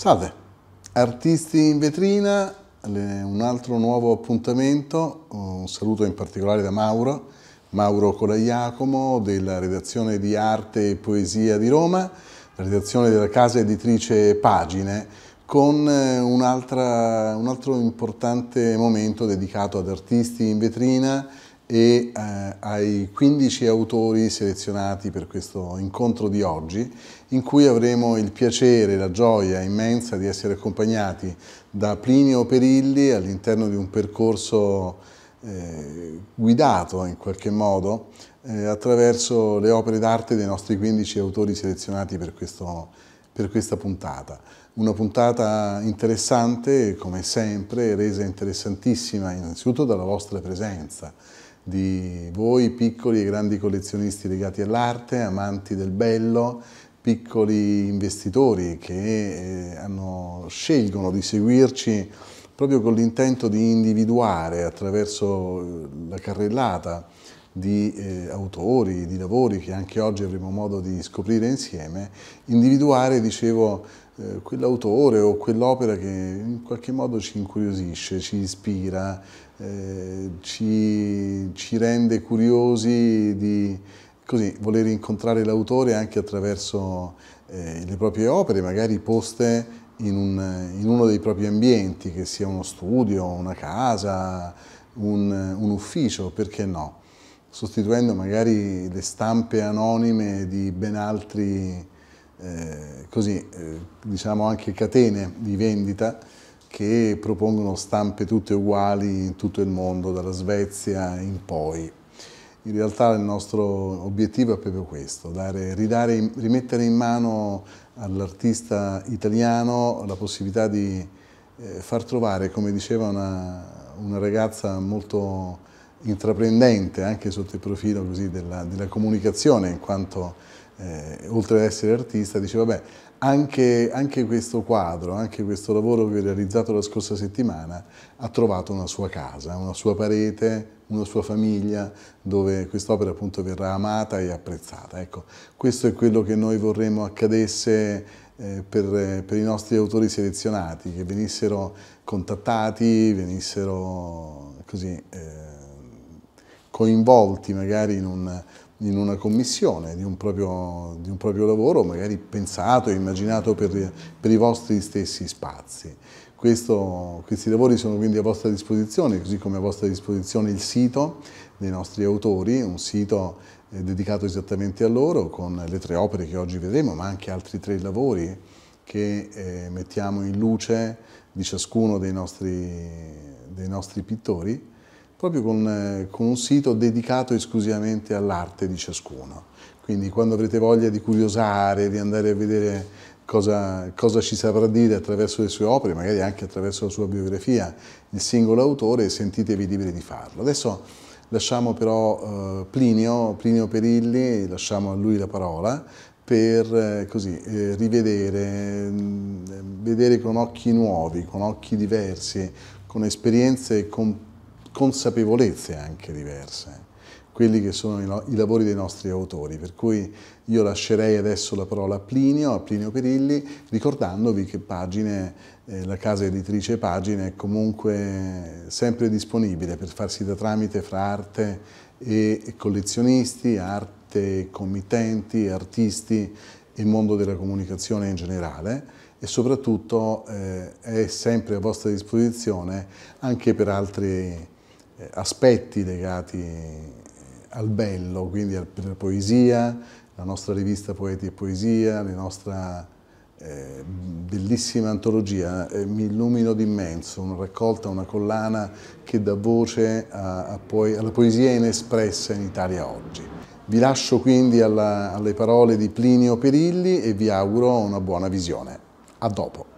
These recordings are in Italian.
Salve, artisti in vetrina, un altro nuovo appuntamento, un saluto in particolare da Mauro, Mauro Colaiacomo della redazione di arte e poesia di Roma, redazione della casa editrice Pagine, con eh, un altro importante momento dedicato ad artisti in vetrina, e eh, ai 15 autori selezionati per questo incontro di oggi, in cui avremo il piacere e la gioia immensa di essere accompagnati da Plinio Perilli all'interno di un percorso eh, guidato in qualche modo eh, attraverso le opere d'arte dei nostri 15 autori selezionati per, questo, per questa puntata. Una puntata interessante, come sempre, resa interessantissima innanzitutto dalla vostra presenza di voi, piccoli e grandi collezionisti legati all'arte, amanti del bello, piccoli investitori che eh, hanno, scelgono di seguirci proprio con l'intento di individuare attraverso eh, la carrellata di eh, autori, di lavori che anche oggi avremo modo di scoprire insieme, individuare, dicevo, eh, quell'autore o quell'opera che in qualche modo ci incuriosisce, ci ispira, eh, ci, ci, rende curiosi di così, voler incontrare l'autore anche attraverso eh, le proprie opere, magari poste in, un, in, uno dei propri ambienti, che sia uno studio, una casa, un, un ufficio, perché no? Sostituendo magari le stampe anonime di ben altri, eh, così, eh, diciamo anche catene di vendita, che propongono stampe tutte uguali in tutto il mondo, dalla Svezia in poi. In realtà il nostro obiettivo è proprio questo, dare, ridare, rimettere in mano all'artista italiano la possibilità di eh, far trovare, come diceva una, una ragazza molto intraprendente anche sotto il profilo della, della, comunicazione, in quanto eh, oltre ad essere artista diceva beh anche, anche, questo quadro, anche questo lavoro che ho realizzato la scorsa settimana ha trovato una sua casa, una sua parete, una sua famiglia dove quest'opera appunto verrà amata e apprezzata. Ecco, questo è quello che noi vorremmo accadesse eh, per, per i nostri autori selezionati, che venissero contattati, venissero così... Eh, coinvolti magari in un, in una commissione di un proprio, di un proprio lavoro, magari pensato e immaginato per, per, i vostri stessi spazi. Questo, questi lavori sono quindi a vostra disposizione, così come a vostra disposizione il sito dei nostri autori, un sito eh, dedicato esattamente a loro, con le tre opere che oggi vedremo, ma anche altri tre lavori che eh, mettiamo in luce di ciascuno dei nostri, dei nostri pittori proprio con, eh, con un sito dedicato esclusivamente all'arte di ciascuno. Quindi quando avrete voglia di curiosare, di andare a vedere Cosa, cosa, ci saprà dire attraverso le sue opere, magari anche attraverso la sua biografia, il singolo autore, sentitevi liberi di farlo. Adesso lasciamo però eh, Plinio, Plinio Perilli, lasciamo a lui la parola per eh, così, eh, rivedere, mm, vedere con occhi nuovi, con occhi diversi, con esperienze completamente consapevolezze anche diverse, quelli che sono i, lavori dei nostri autori, per cui io lascerei adesso la parola a Plinio, a Plinio Perilli, ricordandovi che Pagine, eh, la casa editrice Pagine è comunque sempre disponibile per farsi da tramite fra arte e collezionisti, arte committenti, artisti e mondo della comunicazione in generale e soprattutto eh, è sempre a vostra disposizione anche per altri eh, aspetti legati eh, al bello, quindi alla poesia, la nostra rivista Poeti e Poesia, la nostra eh, bellissima antologia, Mi illumino d'immenso, una raccolta, una collana che dà voce a, a alla poesia inespressa in Italia oggi. Vi lascio quindi alla, alle parole di Plinio Perilli e vi auguro una buona visione. A dopo!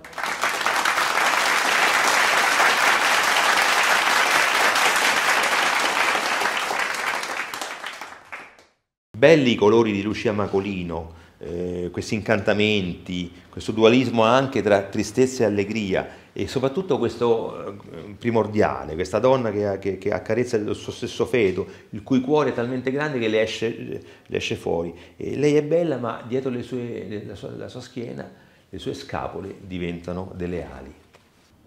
belli i colori di Lucia Macolino, eh, questi incantamenti, questo dualismo anche tra tristezza e allegria e soprattutto questo eh, primordiale, questa donna che, che, che accarezza il suo stesso feto, il cui cuore è talmente grande che le esce, le esce fuori. E lei è bella ma dietro le sue, la, sua, la sua schiena le sue scapole diventano delle ali.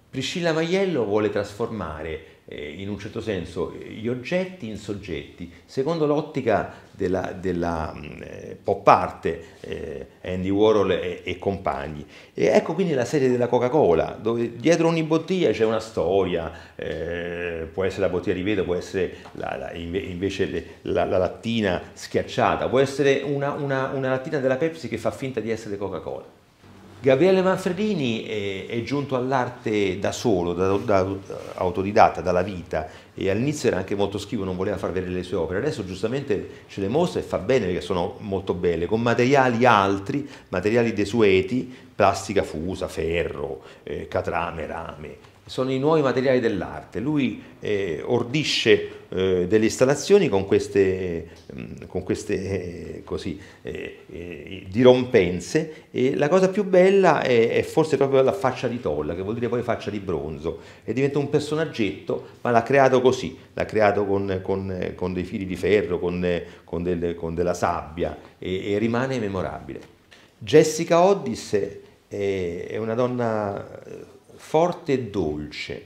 Priscilla Maiello vuole trasformare eh, in un certo senso eh, gli oggetti in soggetti, secondo l'ottica della, della mm, eh, pop art, eh, Andy Warhol e, e, compagni. E ecco quindi la serie della Coca-Cola, dove dietro ogni bottiglia c'è una storia, eh, può essere la bottiglia di vetro, può essere la, la, invece le, la, la, lattina schiacciata, può essere una, una, una lattina della Pepsi che fa finta di essere Coca-Cola. Gabriele Manfredini è, è giunto all'arte da solo, da, da, autodidatta, dalla vita e all'inizio era anche molto schivo, non voleva far vedere le sue opere, adesso giustamente ce le mostra e fa bene perché sono molto belle, con materiali altri, materiali desueti, plastica fusa, ferro, eh, catrame, rame, sono i nuovi materiali dell'arte. Lui eh, ordisce eh, delle installazioni con queste, mh, mm, con queste eh, così, eh, eh, dirompenze e la cosa più bella è, è, forse proprio la faccia di Tolla, che vuol dire poi faccia di bronzo, e diventa un personaggetto, ma l'ha creato così, l'ha creato con, con, con, dei fili di ferro, con, del, della sabbia e, e, rimane memorabile. Jessica Oddis è una donna eh, forte e dolce,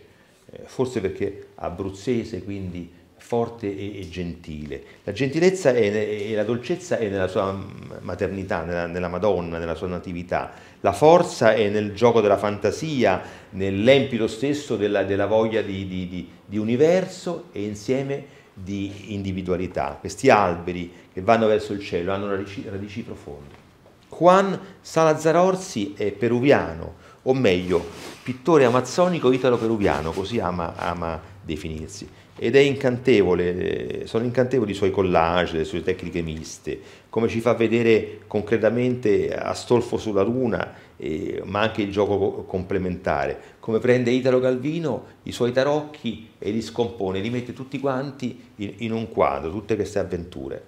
eh, forse perché abruzzese, quindi forte e, e gentile. La gentilezza e, e, la dolcezza è nella sua mm, maternità, nella, nella, Madonna, nella sua natività. La forza è nel gioco della fantasia, nell'empito stesso della, della voglia di, di, di, di universo e insieme di individualità. Questi alberi che vanno verso il cielo hanno radici, radici profonde. Juan Salazar Orsi è peruviano, o meglio, pittore amazzonico italo-peruviano, così ama, ama definirsi. Ed è incantevole, eh, sono incantevoli i suoi collage, le sue tecniche miste, come ci fa vedere concretamente Astolfo sulla Luna, eh, ma anche il gioco complementare, come prende Italo Calvino i suoi tarocchi e li scompone, li mette tutti quanti in, in un quadro, tutte queste avventure.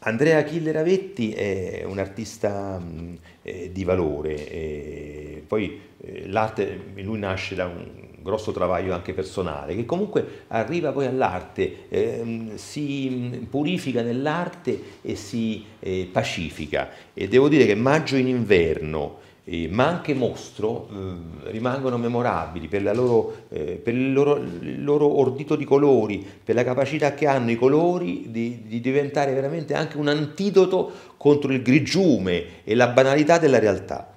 Andrea Achille Ravetti è un artista eh, di valore. E poi eh, l'arte lui nasce da un grosso travaglio anche personale, che comunque arriva poi all'arte, ehm, si mm, purifica nell'arte e si eh, pacifica. E devo dire che Maggio in inverno, eh, ma anche mostro, eh, rimangono memorabili per, loro, eh, per il, loro, il, loro, ordito di colori, per la capacità che hanno i colori di, di diventare veramente anche un antidoto contro il grigiume e la banalità della realtà.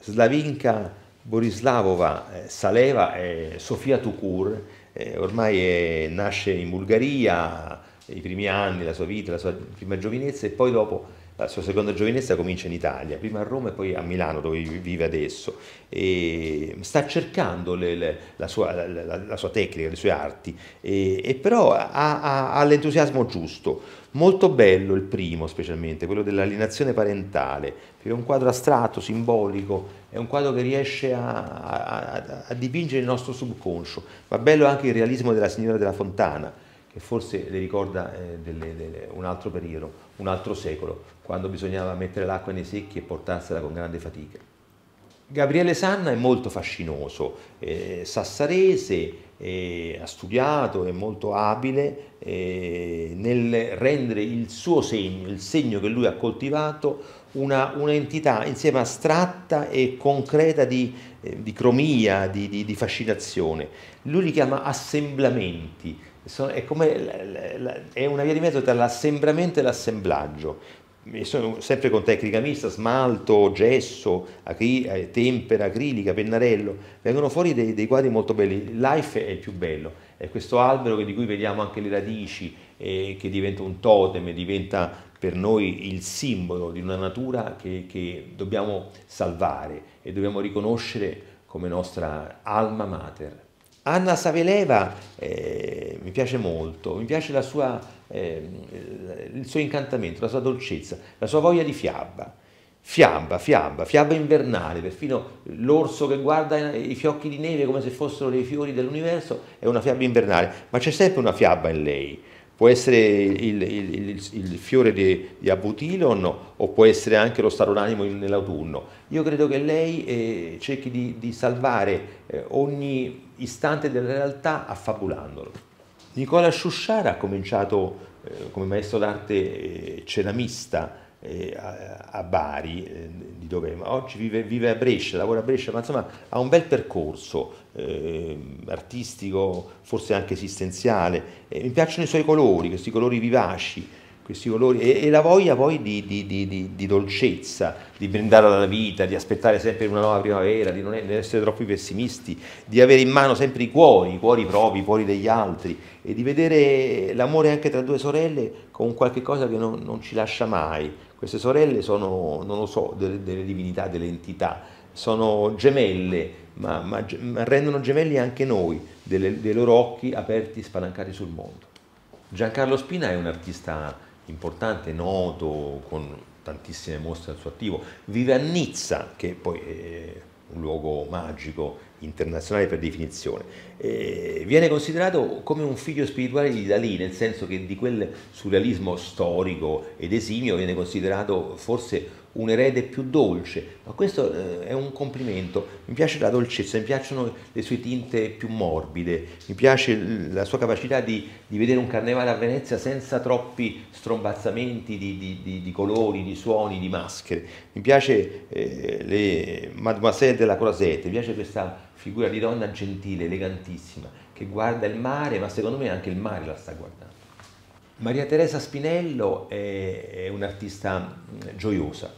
Slavinka Borislavova eh, Saleva e Sofia Tukur, eh, ormai è, eh, nasce in Bulgaria, i primi anni, la sua vita, la sua prima giovinezza e poi dopo la sua seconda giovinezza comincia in Italia, prima a Roma e poi a Milano dove vive adesso e sta cercando le, le, la, sua, la, la, sua, tecnica, le sue arti e, e però ha, ha, ha l'entusiasmo giusto. Molto bello il primo specialmente, quello dell'alienazione parentale, perché è un quadro astratto, simbolico, è un quadro che riesce a, a, a dipingere il nostro subconscio, ma bello anche il realismo della signora della Fontana, che forse le ricorda eh, delle, delle, un altro periodo, un altro secolo, quando bisognava mettere l'acqua nei secchi e portarsela con grande fatica. Gabriele Sanna è molto fascinoso, eh, sassarese, eh, ha studiato, è molto abile nel rendere il suo segno, il segno che lui ha coltivato, un'entità insieme astratta e concreta di, eh, di cromia, di, di, di fascinazione. Lui li chiama assemblamenti, è, come, è una via di mezzo tra l'assembramento e l'assemblaggio. Sono sempre con tecnica mista, smalto, gesso, acri, eh, tempera, acrilica, pennarello, vengono fuori dei, dei, quadri molto belli. Life è il più bello, è questo albero di cui vediamo anche le radici, eh, che diventa un totem, diventa per noi il simbolo di una natura che, che dobbiamo salvare e dobbiamo riconoscere come nostra alma mater. Anna Saveleva eh, mi piace molto, mi piace sua, eh, il suo incantamento, la sua dolcezza, la sua voglia di fiaba. Fiaba, fiaba, fiaba invernale, perfino l'orso che guarda i fiocchi di neve come se fossero dei fiori dell'universo è una fiaba invernale, ma c'è sempre una fiaba in lei. Può essere il, il, il, il fiore di, di Abutilon o può essere anche lo stato unanimo nell'autunno. Io credo che lei eh, cerchi di, di salvare eh, ogni istante della realtà affabulandolo. Nicola Sciusciara ha cominciato eh, come maestro d'arte eh, ceramista eh, a, a, Bari, eh, di dove oggi vive, vive, a Brescia, lavora a Brescia, ma insomma ha un bel percorso eh, artistico, forse anche esistenziale. E mi piacciono i suoi colori, questi colori vivaci, questi colori e, e la voglia poi di, di, di, di, dolcezza, di brindare alla vita, di aspettare sempre una nuova primavera, di non essere troppo pessimisti, di avere in mano sempre i cuori, i cuori propri, i cuori degli altri e di vedere l'amore anche tra due sorelle con qualche cosa che non, non ci lascia mai. Queste sorelle sono, non lo so, delle, delle divinità, delle entità, sono gemelle, ma, ma, ma rendono gemelli anche noi, delle, dei loro occhi aperti, spalancati sul mondo. Giancarlo Spina è un artista importante, noto, con tantissime mostre al suo attivo, vive a Nizza, che poi è un luogo magico internazionale per definizione, eh, viene considerato come un figlio spirituale di Dalì, nel senso che di quel surrealismo storico ed esimio viene considerato forse un erede più dolce, ma questo eh, è un complimento, mi piace la dolcezza, mi piacciono le sue tinte più morbide, mi piace la sua capacità di, di vedere un carnevale a Venezia senza troppi strombazzamenti di, di, di colori, di suoni, di maschere, mi piace eh, le Mademoiselle della Crosette, mi piace questa figura di donna gentile, elegantissima, che guarda il mare, ma secondo me anche il mare la sta guardando. Maria Teresa Spinello è un'artista mm, gioiosa,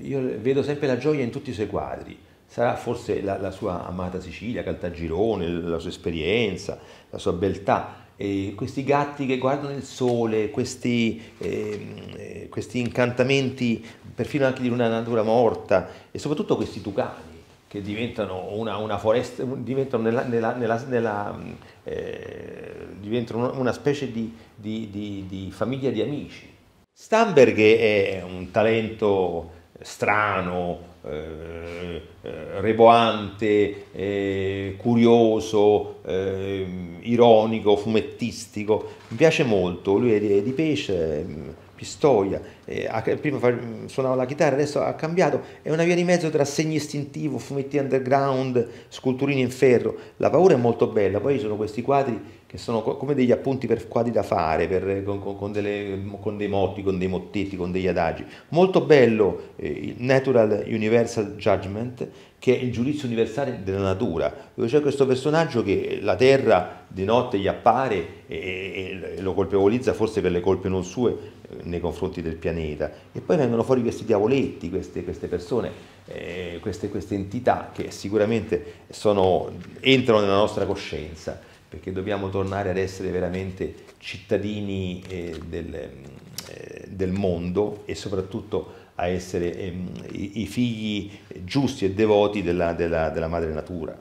io vedo sempre la gioia in tutti i suoi quadri. Sarà forse la, la sua amata Sicilia, Caltagirone, la sua esperienza, la sua beltà. E questi gatti che guardano il sole, questi, ehm, eh, questi incantamenti, perfino anche di una natura morta, e soprattutto questi tucani che diventano una, una foresta, diventano, nella, nella, nella, eh, diventano una specie di, di, di, di famiglia di amici. Stamberg è un talento strano, eh, eh, reboante, eh, curioso, eh, ironico, fumettistico. Mi piace molto, lui è di, è di pesce, mm, Pistoia, eh, prima suonava la chitarra, adesso ha cambiato, è una via di mezzo tra segni istintivo, fumetti underground, sculturini in ferro. La paura è molto bella, poi ci sono questi quadri che sono come degli appunti per quadri da fare, per, con, con, delle, con, dei motti, con dei mottetti, con degli adagi. Molto bello eh, il Natural Universal Judgment, che è il giudizio universale della natura, dove c'è questo personaggio che la terra di notte gli appare e, e, e lo colpevolizza forse per le colpe non sue eh, nei confronti del pianeta. E poi vengono fuori questi diavoletti, queste, queste persone, eh, queste, queste entità che sicuramente sono, entrano nella nostra coscienza perché dobbiamo tornare ad essere veramente cittadini eh, del, eh, del, mondo e soprattutto a essere eh, i, figli giusti e devoti della, della, della, madre natura.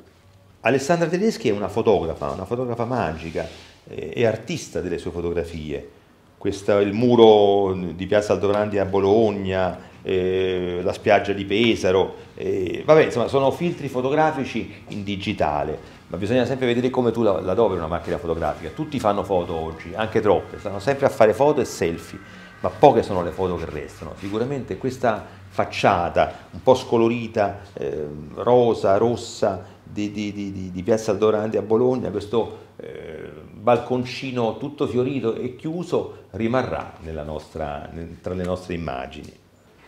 Alessandra Tedeschi è una fotografa, una fotografa magica, eh, è artista delle sue fotografie. Questo, il muro di Piazza Aldorandi a Bologna, eh, la spiaggia di Pesaro, eh, vabbè, insomma, sono filtri fotografici in digitale ma bisogna sempre vedere come tu la, la una macchina fotografica. Tutti fanno foto oggi, anche troppe, stanno sempre a fare foto e selfie, ma poche sono le foto che restano. Sicuramente questa facciata un po' scolorita, eh, rosa, rossa di, di, di, di Piazza Dorandi a Bologna, questo eh, balconcino tutto fiorito e chiuso rimarrà nostra, tra le nostre immagini.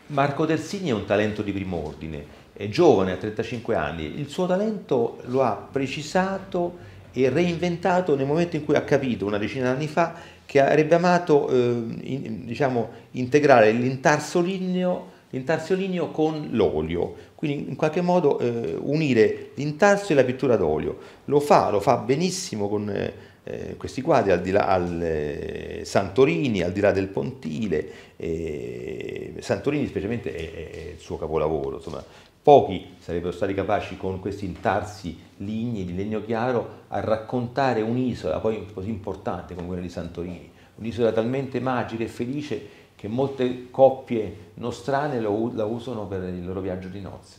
Marco Terzini è un talento di primo ordine, è giovane, a 35 anni, il suo talento lo ha precisato e reinventato nel momento in cui ha capito, una decina di anni fa, che avrebbe amato eh, in, diciamo, integrare l'intarso ligneo con l'olio, quindi in qualche modo eh, unire l'intarso e la pittura d'olio. Lo fa, lo fa benissimo con eh, questi quadri, al di là al eh, Santorini, al di là del Pontile, eh, Santorini specialmente è, è, è il suo capolavoro, insomma, Pochi sarebbero stati capaci con questi intarsi lignei di legno chiaro a raccontare un'isola poi così importante come quella di Santorini, un'isola talmente magica e felice che molte coppie nostrane lo, la usano per il loro viaggio di nozze.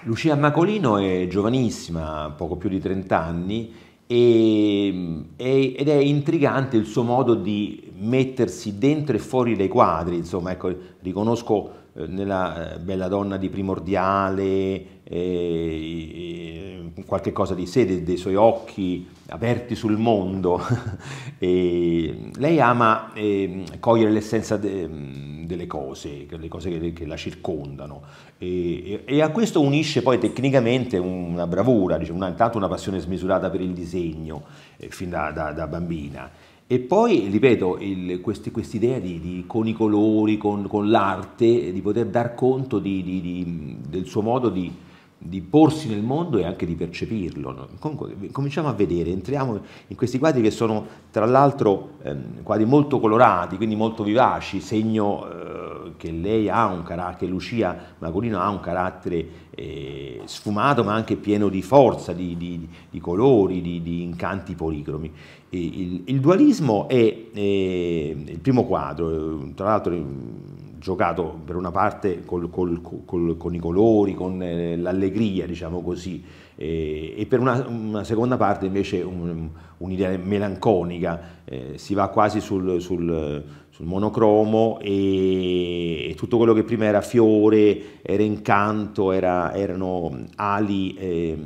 Lucia Macolino è giovanissima, poco più di 30 anni, e, ehm, e, ed è intrigante il suo modo di mettersi dentro e fuori dai quadri, insomma, ecco, riconosco eh, nella eh, Bella Donna di Primordiale, eh, qualche cosa di sé, dei, dei, suoi occhi aperti sul mondo. e lei ama eh, cogliere l'essenza de, delle cose, le cose che, che la circondano. E, e, a questo unisce poi tecnicamente una bravura, diciamo, una, intanto una passione smisurata per il disegno, eh, fin da, da, da bambina. E poi, ripeto, quest'idea di, con i colori, con, con l'arte, di poter dar conto di, di, del suo modo di, porsi nel mondo e anche di percepirlo. Comunque, cominciamo a vedere, entriamo in questi quadri che sono tra l'altro ehm, quadri molto colorati, quindi molto vivaci, segno eh, che lei ha un carattere, Lucia Magolino ha un carattere eh, sfumato ma anche pieno di forza, di, colori, di, incanti policromi il, il dualismo è, è, il primo quadro, tra l'altro giocato per una parte col, col, col, con i colori, con eh, l'allegria, diciamo così, eh, e per una, una, seconda parte invece un, un'idea melanconica, eh, si va quasi sul, sul sul monocromo e, tutto quello che prima era fiore, era incanto, era, erano ali eh,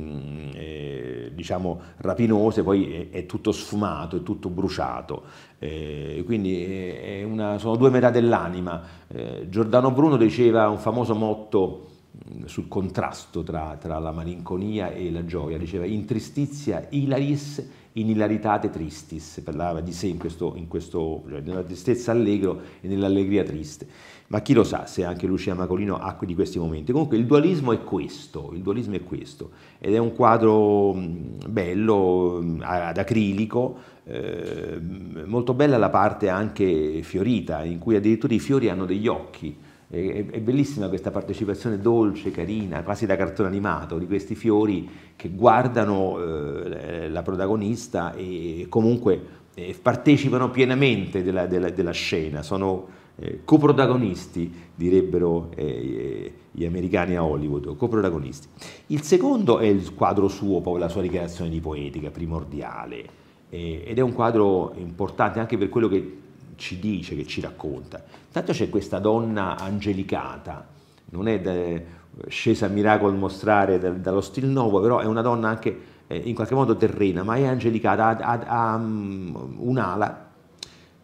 eh, diciamo rapinose, poi è, è, tutto sfumato, è tutto bruciato. Eh, quindi eh, una, sono due metà dell'anima. Eh, Giordano Bruno diceva un famoso motto mm, sul contrasto tra, tra la malinconia e la gioia, diceva in tristizia ilaris in hilaritate tristis, parlava di sé in questo, in questo, cioè, nella tristezza allegro e nell'allegria triste. Ma chi lo sa se anche Lucia Macolino ha di questi momenti. Comunque il dualismo è questo, il dualismo è questo, ed è un quadro mm, bello, mm, ad acrilico, eh, molto bella la parte anche fiorita, in cui addirittura i fiori hanno degli occhi, è, bellissima questa partecipazione dolce, carina, quasi da cartone animato, di questi fiori che guardano eh, la protagonista e comunque eh, partecipano pienamente della, della, della scena, sono eh, coprotagonisti, direbbero gli americani a Hollywood, coprotagonisti. Il secondo è il quadro suo, la sua dichiarazione di poetica primordiale, ed è un quadro importante anche per quello che ci dice, che ci racconta. Intanto c'è questa donna angelicata, non è de, eh, scesa a miracolo mostrare de, dallo stil nuovo, però è una donna anche eh, in qualche modo terrena, ma è angelicata, ha, ha, ha mm, un'ala,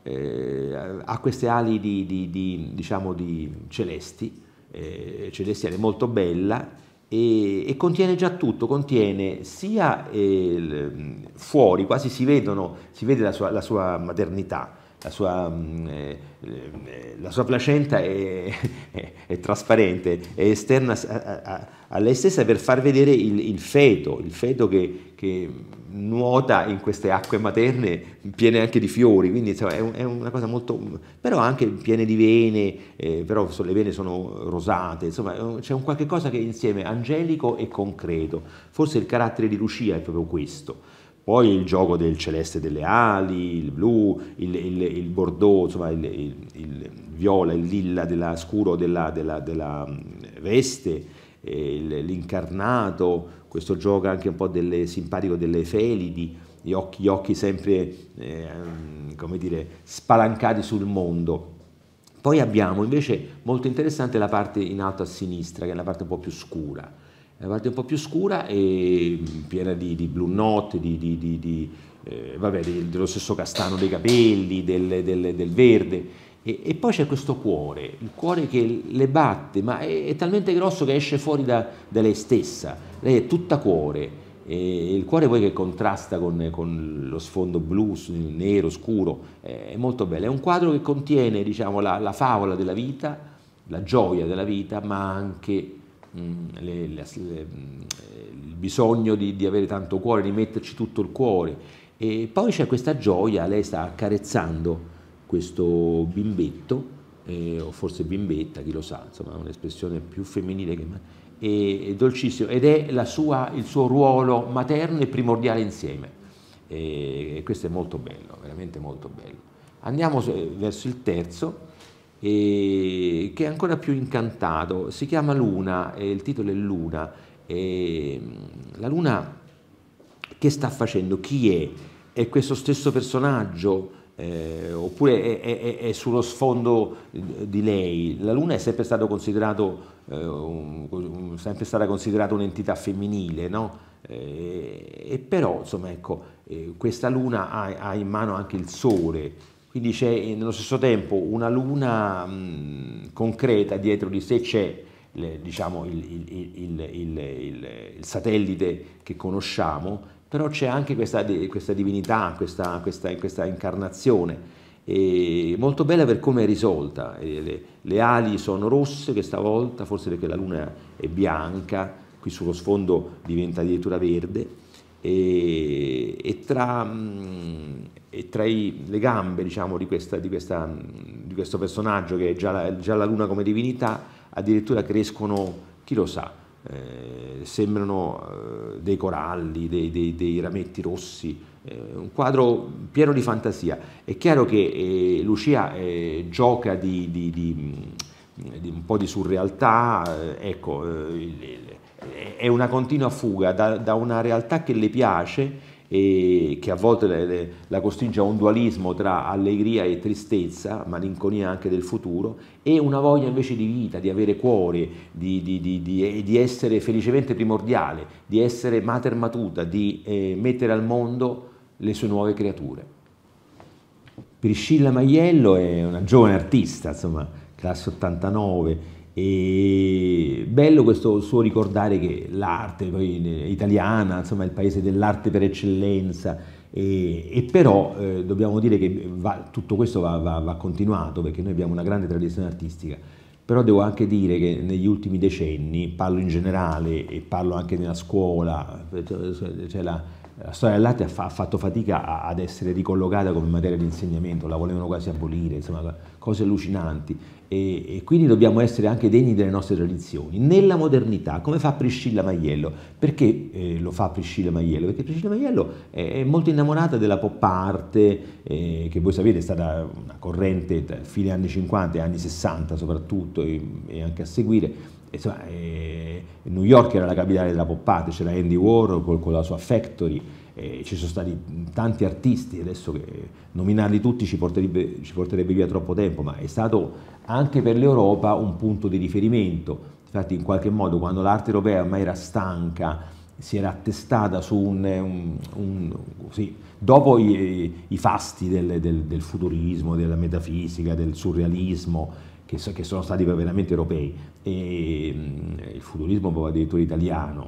eh, ha queste ali di, di, di, diciamo di celesti, eh, celestiale molto bella, e, e, contiene già tutto, contiene sia eh, mm, fuori, quasi si, vedono, si vede la sua, la sua maternità, la sua, mm, eh, eh, la sua placenta è, è, è, trasparente, è esterna a, a, a, lei stessa per far vedere il, il feto, il feto che, che, nuota in queste acque materne piene anche di fiori, quindi insomma, è, è, una cosa molto... però anche piene di vene, eh, però le vene sono rosate, insomma c'è un qualche cosa che è insieme angelico e concreto, forse il carattere di Lucia è proprio questo poi il gioco del celeste delle ali, il blu, il, il, il bordeaux, insomma il, il, viola, il lilla della, scuro della, della, della mm, veste, l'incarnato, questo gioco anche un po' delle, simpatico delle felidi, gli occhi, gli occhi sempre eh, come dire, spalancati sul mondo. Poi abbiamo invece molto interessante la parte in alto a sinistra, che è la parte un po' più scura, la parte un po' più scura e piena di, di blu note, di, di, di eh, vabbè, dello stesso castano dei capelli, del, del, del verde. E, e, poi c'è questo cuore, il cuore che le batte, ma è, è talmente grosso che esce fuori da, da, lei stessa, lei è tutta cuore. E il cuore poi che contrasta con, con lo sfondo blu, nero, scuro, è molto bello. È un quadro che contiene diciamo, la, la favola della vita, la gioia della vita, ma anche Mm, le, le, le, mm, eh, il bisogno di, di, avere tanto cuore, di metterci tutto il cuore. E poi c'è questa gioia, lei sta accarezzando questo bimbetto, eh, o forse bimbetta, chi lo sa, insomma, è un'espressione più femminile che e, dolcissimo, ed è sua, il suo ruolo materno e primordiale insieme. e questo è molto bello, veramente molto bello. Andiamo eh, verso il terzo e che è ancora più incantato, si chiama Luna, eh, il titolo è Luna, eh, la Luna che sta facendo, chi è? È questo stesso personaggio? Eh, oppure è, è, è, sullo sfondo di lei. La Luna è sempre, stato considerato, eh, un, sempre stata considerata un'entità femminile, no? eh, e però, insomma, ecco, eh, questa Luna ha, ha, in mano anche il Sole, quindi c'è eh, nello stesso tempo una luna mh, mm, concreta dietro di sé, c'è le, diciamo, il, il, il, il, satellite che conosciamo, però c'è anche questa, questa divinità, questa, questa, questa incarnazione. E molto bella per come è risolta. Le, le, ali sono rosse questa volta, forse perché la luna è bianca, qui sullo sfondo diventa addirittura verde, e, e tra... Mh, mm, e tra i, le gambe diciamo, di, questa, di, questa, di, questo personaggio che è già la, già la, luna come divinità, addirittura crescono, chi lo sa, eh, sembrano eh, dei coralli, dei, dei, dei rametti rossi, eh, un quadro pieno di fantasia. È chiaro che eh, Lucia eh, gioca di, di, un po' di surrealtà, eh, ecco, è una continua fuga da, da una realtà che le piace e che a volte le, le, la costringe a un dualismo tra allegria e tristezza, malinconia anche del futuro, e una voglia invece di vita, di avere cuore, di, di, di, di eh, essere felicemente primordiale, di essere mater matuta, di eh, mettere al mondo le sue nuove creature. Priscilla Maiello è una giovane artista, insomma, classe 89, e bello questo suo ricordare che l'arte eh, italiana, insomma, è il paese dell'arte per eccellenza, e, e però eh, dobbiamo dire che va, tutto questo va, va, va continuato perché noi abbiamo una grande tradizione artistica. Però devo anche dire che negli ultimi decenni, parlo in generale e parlo anche nella scuola, eh, cioè, cioè, cioè la, la storia dell'arte ha, fa, ha, fatto fatica ad essere ricollocata come materia di insegnamento, la volevano quasi abolire, insomma cose allucinanti e, e, quindi dobbiamo essere anche degni delle nostre tradizioni. Nella modernità, come fa Priscilla Maiello? Perché eh, lo fa Priscilla Maiello? Perché Priscilla Maiello è, è molto innamorata della pop art, eh, che voi sapete è stata una corrente tra fine anni 50 e anni 60 soprattutto, e, e anche a seguire. Insomma, eh, New York era la capitale della pop art, c'era Andy Warhol con la sua Factory, eh, ci sono stati tanti artisti, adesso che nominarli tutti ci porterebbe, ci porterebbe via troppo tempo, ma è stato anche per l'Europa un punto di riferimento. Infatti in qualche modo quando l'arte europea ormai era stanca, si era attestata su un, un, un sì, dopo i, i fasti del, del, del, futurismo, della metafisica, del surrealismo, che, che sono stati veramente europei, e, mm, il futurismo poi addirittura italiano,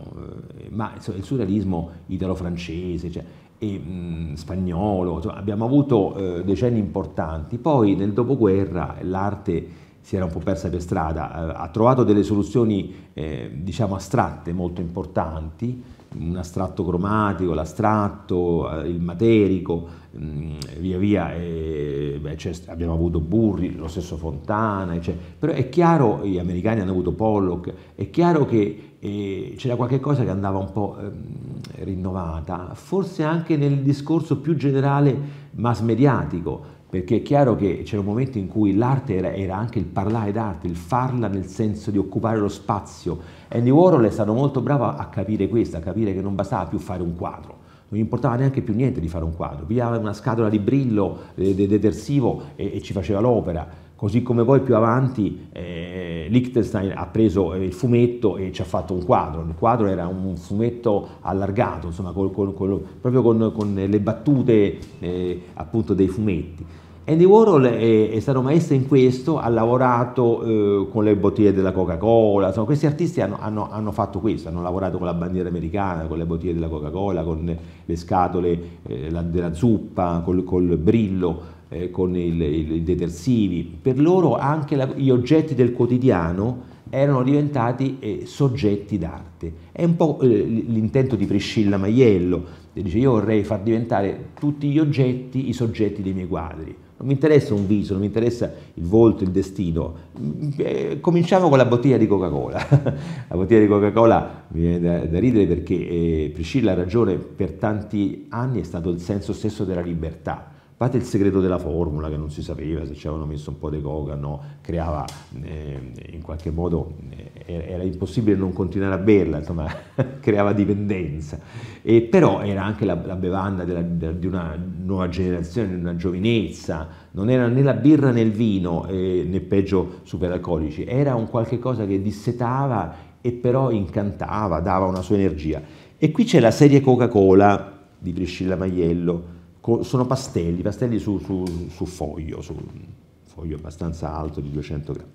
eh, ma il surrealismo italo-francese cioè, e mh, mm, spagnolo, insomma, abbiamo avuto eh, decenni importanti, poi nel dopoguerra l'arte si era un po' persa per strada, eh, ha trovato delle soluzioni eh, diciamo astratte molto importanti, un astratto cromatico, l'astratto, eh, il materico, mm, via via eh, beh, cioè, abbiamo avuto Burri, lo stesso Fontana, eccetera. però è chiaro, gli americani hanno avuto Pollock, è chiaro che eh, c'era qualche cosa che andava un po' eh, rinnovata, forse anche nel discorso più generale mass mediatico, perché è chiaro che c'era un momento in cui l'arte era, era, anche il parlare d'arte, il farla nel senso di occupare lo spazio. Andy Warhol è stato molto bravo a capire questo, a capire che non bastava più fare un quadro, non gli importava neanche più niente di fare un quadro, pigliava una scatola di brillo, eh, detersivo e, e ci faceva l'opera. Così come poi più avanti eh, Liechtenstein ha preso il fumetto e ci ha fatto un quadro. Il quadro era un fumetto allargato, insomma, col, col, col, proprio con, con, le battute eh, appunto dei fumetti. Andy Warhol è, è, stato maestro in questo, ha lavorato eh, con le bottiglie della Coca-Cola, insomma questi artisti hanno, hanno, hanno, fatto questo, hanno lavorato con la bandiera americana, con le bottiglie della Coca-Cola, con le scatole eh, la, della zuppa, col, col brillo, eh, con il, il, i detersivi, per loro anche la, gli oggetti del quotidiano erano diventati eh, soggetti d'arte. È un po' eh, l'intento di Priscilla Maiello, che dice io vorrei far diventare tutti gli oggetti i soggetti dei miei quadri. Non mi interessa un viso, non mi interessa il volto, il destino. Mm, eh, cominciamo con la bottiglia di Coca-Cola. la bottiglia di Coca-Cola mi viene da, da ridere perché eh, Priscilla ha ragione, per tanti anni è stato il senso stesso della libertà parte il segreto della formula che non si sapeva se ci avevano messo un po' di coca, no, creava eh, in qualche modo, eh, era impossibile non continuare a berla, insomma, creava dipendenza, e, però era anche la, la bevanda della, della, di una nuova generazione, di una giovinezza, non era né la birra né il vino, eh, né peggio superalcolici, era un qualche cosa che dissetava e però incantava, dava una sua energia. E qui c'è la serie Coca-Cola di Priscilla Maiello, sono pastelli, pastelli su, su, su foglio, su foglio abbastanza alto di 200 grammi.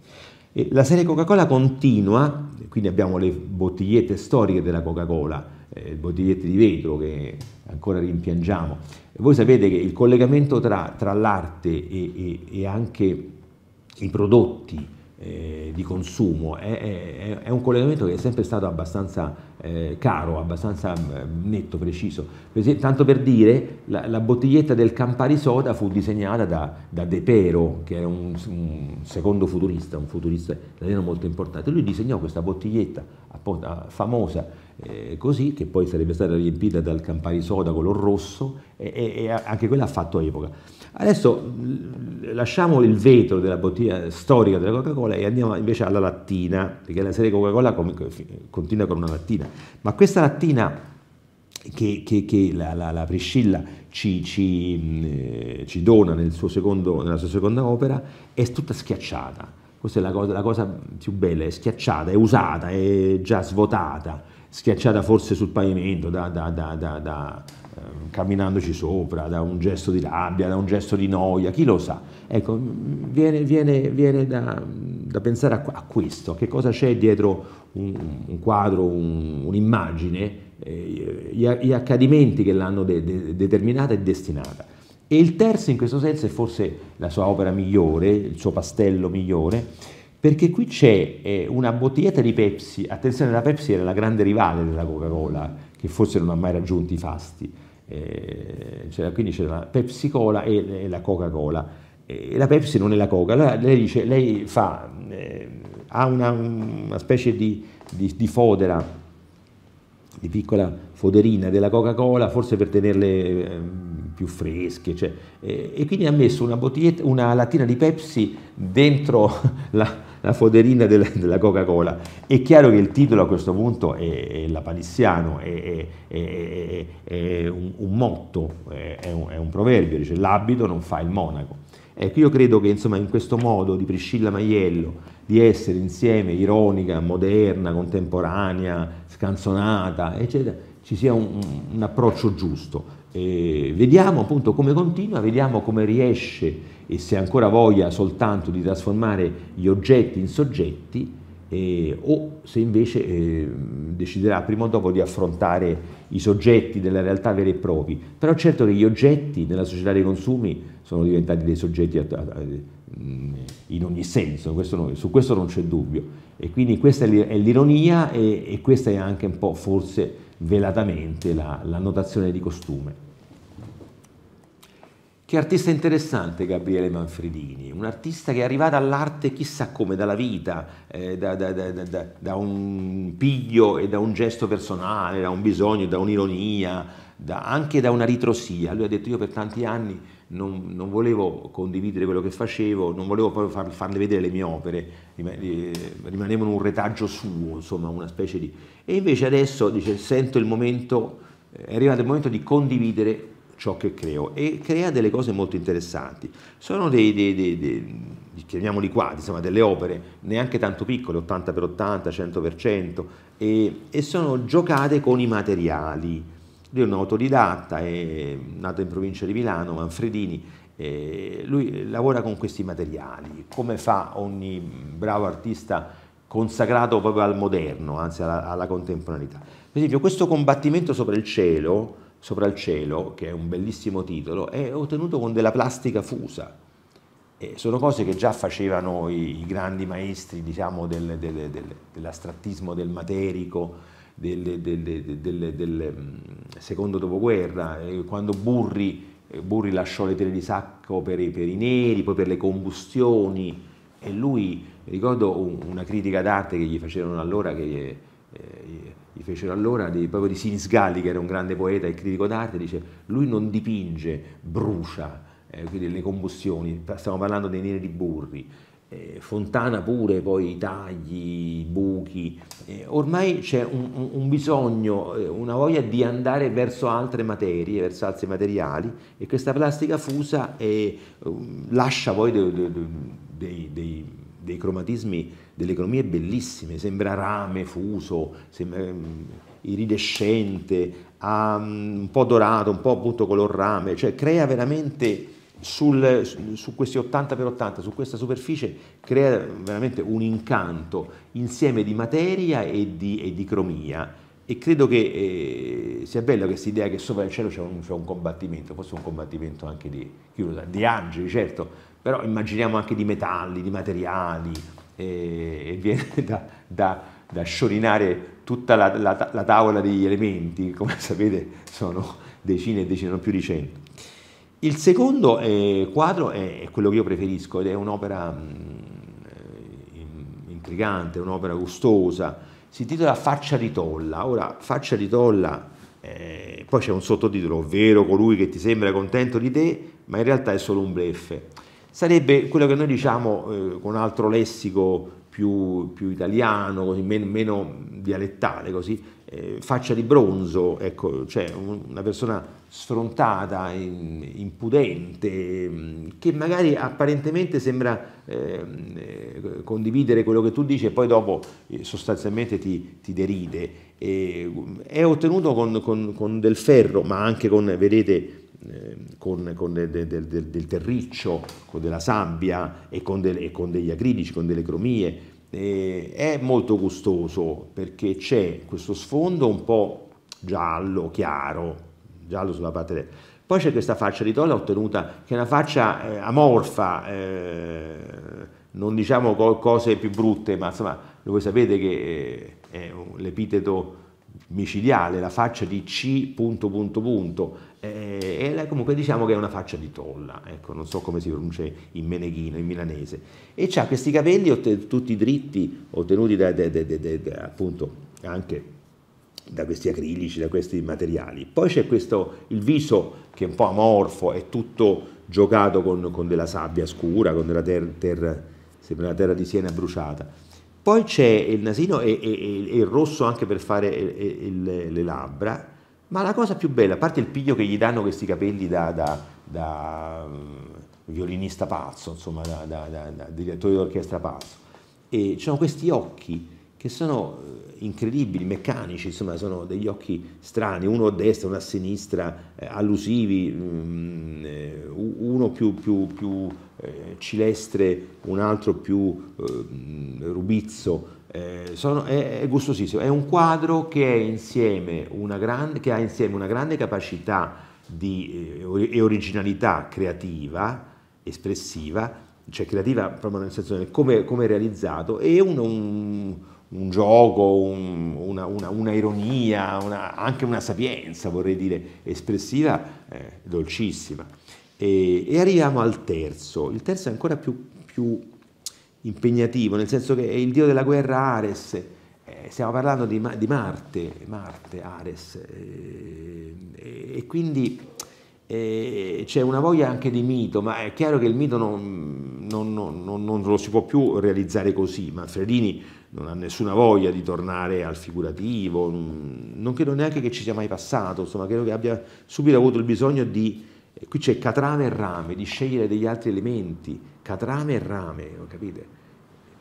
E la serie Coca-Cola continua, quindi abbiamo le bottigliette storiche della Coca-Cola, eh, bottigliette di vetro che ancora rimpiangiamo. Voi sapete che il collegamento tra, tra l'arte e, e, e anche i prodotti, eh, di consumo, è, è, è, un collegamento che è sempre stato abbastanza eh, caro, abbastanza eh, netto, preciso. tanto per dire, la, la, bottiglietta del Campari Soda fu disegnata da, da De Pero, che è un, un, secondo futurista, un futurista italiano molto importante. Lui disegnò questa bottiglietta appunto, famosa eh, così, che poi sarebbe stata riempita dal Campari Soda color rosso, e, e anche quella ha fatto epoca. Adesso lasciamo il vetro della bottiglia storica della Coca-Cola e andiamo invece alla lattina, perché la serie Coca-Cola continua con una lattina, ma questa lattina che, che, che la, la, la, Priscilla ci, ci, mm, eh, ci dona nel secondo, nella sua seconda opera è tutta schiacciata. Questa è la cosa, la cosa più bella, è schiacciata, è usata, è già svuotata, schiacciata forse sul pavimento da, da, da, da Ehm, camminandoci sopra, da un gesto di rabbia, da un gesto di noia, chi lo sa. Ecco, viene, viene, viene da, da, pensare a, a questo, che cosa c'è dietro un, un quadro, un, un'immagine, eh, gli, gli, accadimenti che l'hanno de, de, determinata e destinata. E il terzo in questo senso è forse la sua opera migliore, il suo pastello migliore, perché qui c'è eh, una bottiglietta di Pepsi, attenzione la Pepsi era la grande rivale della Coca-Cola, che forse non ha mai raggiunto i fasti, eh, quindi c'è la Pepsi Cola e, e la Coca-Cola. E eh, la Pepsi non è la Coca, allora lei, dice, lei fa, eh, ha una, una, specie di, di, di fodera, di piccola foderina della Coca-Cola, forse per tenerle... Eh, più fresche. Cioè, eh, e quindi ha messo una, una lattina di Pepsi dentro la, la foderina della, della Coca-Cola. È chiaro che il titolo a questo punto è, è lapalissiano, è, è, è un, un, motto, un, è un proverbio, dice l'abito non fa il monaco. Ecco, io credo che insomma, in questo modo di Priscilla Maiello di essere insieme ironica, moderna, contemporanea, scanzonata, eccetera, ci sia un, un approccio giusto. E vediamo appunto come continua, vediamo come riesce e se ancora voglia soltanto di trasformare gli oggetti in soggetti eh, o se invece eh, deciderà prima o dopo di affrontare i soggetti della realtà vera e propria. Però certo che gli oggetti nella società dei consumi sono diventati dei soggetti a, a, eh, in ogni senso, questo non, su questo non c'è dubbio. E quindi questa è l'ironia e, e, questa è anche un po' forse velatamente la, la notazione di costume. Che artista interessante Gabriele Manfredini, un artista che è arrivato all'arte chissà come, dalla vita, eh, da, da, da, da, un piglio e da un gesto personale, da un bisogno, da un'ironia, anche da una ritrosia. Lui ha detto io per tanti anni non, non volevo condividere quello che facevo, non volevo proprio far, farne vedere le mie opere, eh, rimanevano un retaggio suo, insomma una specie di... E invece adesso dice sento il momento, eh, è arrivato il momento di condividere ciò che creo e crea delle cose molto interessanti. Sono dei, dei, dei, dei chiamiamoli quadri, insomma delle opere neanche tanto piccole, 80x80, 100%, e, e sono giocate con i materiali. Lui è un autodidatta, è nato in provincia di Milano, Manfredini, lui lavora con questi materiali, come fa ogni bravo artista consacrato proprio al moderno, anzi alla, alla contemporaneità. Per esempio questo combattimento sopra il cielo, sopra il cielo, che è un bellissimo titolo, è ottenuto con della plastica fusa. E sono cose che già facevano i, i grandi maestri diciamo, del, del, del, dell'astrattismo del materico del, mm, secondo dopoguerra, quando Burri, eh, Burri lasciò le tele di sacco per i, per i neri, poi per le combustioni, e lui, ricordo una critica d'arte che gli facevano allora che gli eh, fecero allora di, proprio di Sinisgalli che era un grande poeta e critico d'arte dice lui non dipinge, brucia eh, quindi le combustioni stiamo parlando dei neri di Burri eh, Fontana pure poi i tagli, i buchi eh, ormai c'è un, un, bisogno eh, una voglia di andare verso altre materie verso altri materiali e questa plastica fusa è, um, lascia poi dei, dei, dei, dei cromatismi delle economie bellissime, sembra rame fuso, sembra ehm, iridescente, mm, un po' dorato, un po' appunto color rame, cioè crea veramente sul, su questi 80x80, su questa superficie, crea veramente un incanto insieme di materia e di, e di cromia. E credo che eh, sia bella questa idea che sopra il cielo c'è un, un, combattimento, forse un combattimento anche di, sa, di angeli, certo, però immaginiamo anche di metalli, di materiali, e, e viene da, da, da, sciorinare tutta la, la, la, tavola degli elementi, come sapete sono decine e decine, non più di cento. Il secondo eh, quadro è, è, quello che io preferisco ed è un'opera mh, mm, eh, intrigante, un'opera gustosa, si intitola Faccia di Tolla. Ora, Faccia di Tolla, eh, poi c'è un sottotitolo, ovvero colui che ti sembra contento di te, ma in realtà è solo un bleffe sarebbe quello che noi diciamo eh, con altro lessico più, più italiano, così, meno, meno, dialettale, così, eh, faccia di bronzo, ecco, cioè una persona sfrontata, in, impudente, mm, che magari apparentemente sembra ehm, eh, condividere quello che tu dici e poi dopo eh, sostanzialmente ti, ti deride. E, mm, è ottenuto con, con, con del ferro, ma anche con, vedete, Ehm, con, con del, del, del, del, terriccio, con della sabbia e con, e con degli acridici, con delle cromie. E eh, è molto gustoso perché c'è questo sfondo un po' giallo, chiaro, giallo sulla parte destra. Poi c'è questa faccia di tolla ottenuta, che è una faccia eh, amorfa, eh, non diciamo cose più brutte, ma insomma, voi sapete che eh, è l'epiteto micidiale, la faccia di C punto punto punto, eh, e comunque diciamo che è una faccia di tolla, ecco, non so come si pronuncia in meneghino, in milanese, e ha questi capelli tutti dritti, ottenuti da, da, da, appunto anche da questi acrilici, da questi materiali. Poi c'è questo, il viso che è un po' amorfo, è tutto giocato con, con della sabbia scura, con della terra, terra, sembra una terra di siena bruciata. Poi c'è il nasino e, e, e, il rosso anche per fare il, il, le labbra ma la cosa più bella, a parte il piglio che gli danno questi capelli da, da, da um, violinista pazzo, insomma, da, da direttore d'orchestra pazzo, e ci sono questi occhi che sono eh, incredibili, meccanici, insomma sono degli occhi strani, uno a destra, uno a sinistra, eh, allusivi, mh, mm, eh, uno più, più, più eh, cilestre, un altro più eh, mm, rubizzo, eh, sono, è, è, gustosissimo, è un quadro che, gran, che, ha insieme una grande capacità di, eh, e originalità creativa, espressiva, cioè creativa proprio nel senso del come, come è realizzato, e un, un, un gioco, un, una, una, una, ironia, una, anche una sapienza, vorrei dire, espressiva, eh, dolcissima. E, e, arriviamo al terzo, il terzo è ancora più, più impegnativo, nel senso che è il dio della guerra Ares, eh, stiamo parlando di, di, Marte, Marte, Ares, eh, e quindi eh, c'è una voglia anche di mito, ma è chiaro che il mito non, non, non, non lo si può più realizzare così, Manfredini non ha nessuna voglia di tornare al figurativo, mm, non credo neanche che ci sia mai passato, insomma credo che abbia subito avuto il bisogno di, eh, qui c'è catrame e rame, di scegliere degli altri elementi, catrame e rame, capite?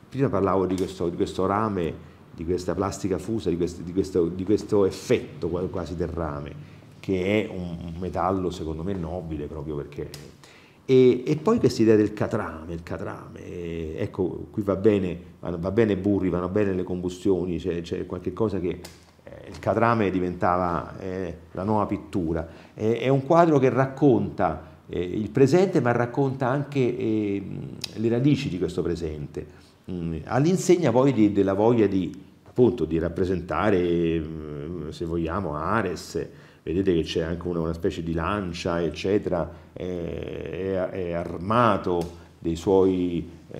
Prima parlavo di questo, di questo rame, di questa plastica fusa, di questo, di questo, di questo effetto quasi del rame, che è un metallo secondo me nobile proprio perché... E, e poi questa idea del catrame, il catrame, eh, ecco, qui va bene, va bene burri, vanno bene le combustioni, c'è, c'è qualche cosa che eh, il catrame diventava eh, la nuova pittura. È, è, un quadro che racconta eh, il presente ma racconta anche ehm, le radici di questo presente, mm, all'insegna poi di, della voglia di, appunto, di rappresentare, mm, se vogliamo, Ares, vedete che c'è anche una, una, specie di lancia, eccetera, è, è armato dei suoi eh,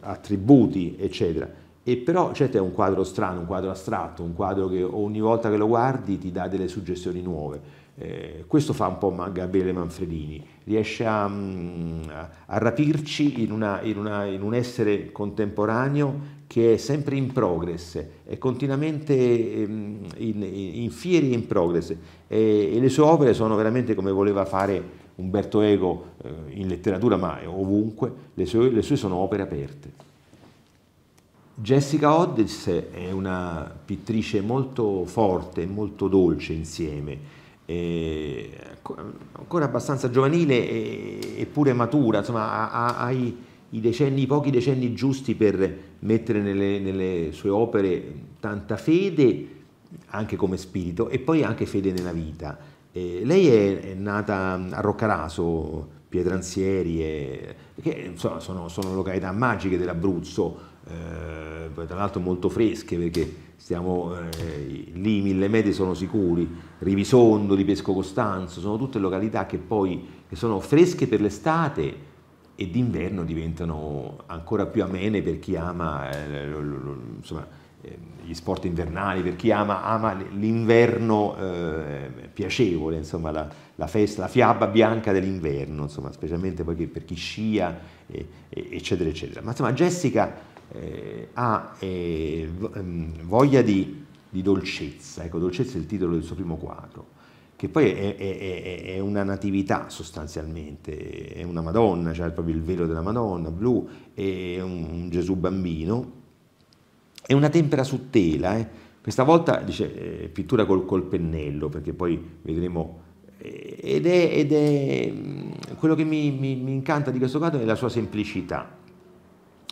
attributi, eccetera. E però certo è un quadro strano, un quadro astratto, un quadro che ogni volta che lo guardi ti dà delle suggestioni nuove. Eh, questo fa un po' Gabriele Manfredini, riesce mm, a, a rapirci in, una, in, una, in, un essere contemporaneo che è sempre in progress, è continuamente ehm, in, in fieri in progress e, e, le sue opere sono veramente come voleva fare Umberto Ego eh, in letteratura, ma ovunque, le sue, le sue sono opere aperte. Jessica Hodges è una pittrice molto forte, e molto dolce insieme, eh, ancora abbastanza giovanile eppure matura, insomma ha, i, i, decenni, i, pochi decenni giusti per mettere nelle, nelle, sue opere tanta fede, anche come spirito, e poi anche fede nella vita. Eh, lei è, è, nata a Roccaraso, Pietranzieri, e, che insomma, sono, sono località magiche dell'Abruzzo, eh, tra l'altro molto fresche perché Stiamo, eh, lì Mille Mete sono sicuri, Rivisondo, di Pesco Costanzo, sono tutte località che poi che sono fresche per l'estate e d'inverno diventano ancora più amene per chi ama eh, lo, lo, lo, insomma, eh, gli sport invernali, per chi ama, ama l'inverno eh, piacevole, insomma, la, la, festa, la fiaba bianca dell'inverno, specialmente poi per chi scia, eccetera, eccetera. Ma insomma Jessica eh, ha eh, ehm, voglia di, di, dolcezza, ecco, dolcezza è il titolo del suo primo quadro, che poi è, è, è, una natività sostanzialmente, è una Madonna, cioè proprio il velo della Madonna blu, è un, un Gesù bambino, è una tempera su tela, eh. questa volta dice eh, pittura col, col, pennello, perché poi vedremo, eh, ed è, ed è mm, quello che mi, mi, mi incanta di questo quadro è la sua semplicità,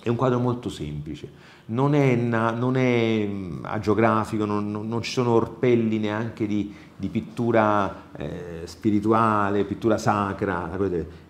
è un quadro molto semplice, non è, non è mm, agiografico, non, non, ci sono orpelli neanche di, di pittura eh, spirituale, pittura sacra,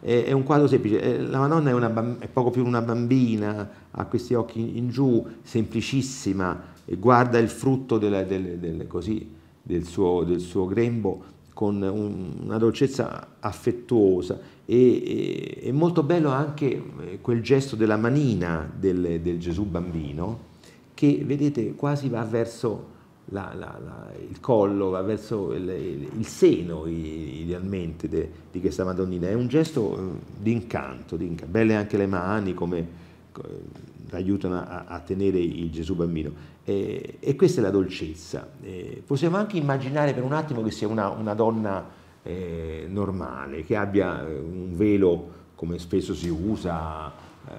è, è, un quadro semplice. Eh, la Madonna è, una, è poco più una bambina, ha questi occhi in giù, semplicissima, e guarda il frutto della, delle, delle, così, del, suo, del suo grembo con una dolcezza affettuosa e, e molto bello anche eh, quel gesto della manina del, del Gesù bambino che vedete quasi va verso la, la, la, il collo, va verso il, il, seno idealmente de, di questa Madonnina, è un gesto eh, d'incanto, d'incanto, belle anche le mani come aiutano a, a, tenere il Gesù bambino. E, e questa è la dolcezza. E possiamo anche immaginare per un attimo che sia una, una donna eh, normale, che abbia eh, un velo come spesso si usa eh,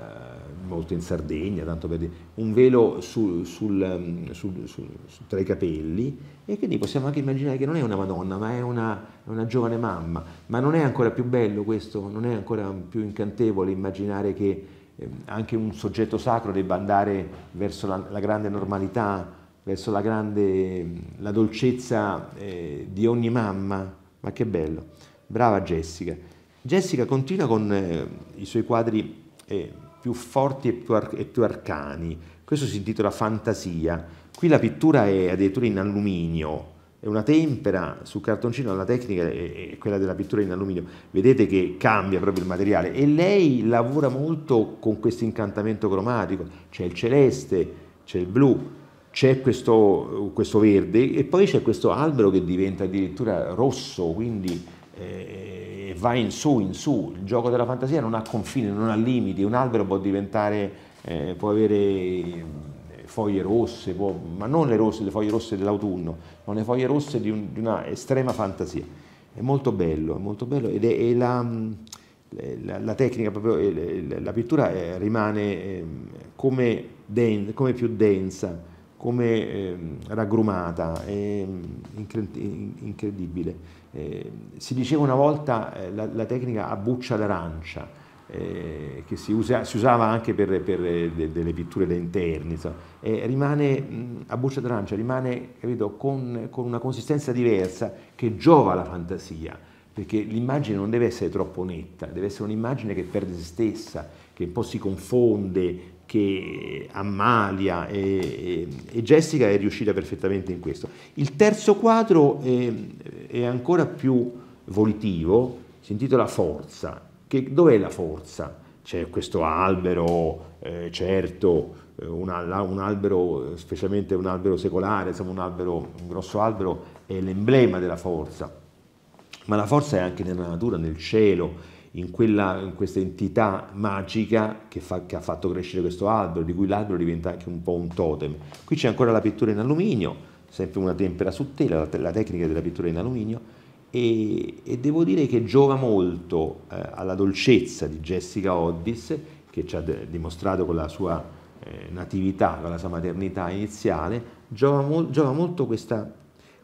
molto in Sardegna, tanto per dire, un velo sul, mm, sul, sul, tra i capelli e quindi possiamo anche immaginare che non è una Madonna, ma è una, una giovane mamma. Ma non è ancora più bello questo? Non è ancora più incantevole immaginare che Ehm, anche un soggetto sacro debba andare verso la, la grande normalità, verso la grande, ehm, la dolcezza eh, di ogni mamma. Ma che bello, brava Jessica. Jessica continua con eh, i suoi quadri eh, più forti e più, e più arcani. Questo si intitola Fantasia. Qui la pittura è addirittura in alluminio, è una tempera su cartoncino, la tecnica è quella della pittura in alluminio, vedete che cambia proprio il materiale e lei lavora molto con questo incantamento cromatico, c'è il celeste, c'è il blu, c'è questo, questo, verde e poi c'è questo albero che diventa addirittura rosso, quindi eh, va in su, in su, il gioco della fantasia non ha confini, non ha limiti, un albero può diventare, eh, può avere foglie rosse, ma non le rosse, le foglie rosse dell'autunno, ma le foglie rosse di, un, di, una estrema fantasia. È molto bello, è molto bello ed è, è la, la, la, tecnica, proprio, la pittura è, eh, rimane ehm, come, den, come, più densa, come eh, raggrumata, è ehm, incredibile. Eh, si diceva una volta eh, la, la tecnica a buccia d'arancia, eh, che si, usa, si, usava anche per, per eh, de, delle pitture da interni, insomma, e rimane mh, a buccia d'arancia, rimane capito, con, con una consistenza diversa che giova alla fantasia, perché l'immagine non deve essere troppo netta, deve essere un'immagine che perde se stessa, che un po' si confonde, che ammalia e, e, e, Jessica è riuscita perfettamente in questo. Il terzo quadro è, ehm, è ancora più volitivo, si intitola Forza che, dov'è la forza? C'è questo albero, eh, certo, eh, un, un, albero, specialmente un albero secolare, insomma un, albero, un grosso albero è l'emblema della forza, ma la forza è anche nella natura, nel cielo, in, quella, in questa entità magica che, fa, che, ha fatto crescere questo albero, di cui l'albero diventa anche un po' un totem. Qui c'è ancora la pittura in alluminio, sempre una tempera sottile, la, la tecnica della pittura in alluminio, e, e devo dire che giova molto eh, alla dolcezza di Jessica Oddis, che ci ha de- dimostrato con la sua eh, natività, con la sua maternità iniziale, giova, mo- giova molto questa,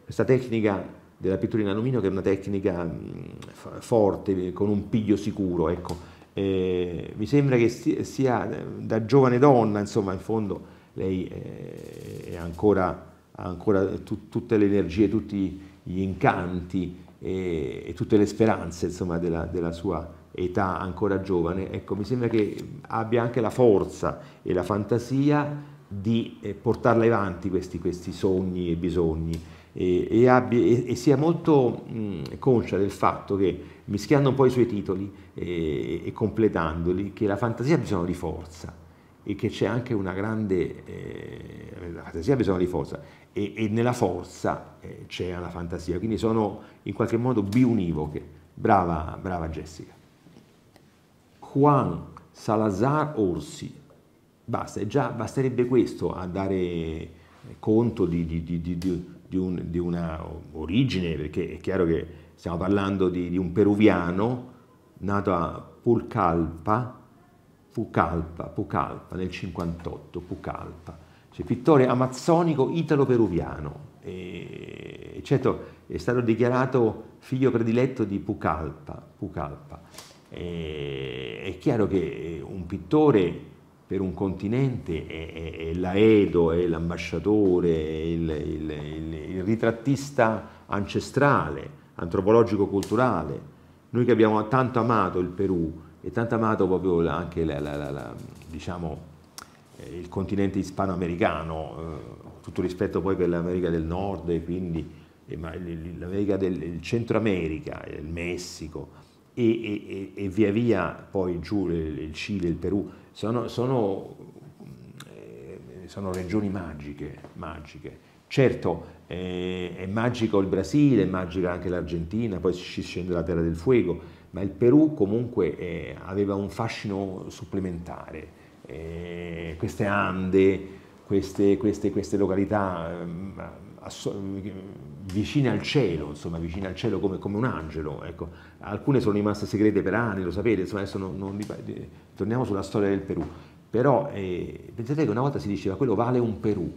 questa tecnica della pittura in alluminio che è una tecnica mh, mm, forte, con un piglio sicuro. Ecco. Eh, mi sembra che sia, sia, eh, da giovane donna, insomma, in fondo lei eh, ancora, ha ancora tut, tutte le energie, tutti gli incanti e, e tutte le speranze insomma, della, della sua età ancora giovane, ecco, mi sembra che abbia anche la forza e la fantasia di eh, portarla avanti questi, questi, sogni e bisogni e, e, abbia, e, e sia molto mh, conscia del fatto che mischiando un po' i suoi titoli eh, e, completandoli, che la fantasia ha bisogno di forza e che c'è anche una grande... Eh, la fantasia ha bisogno di forza e, nella forza eh, c'è la fantasia, quindi sono in qualche modo biunivoche. Brava, brava Jessica. Juan Salazar Orsi. Basta, già basterebbe questo a dare conto di, di, di, di un, una origine, perché è chiaro che stiamo parlando di, un peruviano nato a Pulcalpa, Pucalpa, Pucalpa nel 58, Pucalpa, cioè pittore amazzonico italo-peruviano, e eh, certo, è stato dichiarato figlio prediletto di Pucallpa. Pucallpa. Eh, è chiaro che eh, un pittore per un continente è, è, è l'aedo, è l'ambasciatore, è il, il, il, il ritrattista ancestrale, antropologico-culturale. Noi che abbiamo tanto amato il Perù e tanto amato proprio anche la, la, la, diciamo, il continente ispanoamericano, tutto rispetto poi per l'America del Nord e quindi eh, l'America del Centro America, eh, il Messico e, e, e, via via poi giù il Cile, il Perù, sono, sono, eh, sono regioni magiche, magiche. Certo, eh, è magico il Brasile, è magica anche l'Argentina, poi si scende la Terra del Fuego, ma il Perù comunque eh, aveva un fascino supplementare. Eh, queste Ande, queste, queste, queste località ehm, vicine al cielo, insomma, vicine al cielo come, come un angelo. Ecco. Alcune sono rimaste segrete per anni, lo sapete, insomma, adesso non, non, torniamo sulla storia del Perù. Però eh, pensate che una volta si diceva quello vale un Perù,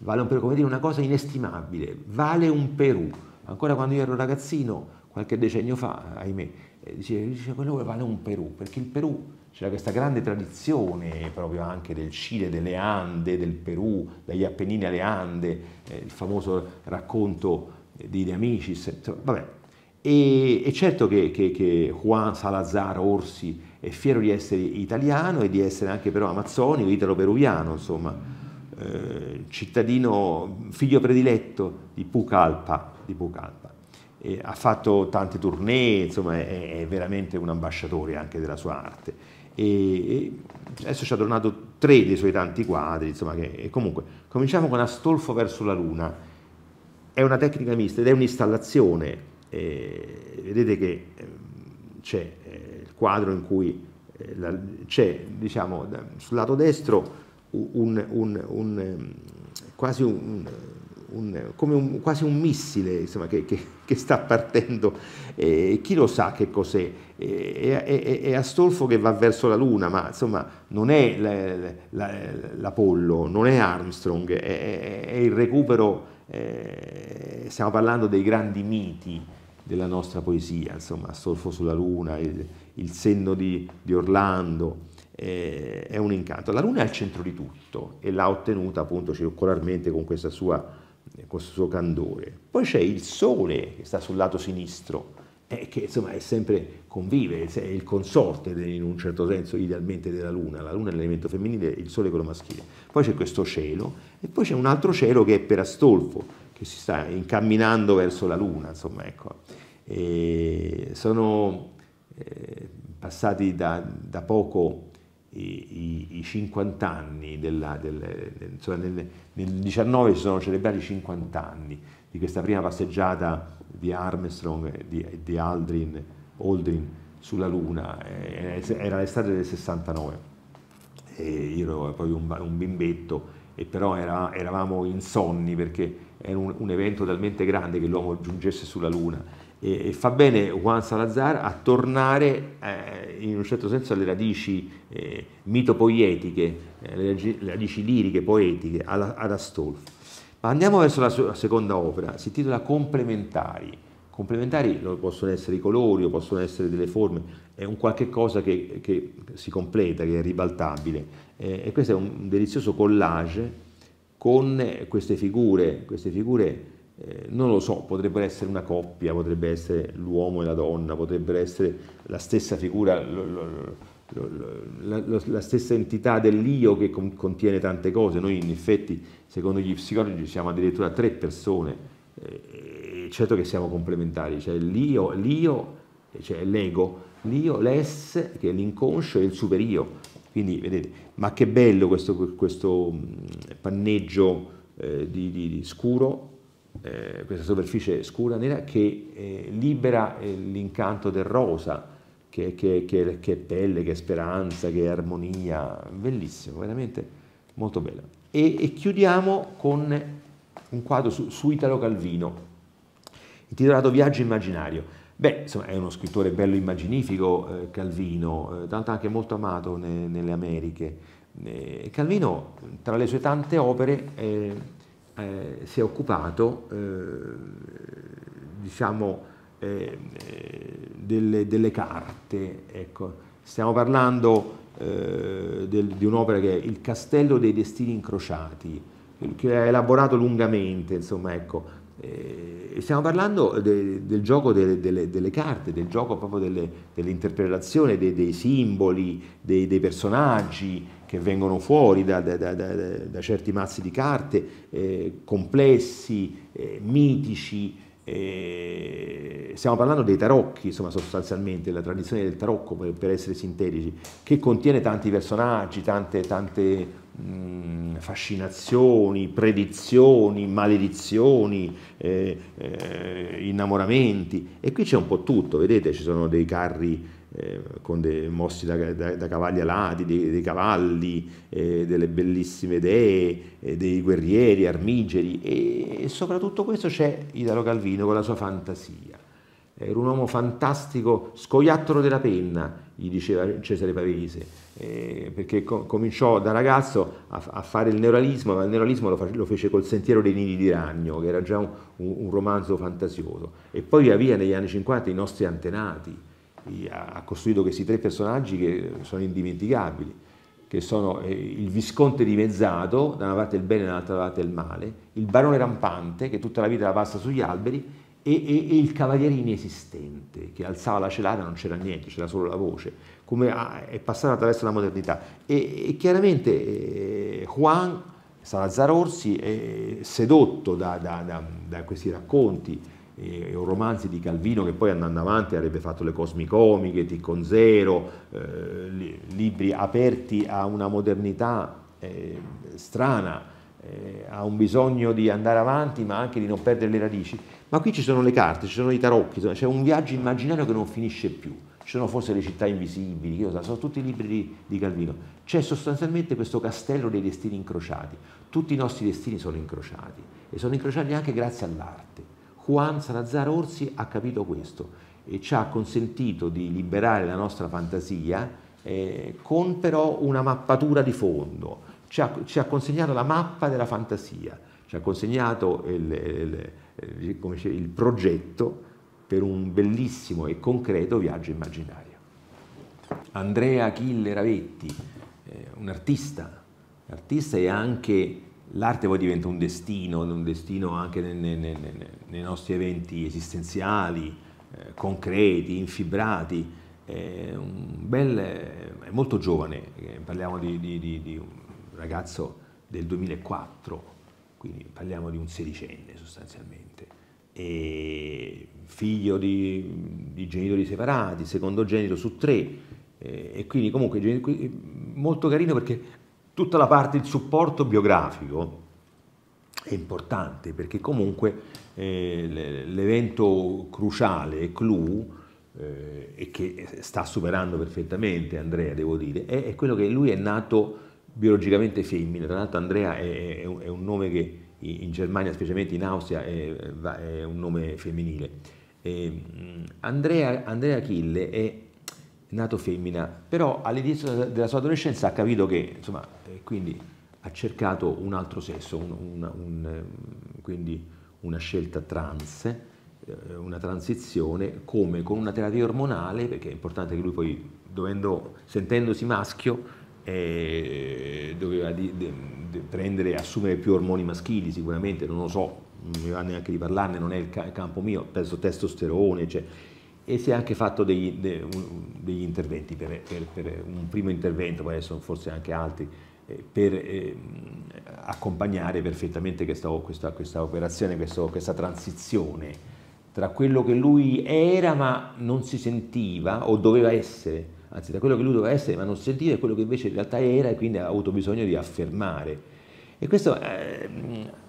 vale un Perù, come dire una cosa inestimabile, vale un Perù. Ancora quando io ero ragazzino, qualche decennio fa, eh, ahimè, eh, diceva quello vale un Perù, perché il Perù c'era questa grande tradizione proprio anche del Cile, delle Ande, del Perù, dagli Appennini alle Ande, eh, il famoso racconto di De Amicis, vabbè. E, e certo che, che, che, Juan Salazar Orsi è fiero di essere italiano e di essere anche però amazzonico, italo-peruviano, insomma, eh, cittadino, figlio prediletto di Pucallpa. Di Pucallpa. Eh, ha fatto tante tournée, insomma è, è veramente un ambasciatore anche della sua arte e adesso ci ha donato tre dei suoi tanti quadri, insomma, che comunque cominciamo con Astolfo verso la Luna, è una tecnica mista ed è un'installazione, eh, vedete che ehm, c'è eh, il quadro in cui eh, c'è, diciamo, sul lato destro un, un, un, ehm, quasi, quasi un, missile, insomma, che, che che sta partendo, eh, chi lo sa che cos'è, è, è, è, Astolfo che va verso la Luna, ma insomma non è l'Apollo, non è Armstrong, è, è il recupero, eh, stiamo parlando dei grandi miti della nostra poesia, insomma Astolfo sulla Luna, il, il senno di, di Orlando, eh, è un incanto. La Luna è al centro di tutto e l'ha ottenuta appunto circolarmente con questa sua eh, questo suo candore. Poi c'è il Sole che sta sul lato sinistro, eh, che insomma è sempre convive, è il consorte in un certo senso idealmente della Luna, la Luna è l'elemento femminile, il Sole è quello maschile. Poi c'è questo cielo e poi c'è un altro cielo che è per Astolfo, che si sta incamminando verso la Luna, insomma ecco. E sono eh, passati da, da poco i, i, 50 anni, della, del, insomma nel, nel 19 si sono celebrati i 50 anni di questa prima passeggiata di Armstrong, di, di Aldrin, Aldrin sulla Luna, eh, era l'estate del 69, e io ero poi un, un bimbetto e però era, eravamo insonni perché era un, un evento talmente grande che l'uomo giungesse sulla Luna e, fa bene Juan Salazar a tornare eh, in un certo senso alle radici eh, mitopoietiche, alle eh, radici liriche, poetiche, alla, ad Astolfo. Ma andiamo verso la, la seconda opera, si intitola Complementari. Complementari possono essere i colori o possono essere delle forme, è un qualche cosa che, che si completa, che è ribaltabile. Eh, e questo è un delizioso collage con queste figure, queste figure eh, non lo so, potrebbero essere una coppia, potrebbe essere l'uomo e la donna, potrebbero essere la stessa figura, lo, lo, lo, la, la, stessa entità dell'io che con, contiene tante cose. Noi in effetti, secondo gli psicologi, siamo addirittura tre persone, eh, certo che siamo complementari, cioè l'io, l'io cioè l'ego, l'io, l'ess, che è l'inconscio e il superio. Quindi vedete, ma che bello questo, questo panneggio eh, di, di, di scuro eh, questa superficie scura nera che eh, libera eh, l'incanto del rosa, che, che, che, che, è pelle, che è speranza, che è armonia, bellissimo, veramente molto bello. E, e chiudiamo con un quadro su, su Italo Calvino, intitolato Viaggio immaginario. Beh, insomma, è uno scrittore bello immaginifico, eh, Calvino, eh, tanto anche molto amato ne, nelle Americhe. Eh, Calvino, tra le sue tante opere, eh, eh, si è occupato eh, diciamo, eh, delle, delle, carte. Ecco. Stiamo parlando del, di un'opera che è Il castello dei destini incrociati, che ha elaborato lungamente, insomma, ecco, eh, stiamo parlando de, del gioco delle, delle, delle, carte, del gioco proprio delle, dell'interpretazione dei, dei simboli, dei, dei, personaggi che vengono fuori da, da, da, da certi mazzi di carte, eh, complessi, eh, mitici. Eh, stiamo parlando dei tarocchi, insomma, sostanzialmente, la tradizione del tarocco, per, essere sintetici, che contiene tanti personaggi, tante, tante mh, mm, fascinazioni, predizioni, maledizioni, eh, eh, innamoramenti. E qui c'è un po' tutto, vedete, ci sono dei carri eh, con dei, mossi da, da, da, cavalli alati, dei, dei cavalli, eh, delle bellissime dee, eh, dei guerrieri, armigeri e, e soprattutto questo c'è Italo Calvino con la sua fantasia. Era un uomo fantastico, scoiattolo della penna, gli diceva Cesare Pavese eh, perché co- cominciò da ragazzo a, a, fare il neuralismo, ma il neuralismo lo, face, lo, fece col Sentiero dei Nidi di Ragno, che era già un, un, un romanzo fantasioso. E poi via via negli anni 50 i nostri antenati i, ha costruito questi tre personaggi che sono indimenticabili, che sono eh, il Visconte dimezzato, da una parte il bene e dall'altra parte il male, il Barone rampante, che tutta la vita la passa sugli alberi, e, e, e il Cavaliere inesistente, che alzava la celata e non c'era niente, c'era solo la voce come è passata attraverso la modernità. E, e chiaramente eh, Juan Salazar Orsi è sedotto da, da, da, da questi racconti eh, romanzi di Calvino che poi andando avanti avrebbe fatto le cosmicomiche, Ticcon Zero, eh, libri aperti a una modernità eh, strana, eh, a un bisogno di andare avanti ma anche di non perdere le radici. Ma qui ci sono le carte, ci sono i tarocchi, c'è un viaggio immaginario che non finisce più ci sono forse le città invisibili, sono tutti i libri di, di Calvino. C'è sostanzialmente questo castello dei destini incrociati. Tutti i nostri destini sono incrociati e sono incrociati anche grazie all'arte. Juan Salazar Orsi ha capito questo e ci ha consentito di liberare la nostra fantasia eh, con però una mappatura di fondo. Ci ha, ci ha, consegnato la mappa della fantasia, ci ha consegnato il, il, il, il progetto per un bellissimo e concreto viaggio immaginario. Andrea Achille Ravetti, eh, un artista, artista e anche l'arte poi diventa un destino, un destino anche nei, nei, nei, nei nostri eventi esistenziali, eh, concreti, infibrati, è, bel, è molto giovane, eh, parliamo di, di, di, di, un ragazzo del 2004, quindi parliamo di un sedicenne sostanzialmente, e figlio di, di genitori separati, secondogenito su tre, eh, e quindi comunque molto carino perché tutta la parte, il supporto biografico è importante perché comunque eh, l'evento cruciale, clou, eh, e che sta superando perfettamente Andrea, devo dire, è, è quello che lui è nato biologicamente femmina, tra l'altro Andrea è, è, un, è un nome che in Germania, specialmente in Austria, è, è un nome femminile. Eh, Andrea, Andrea Achille è nato femmina, però all'inizio della sua adolescenza ha capito che, insomma, eh, quindi ha cercato un altro sesso, un, un, un, ehm, quindi una scelta trans, eh, una transizione, come con una terapia ormonale, perché è importante che lui poi, dovendo, sentendosi maschio, eh, doveva di, de, de prendere, assumere più ormoni maschili sicuramente, non lo so, non mi va neanche di parlarne, non è il campo mio, penso testosterone, cioè, e si è anche fatto degli, de, un, degli interventi, per, per, per, un primo intervento, poi adesso forse anche altri, eh, per eh, accompagnare perfettamente questa, questa, questa operazione, questa, questa transizione tra quello che lui era ma non si sentiva o doveva essere, anzi tra quello che lui doveva essere ma non si sentiva e quello che invece in realtà era e quindi ha avuto bisogno di affermare e questo, eh,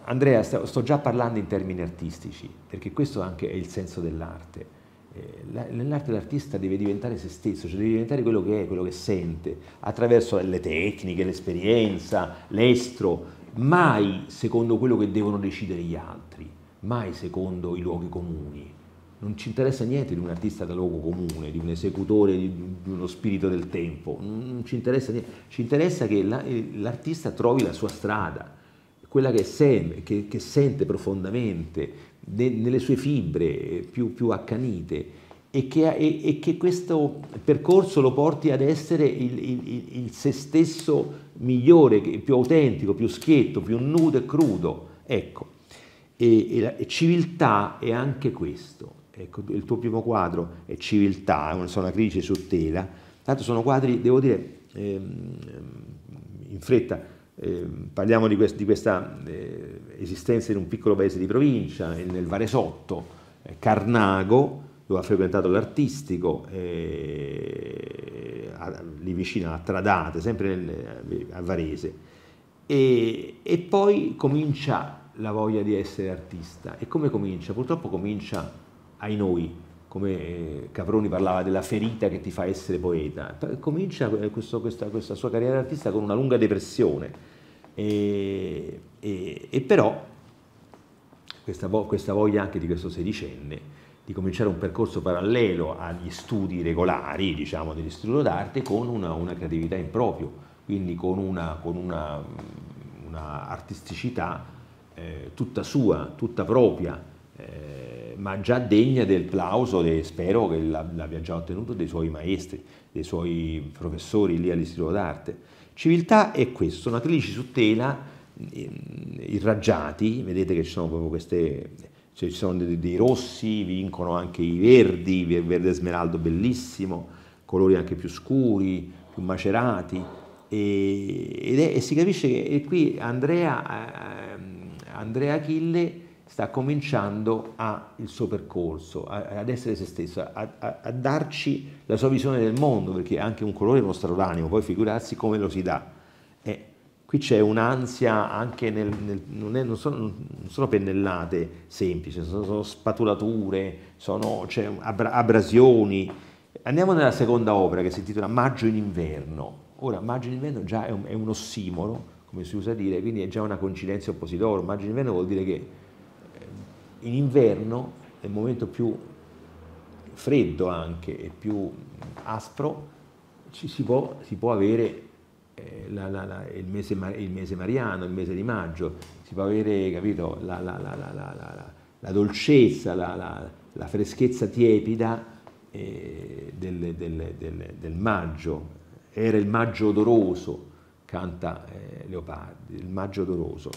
Andrea, sto già parlando in termini artistici, perché questo anche è il senso dell'arte. Eh, nell'arte l'artista deve diventare se stesso, cioè deve diventare quello che è, quello che sente, attraverso le tecniche, l'esperienza, l'estro, mai secondo quello che devono decidere gli altri, mai secondo i luoghi comuni non ci interessa niente di un artista da luogo comune, di un esecutore, di, uno spirito del tempo, non ci interessa niente, ci interessa che eh, l'artista trovi la sua strada, quella che, sem- che, che sente profondamente, ne, nelle sue fibre eh, più, più accanite e che, e, e che, questo percorso lo porti ad essere il, il, il se stesso migliore, più autentico, più schietto, più nudo e crudo. Ecco, e, e la, civiltà è anche questo, ecco, il tuo primo quadro è Civiltà, una sonatrice su tela, tanto sono quadri, devo dire, ehm, in fretta, eh, parliamo di, quest di questa eh, esistenza in un piccolo paese di provincia, eh, nel Varesotto, eh, Carnago, dove ha frequentato l'artistico, eh, a, lì vicino a Tradate, sempre nel, eh, a Varese. E, e poi comincia la voglia di essere artista. E come comincia? Purtroppo comincia ai noi, come eh, Caproni parlava della ferita che ti fa essere poeta, comincia eh, questo, questa, questa, sua carriera artista con una lunga depressione e, e, e però questa, questa, voglia anche di questo sedicenne di cominciare un percorso parallelo agli studi regolari, diciamo, dell'istituto d'arte con una, una creatività in proprio, quindi con una, con una, una artisticità eh, tutta sua, tutta propria. Eh, ma già degna del plauso, e spero che l'abbia già ottenuto, dei suoi maestri, dei suoi professori lì all'Istituto d'Arte. Civiltà è questo, sono acrilici su tela mm, irraggiati, vedete che ci sono proprio queste, cioè ci sono dei, dei rossi, vincono anche i verdi, il verde smeraldo bellissimo, colori anche più scuri, più macerati, e, è, e si capisce che qui Andrea, eh, Andrea Achille sta cominciando a il suo percorso, a, ad essere se stesso, a, a, a, darci la sua visione del mondo, perché anche un colore è uno stato poi figurarsi come lo si dà. E eh, qui c'è un'ansia anche nel... nel non, è, non, sono, non, sono, pennellate semplici, sono, sono spatolature, sono cioè, abra, abrasioni. Andiamo nella seconda opera che si intitola Maggio in inverno. Ora, Maggio in inverno già è un, è un ossimoro, come si usa dire, quindi è già una coincidenza oppositore. Maggio in inverno vuol dire che in inverno, nel momento più freddo anche e più aspro, ci si, può, si può avere eh, la, la, la, il, mese, il, mese, mariano, il mese di maggio, si può avere capito, la, dolcezza, la, freschezza tiepida eh, del, del, del, del, maggio. Era il maggio odoroso, canta eh, Leopardi, il maggio odoroso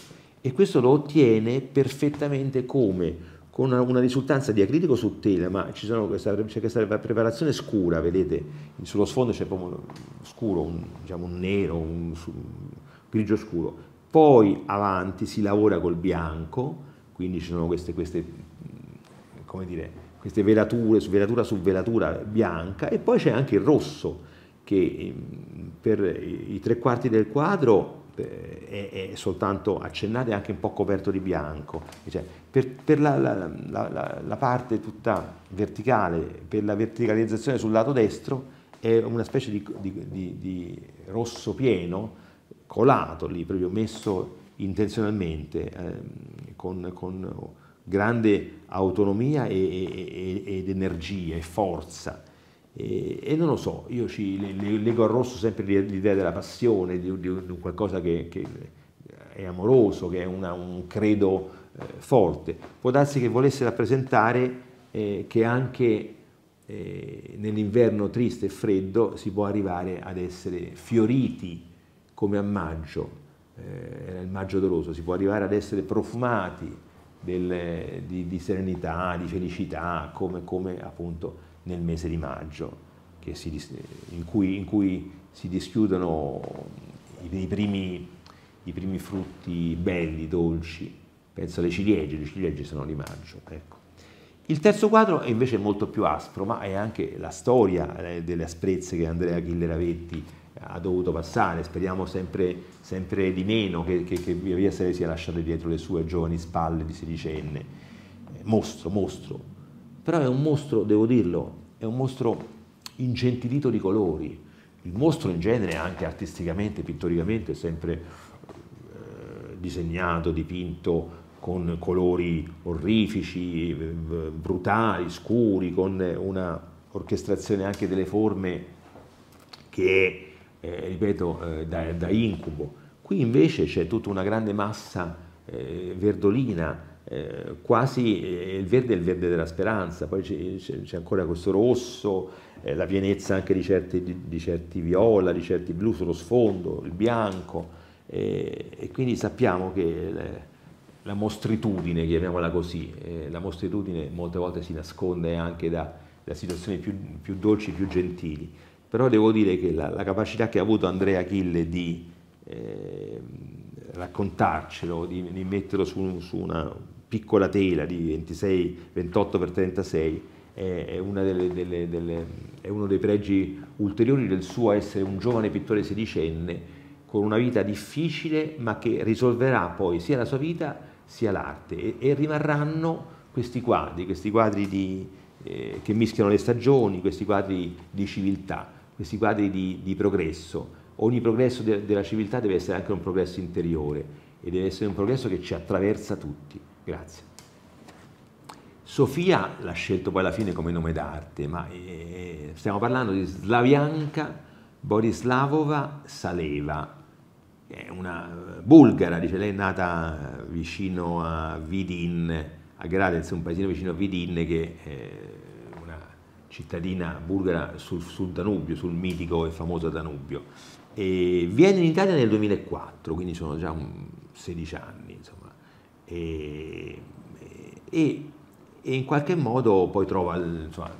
e questo lo ottiene perfettamente come? Con una, una risultanza di acrilico su tela, ma questa, c'è questa preparazione scura, vedete, sullo sfondo c'è proprio scuro, un, diciamo un nero, un, un grigio scuro. Poi avanti si lavora col bianco, quindi ci sono queste, queste come dire, queste velature, velatura su velatura bianca e poi c'è anche il rosso che ehm, per i tre quarti del quadro eh, è, è, soltanto accennato e anche un po' coperto di bianco. Cioè, per, per la, la, la, la, parte tutta verticale, per la verticalizzazione sul lato destro, è una specie di, di, di, di rosso pieno colato lì, proprio messo intenzionalmente, eh, con, con, grande autonomia e, e, ed energia e forza. E, e, non lo so, io ci le, le, lego al rosso sempre l'idea della passione, di, di un qualcosa che, che, è amoroso, che è una, un credo eh, forte. Può darsi che volesse rappresentare eh, che anche eh, nell'inverno triste e freddo si può arrivare ad essere fioriti come a maggio, era eh, il maggio doloso, si può arrivare ad essere profumati del, di, di, serenità, di felicità, come, come appunto nel mese di maggio, si, in, cui, in, cui, si dischiudono i, i, primi, i, primi, frutti belli, dolci, penso alle ciliegie, le ciliegie sono di maggio. Ecco. Il terzo quadro è invece molto più aspro, ma è anche la storia eh, delle asprezze che Andrea Chilleravetti ha dovuto passare, speriamo sempre, sempre di meno che, che, che via via se le sia lasciate dietro le sue giovani spalle di sedicenne. Eh, mostro, mostro, però è un mostro, devo dirlo, è un mostro ingentilito di colori. Il mostro in genere, anche artisticamente, pittoricamente, è sempre eh, disegnato, dipinto con colori orrifici, eh, brutali, scuri, con una orchestrazione anche delle forme che è, eh, ripeto, eh, da, da, incubo. Qui invece c'è tutta una grande massa eh, verdolina, eh, quasi eh, il verde è il verde della speranza, poi c'è, ancora questo rosso, eh, la pienezza anche di certi, di, di certi, viola, di certi blu sullo sfondo, il bianco, eh, e quindi sappiamo che le, eh, la mostritudine, chiamiamola così, la mostritudine molte volte si nasconde anche da, da situazioni più, più, dolci, più gentili, però devo dire che la, la capacità che ha avuto Andrea Achille di raccontarcelo, di, di metterlo su, su una, piccola tela di 26, 28 x 36 è, delle, delle, delle, è, uno dei pregi ulteriori del suo essere un giovane pittore sedicenne con una vita difficile ma che risolverà poi sia la sua vita sia l'arte e, e rimarranno questi quadri, questi quadri di, eh, che mischiano le stagioni, questi quadri di civiltà, questi quadri di, di progresso. Ogni progresso de, della civiltà deve essere anche un progresso interiore e deve essere un progresso che ci attraversa tutti. Grazie. Sofia l'ha scelto poi alla fine come nome d'arte, ma eh, stiamo parlando di Slavianka Borislavova Saleva, è una eh, bulgara, dice lei è nata vicino a Vidin, a Gradez, un paesino vicino a Vidin che è una cittadina bulgara sul, sul Danubio, sul mitico e famoso Danubio. E viene in Italia nel 2004, quindi sono già 16 anni, insomma e, e, e in qualche modo poi trova, insomma,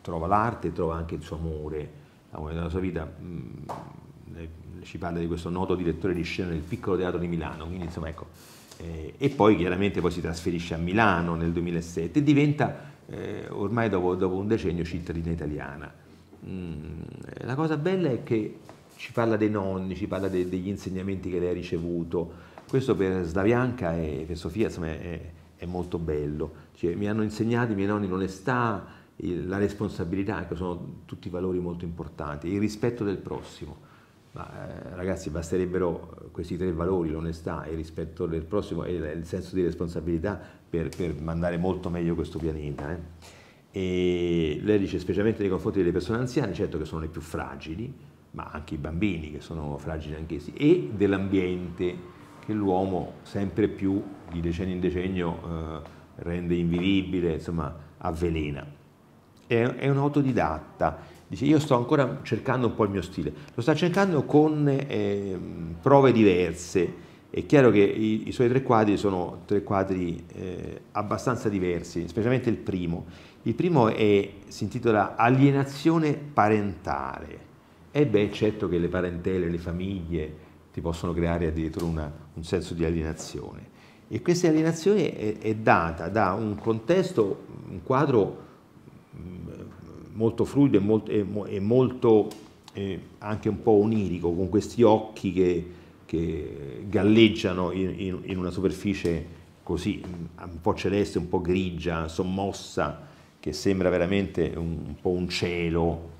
trova l'arte, trova anche il suo amore, l'amore della sua vita. Mm, eh, ci parla di questo noto direttore di scena del piccolo teatro di Milano, quindi insomma ecco, eh, e poi chiaramente poi si trasferisce a Milano nel 2007 e diventa eh, ormai dopo, dopo, un decennio cittadina italiana. Mm, la cosa bella è che ci parla dei nonni, ci parla de, degli insegnamenti che lei ha ricevuto, questo per Slavianca e per Sofia insomma, è, è molto bello. Cioè, mi hanno insegnato i miei nonni l'onestà, la responsabilità, ecco, sono tutti valori molto importanti, il rispetto del prossimo. Ma eh, ragazzi, basterebbero questi tre valori, l'onestà, il rispetto del prossimo e il, il senso di responsabilità per, per, mandare molto meglio questo pianeta. Eh. E lei dice specialmente nei confronti delle persone anziane, certo che sono le più fragili, ma anche i bambini che sono fragili anch'essi, e dell'ambiente che l'uomo sempre più di decennio in decennio eh, rende invivibile, insomma avvelena. È, è, un autodidatta, dice io sto ancora cercando un po' il mio stile, lo sta cercando con eh, prove diverse, è chiaro che i, i, suoi tre quadri sono tre quadri eh, abbastanza diversi, specialmente il primo. Il primo è, si intitola Alienazione parentale. E beh, certo che le parentele, le famiglie, ti possono creare addirittura una, un senso di alienazione. E questa alienazione è, è data da un contesto, un quadro mm, molto fluido e molto, e, e molto eh, anche un po' onirico, con questi occhi che, che galleggiano in, in, in, una superficie così mm, un po' celeste, un po' grigia, sommossa, che sembra veramente un, un po' un cielo,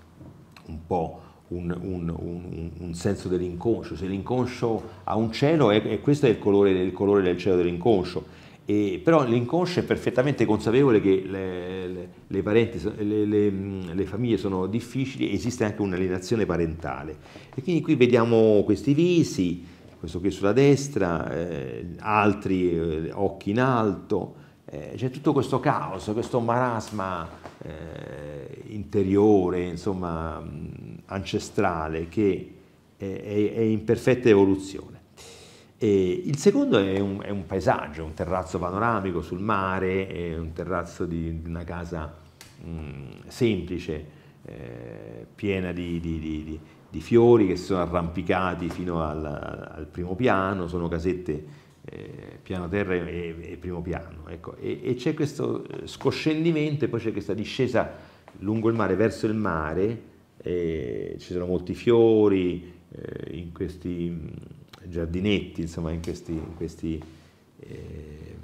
un po' un, un, un, un senso dell'inconscio, se l'inconscio ha un cielo e, e questo è il colore, il colore del cielo dell'inconscio. E, però l'inconscio è perfettamente consapevole che le, le, le, parenti, le, famiglie sono difficili, esiste anche un'alienazione parentale. E quindi qui vediamo questi visi, questo qui sulla destra, eh, altri eh, occhi in alto, eh, c'è tutto questo caos, questo marasma eh, interiore, insomma ancestrale che è, è, in perfetta evoluzione. E il secondo è un, è un, paesaggio, un terrazzo panoramico sul mare, è un terrazzo di, una casa mh, mm, semplice, eh, piena di, di, di, fiori che sono arrampicati fino al, al primo piano, sono casette eh, piano terra e, primo piano. Ecco. E, e c'è questo eh, scoscendimento e poi c'è questa discesa lungo il mare, verso il mare, e ci sono molti fiori eh, in questi mm, giardinetti, insomma in, questi, in, questi, eh,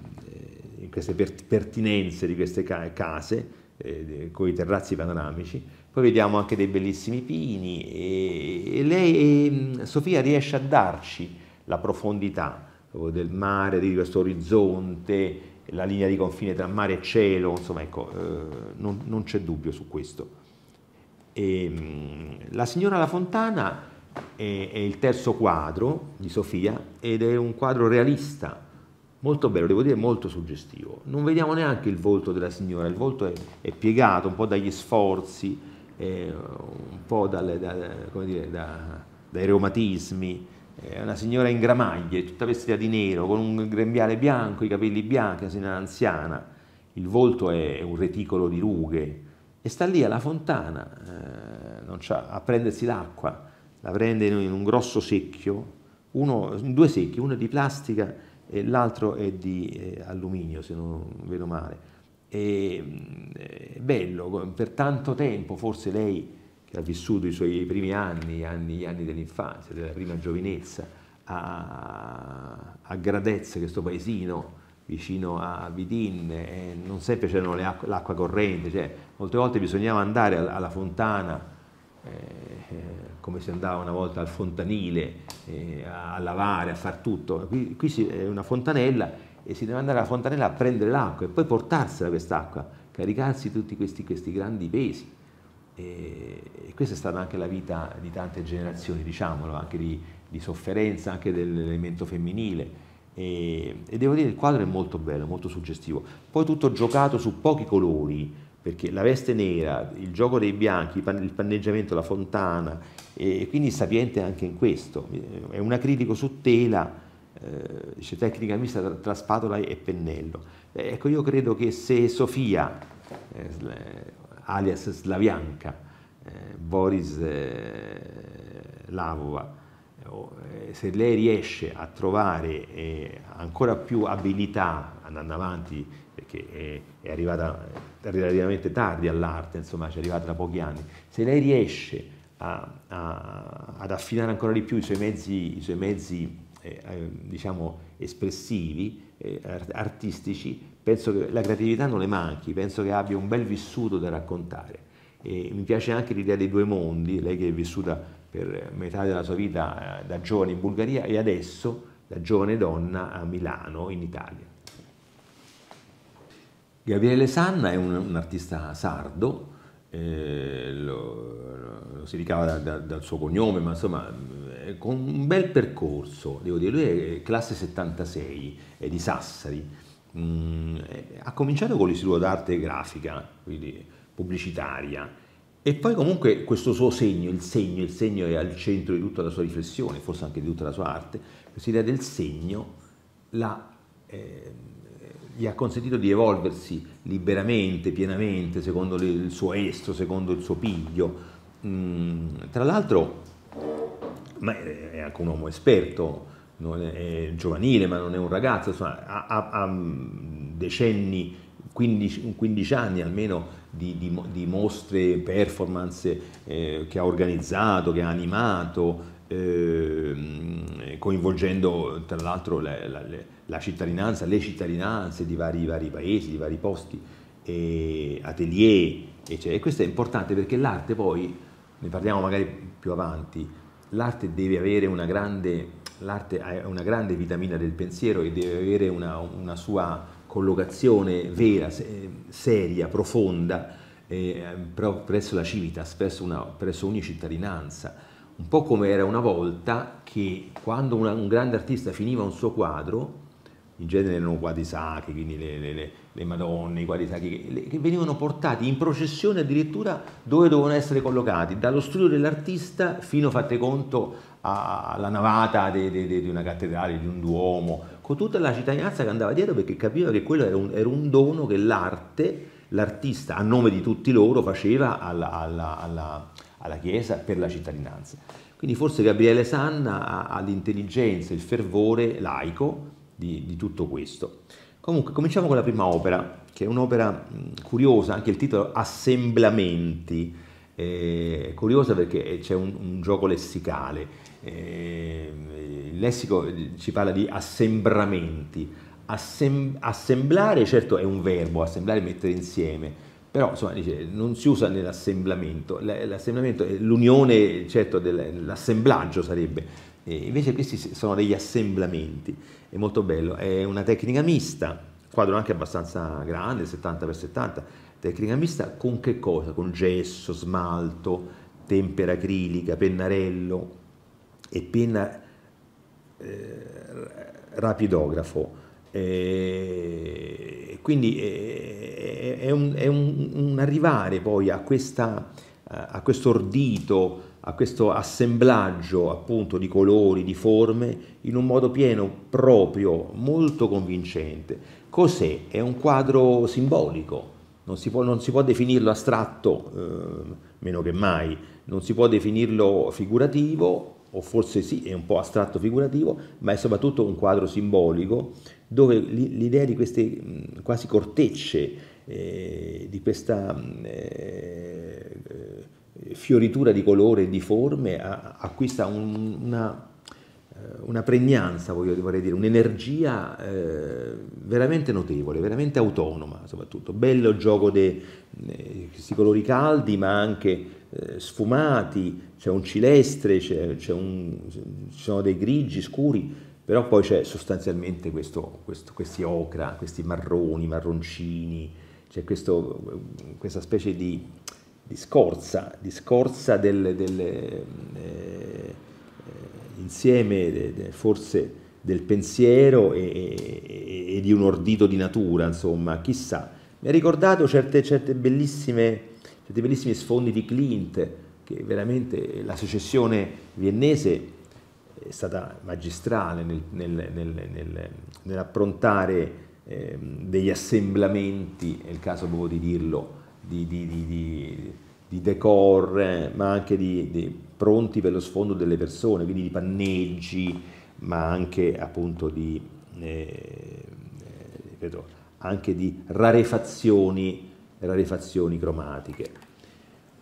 in queste pertinenze di queste case eh, con i terrazzi panoramici. Poi vediamo anche dei bellissimi pini e, e lei, e mm, Sofia riesce a darci la profondità del mare, di questo orizzonte, la linea di confine tra mare e cielo, insomma ecco, eh, non, non c'è dubbio su questo. E, ehm, la signora La Fontana è, è, il terzo quadro di Sofia ed è un quadro realista, molto bello, devo dire molto suggestivo. Non vediamo neanche il volto della signora, il volto è, è piegato un po' dagli sforzi, eh, un po' dalle, da, dire, da, dai reumatismi. È una signora in gramaglie, tutta vestita di nero, con un grembiale bianco, i capelli bianchi, una signora anziana. Il volto è un reticolo di rughe, e sta lì alla fontana eh, a prendersi l'acqua, la prende in un grosso secchio, uno, in due secchi, uno è di plastica e l'altro è di eh, alluminio se non vedo male. E, mm, è bello, per tanto tempo forse lei che ha vissuto i suoi primi anni, gli anni, anni dell'infanzia, della prima giovinezza, a, a Gradezza, questo paesino, vicino a Vidin, eh, non sempre c'erano l'acqua corrente, cioè, molte volte bisognava andare alla fontana eh, eh, come si andava una volta al fontanile eh, a lavare, a far tutto. Qui, qui si, è una fontanella e si deve andare alla fontanella a prendere l'acqua e poi portarsela quest'acqua, caricarsi tutti questi, questi grandi pesi. e, questa è stata anche la vita di tante generazioni, diciamolo, anche di, di sofferenza, anche dell'elemento femminile e, e, devo dire che il quadro è molto bello, molto suggestivo. Poi tutto giocato su pochi colori, perché la veste nera, il gioco dei bianchi, il panneggiamento, la fontana, e, quindi sapiente anche in questo. Eh, è una critica su tela, eh, c'è tecnica mista tra, tra, spatola e pennello. Eh, ecco, io credo che se Sofia, eh, alias Slavianca, eh, Boris Lavova, eh, se lei riesce a trovare eh, ancora più abilità andando avanti, perché è, è arrivata relativamente tardi all'arte, insomma ci è arrivata da pochi anni, se lei riesce a, a, ad affinare ancora di più i suoi mezzi, i suoi mezzi eh, eh diciamo, espressivi, eh, artistici, penso che la creatività non le manchi, penso che abbia un bel vissuto da raccontare. E mi piace anche l'idea dei due mondi, lei che è vissuta per metà della sua vita eh, da giovane in Bulgaria e adesso da giovane donna a Milano in Italia. Gabriele Sanna è un, un artista sardo, eh, lo, lo, si ricava da, da, dal suo cognome, ma insomma eh, con un bel percorso, devo dire, lui è classe 76, è di Sassari, mm, eh, ha cominciato con l'istituto d'arte grafica, quindi pubblicitaria, e poi comunque questo suo segno, il segno, il segno è al centro di tutta la sua riflessione, forse anche di tutta la sua arte, questa idea del segno la, eh, gli ha consentito di evolversi liberamente, pienamente, secondo il suo estro, secondo il suo piglio. Mm, tra l'altro è anche un uomo esperto, è giovanile ma non è un ragazzo, insomma, ha, ha, ha mm, decenni, 15, 15 anni almeno di, di, di mostre, performance eh, che ha organizzato, che ha animato, eh, coinvolgendo tra l'altro la, la, la, cittadinanza, le cittadinanze di vari, vari paesi, di vari posti, eh, atelier, eccetera. Cioè, e questo è importante perché l'arte poi, ne parliamo magari più avanti, l'arte deve avere una grande l'arte è una grande vitamina del pensiero e deve avere una, una sua collocazione vera, seria, profonda eh, presso la Civitas, spesso una, presso ogni cittadinanza. Un po' come era una volta che quando una, un grande artista finiva un suo quadro, in genere erano quadri sacri, quindi le, le, le, le Madonne, i quadri sacri, che, che venivano portati in processione addirittura dove dovevano essere collocati, dallo studio dell'artista fino, fate conto, alla navata di una cattedrale, di un duomo con tutta la cittadinanza che andava dietro perché capiva che quello era un, era un dono che l'arte, l'artista a nome di tutti loro faceva alla, alla, alla, alla Chiesa per la cittadinanza. Quindi forse Gabriele Sanna ha, ha l'intelligenza, il fervore laico di, di tutto questo. Comunque, cominciamo con la prima opera, che è un'opera curiosa, anche il titolo Assemblamenti. Eh, curiosa perché c'è un, un, gioco lessicale eh, il lessico eh, ci parla di assembramenti. Assem, assemblare, certo, è un verbo, assemblare mettere insieme, però insomma, dice, non si usa nell'assemblamento. L'assemblamento è l'unione, certo, dell'assemblaggio sarebbe. E invece questi sono degli assemblamenti, è molto bello. È una tecnica mista, quadro anche abbastanza grande, 70x70. Tecnica mista con che cosa? Con gesso, smalto, tempera acrilica, pennarello, e penna eh, rapidografo. E quindi eh, è, è, un, è un, arrivare poi a, questa, a questo ordito, a questo assemblaggio appunto di colori, di forme, in un modo pieno, proprio, molto convincente. Cos'è? È un quadro simbolico, non si può, non si può definirlo astratto, eh, meno che mai, non si può definirlo figurativo, o forse sì, è un po' astratto figurativo, ma è soprattutto un quadro simbolico dove l'idea di queste quasi cortecce, eh, di questa eh, fioritura di colore e di forme a, acquista un, una, eh, una, pregnanza, voglio, vorrei dire, un'energia eh, veramente notevole, veramente autonoma soprattutto. Bello il gioco di eh, questi colori caldi, ma anche eh, sfumati, c'è un cilestre, c'è, c'è un, ci sono dei grigi scuri, però poi c'è sostanzialmente questo, questo, questi ocra, questi marroni, marroncini, c'è questo, questa specie di, di, scorza, di scorza del, del eh, insieme de, de, forse del pensiero e, e, e, di un ordito di natura, insomma, chissà. Mi ha ricordato certe, certe bellissime cioè, dei bellissimi sfondi di Clint, che veramente la secessione viennese è stata magistrale nel, nel, nel, nell'approntare eh, degli assemblamenti, è il caso proprio di dirlo, di, di, di, di decor, eh, ma anche di, pronti per lo sfondo delle persone, quindi di panneggi, ma anche appunto di, eh, eh ripeto, anche rarefazioni, rarefazioni cromatiche.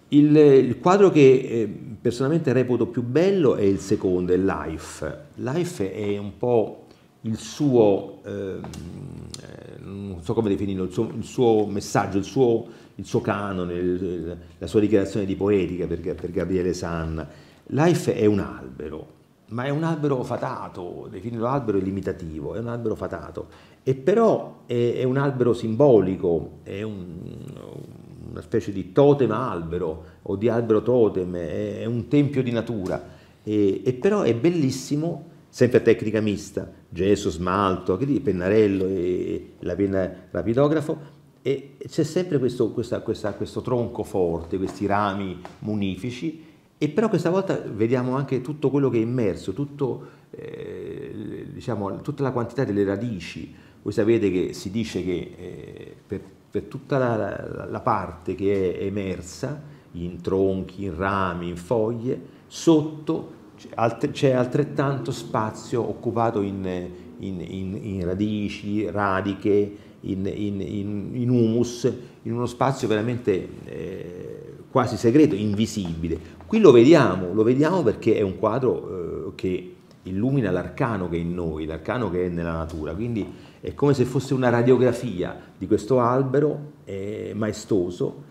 Il, il, quadro che eh, personalmente reputo più bello è il secondo, è Life. Life è un po' il suo, ehm, eh, non so come definirlo, il suo, il suo messaggio, il suo, il suo canone, il, la sua dichiarazione di poetica per, per, Gabriele San. Life è un albero, ma è un albero fatato, definirlo albero è limitativo, è un albero fatato, e però è, è un albero simbolico, è un, un una specie di totem albero o di albero totem, è, un tempio di natura, e, e però è bellissimo, sempre tecnica mista, gesso, smalto, che dì, pennarello e la penna rapidografo, e c'è sempre questo, questa, questa, questo tronco forte, questi rami munifici, e però questa volta vediamo anche tutto quello che è immerso, tutto, eh, diciamo, tutta la quantità delle radici. Voi sapete che si dice che eh, per per tutta la, la parte che è emersa in tronchi, in rami, in foglie, sotto c'è altrettanto spazio occupato in, in, in, in radici, radiche, in, humus, in uno spazio veramente eh, quasi segreto, invisibile. Qui lo vediamo, lo vediamo perché è un quadro eh, che illumina l'arcano che è in noi, l'arcano che è nella natura, quindi è come se fosse una radiografia di questo albero eh, maestoso,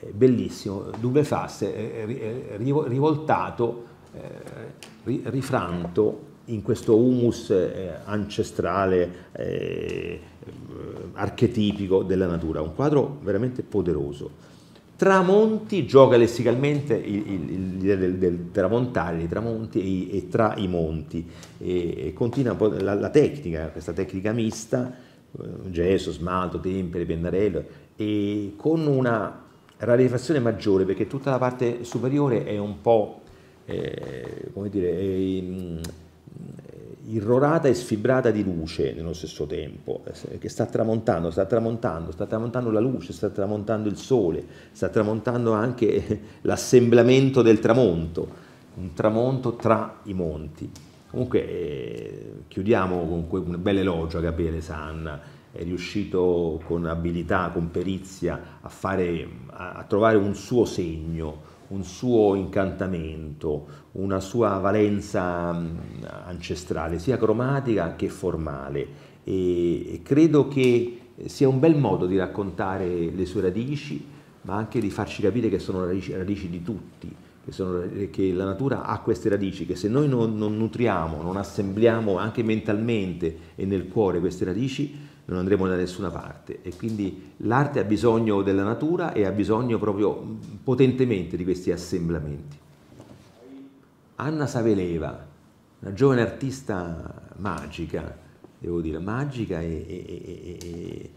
eh, bellissimo, due fasse, eh, rivoltato, ri, rifranto in questo humus eh, ancestrale, eh, archetipico della natura, un quadro veramente poderoso tramonti gioca lessicalmente l'idea del, del, tramontare, dei tramonti e, e tra i monti e, e continua la, la, tecnica, questa tecnica mista, eh, gesso, smalto, tempere, pennarello e con una rarefazione maggiore perché tutta la parte superiore è un po' eh, come dire, è, irrorata e sfibrata di luce nello stesso tempo, eh, che sta tramontando, sta tramontando, sta tramontando la luce, sta tramontando il sole, sta tramontando anche eh, l'assemblamento del tramonto, un tramonto tra i monti. Comunque eh, chiudiamo con un bel elogio a Gabriele Sanna, è riuscito con abilità, con perizia a, fare, a, a trovare un suo segno, un suo incantamento, una sua valenza mm, ancestrale, sia cromatica che formale. E credo che sia un bel modo di raccontare le sue radici, ma anche di farci capire che sono radici, radici di tutti, che, sono, che, la natura ha queste radici, che se noi non, non nutriamo, non assembliamo anche mentalmente e nel cuore queste radici, non andremo da nessuna parte e quindi l'arte ha bisogno della natura e ha bisogno proprio potentemente di questi assemblamenti. Anna Saveleva, una giovane artista magica, devo dire, magica e, e, e,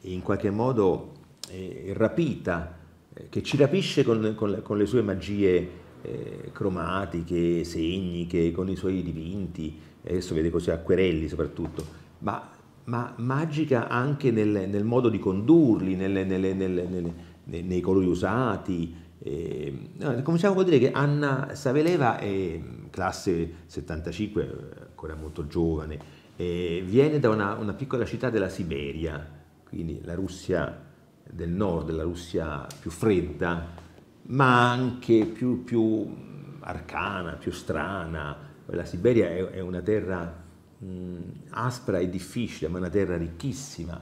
e in qualche modo eh, rapita, eh, che ci rapisce con, con, con le sue magie eh, cromatiche, segniche, con i suoi dipinti, adesso vede così acquerelli soprattutto, ma ma magica anche nel, nel modo di condurli, nelle, nelle, nelle, nei colori usati. Eh, cominciamo a dire che Anna Saveleva è mm, classe 75, ancora molto giovane, eh, viene da una, una, piccola città della Siberia, quindi la Russia del nord, la Russia più fredda, ma anche più, più mm, arcana, più strana. La Siberia è, è una terra mh, mm, aspra e difficile, ma è una terra ricchissima.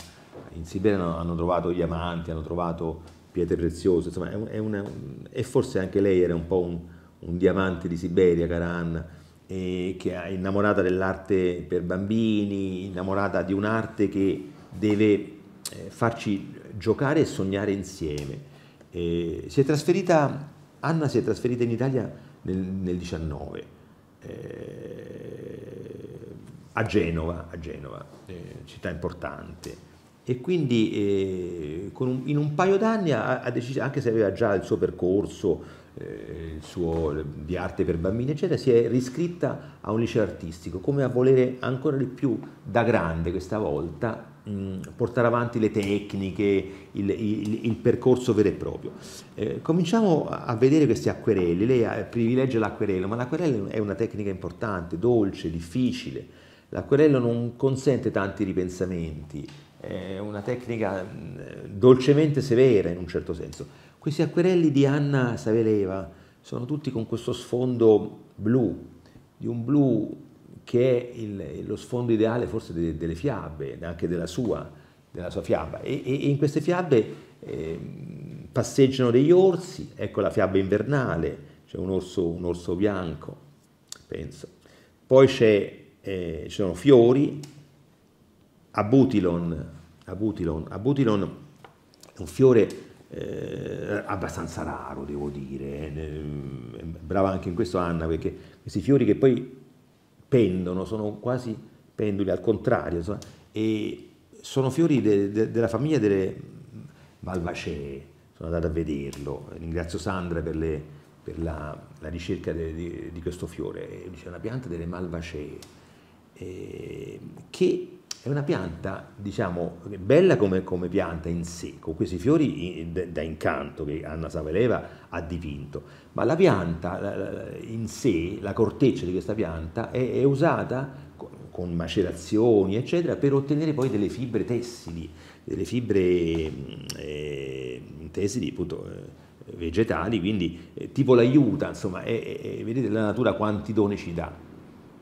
In Siberia hanno, hanno trovato diamanti, hanno trovato pietre preziose, insomma, è un, è una, e forse anche lei era un po' un, un diamante di Siberia, cara Anna, che è innamorata dell'arte per bambini, innamorata di un'arte che deve eh, farci giocare e sognare insieme. Eh, si è trasferita, Anna si è trasferita in Italia nel, nel 19, eh, a Genova, a Genova eh, città importante. E quindi eh, un, in un paio d'anni ha, ha, deciso, anche se aveva già il suo percorso eh, il suo, eh, di arte per bambini, eccetera, si è riscritta a un liceo artistico, come a volere ancora di più da grande questa volta portare avanti le tecniche, il, il, il percorso vero e proprio. Eh, cominciamo a vedere questi acquerelli, lei eh, privilegia l'acquerello, ma l'acquerello è una tecnica importante, dolce, difficile, L'acquerello non consente tanti ripensamenti, è una tecnica dolcemente severa in un certo senso. Questi acquerelli di Anna Saveleva sono tutti con questo sfondo blu, di un blu che è il, lo sfondo ideale forse delle, delle fiabe, anche della sua, della sua fiaba. E, e, in queste fiabe eh, passeggiano degli orsi, ecco la fiaba invernale, c'è cioè un, un orso bianco, penso. Poi c'è eh, ci sono fiori, abutilon, abutilon, abutilon è un fiore eh, abbastanza raro, devo dire, eh, mm, brava anche in questo Anna, perché questi fiori che poi pendono, sono quasi penduli al contrario, insomma, e sono fiori de, de, della famiglia delle valvacee, sono andato a vederlo, ringrazio Sandra per, le, per la, la, ricerca de, di, questo fiore, è una pianta delle malvacee, eh, che è una pianta, diciamo, bella come, come, pianta in sé, con questi fiori in, da incanto che Anna Saveleva ha dipinto, ma la pianta in sé, la corteccia di questa pianta, è, è usata con macerazioni, eccetera, per ottenere poi delle fibre tessili, delle fibre mm, eh, tessili, appunto, eh, vegetali, quindi eh, tipo l'aiuta, insomma, è, è, vedete la natura quanti doni ci dà.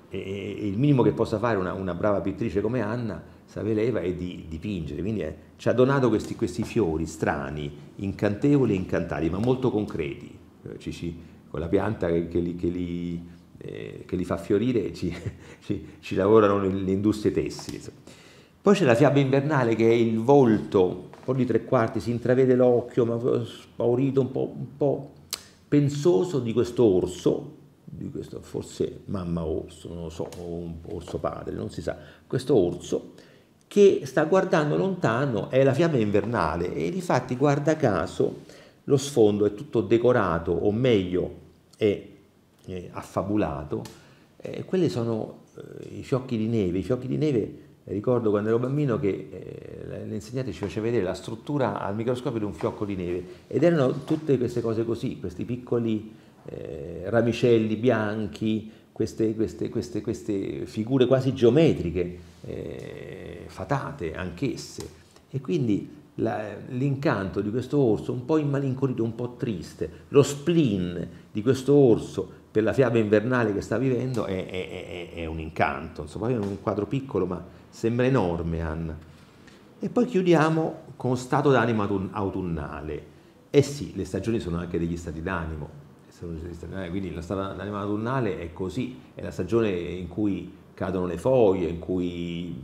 E, e il minimo che possa fare una, una, brava pittrice come Anna Saveleva è di dipingere, quindi è, ci ha donato questi, questi, fiori strani, incantevoli e incantati, ma molto concreti, eh, ci, ci, con la pianta che, che li, che li eh, che li fa fiorire ci, ci, ci lavorano le industrie tessili. Poi c'è la fiaba invernale che è il volto, un po' di tre quarti, si intravede l'occhio, ma spaurito, un po', un po' pensoso di questo orso, di questo, forse mamma orso, non lo so, o orso padre, non si sa, questo orso che sta guardando lontano, è la fiamma invernale e difatti guarda caso lo sfondo è tutto decorato o meglio è, è affabulato, eh, quelli sono eh, i fiocchi di neve, i fiocchi di neve ricordo quando ero bambino che eh, l'insegnante ci faceva vedere la struttura al microscopio di un fiocco di neve ed erano tutte queste cose così, questi piccoli eh, ramicelli bianchi, queste, queste, queste, queste, figure quasi geometriche, eh, fatate anch'esse. E quindi l'incanto di questo orso, un po' immalincolito, un po' triste, lo spleen di questo orso per la fiaba invernale che sta vivendo è, è, è, è un incanto. Insomma, è un quadro piccolo ma sembra enorme, Anna. E poi chiudiamo con stato d'animo autunnale. Eh sì, le stagioni sono anche degli stati d'animo. Eh, quindi la stagione autunnale è così, è la stagione in cui cadono le foglie, in cui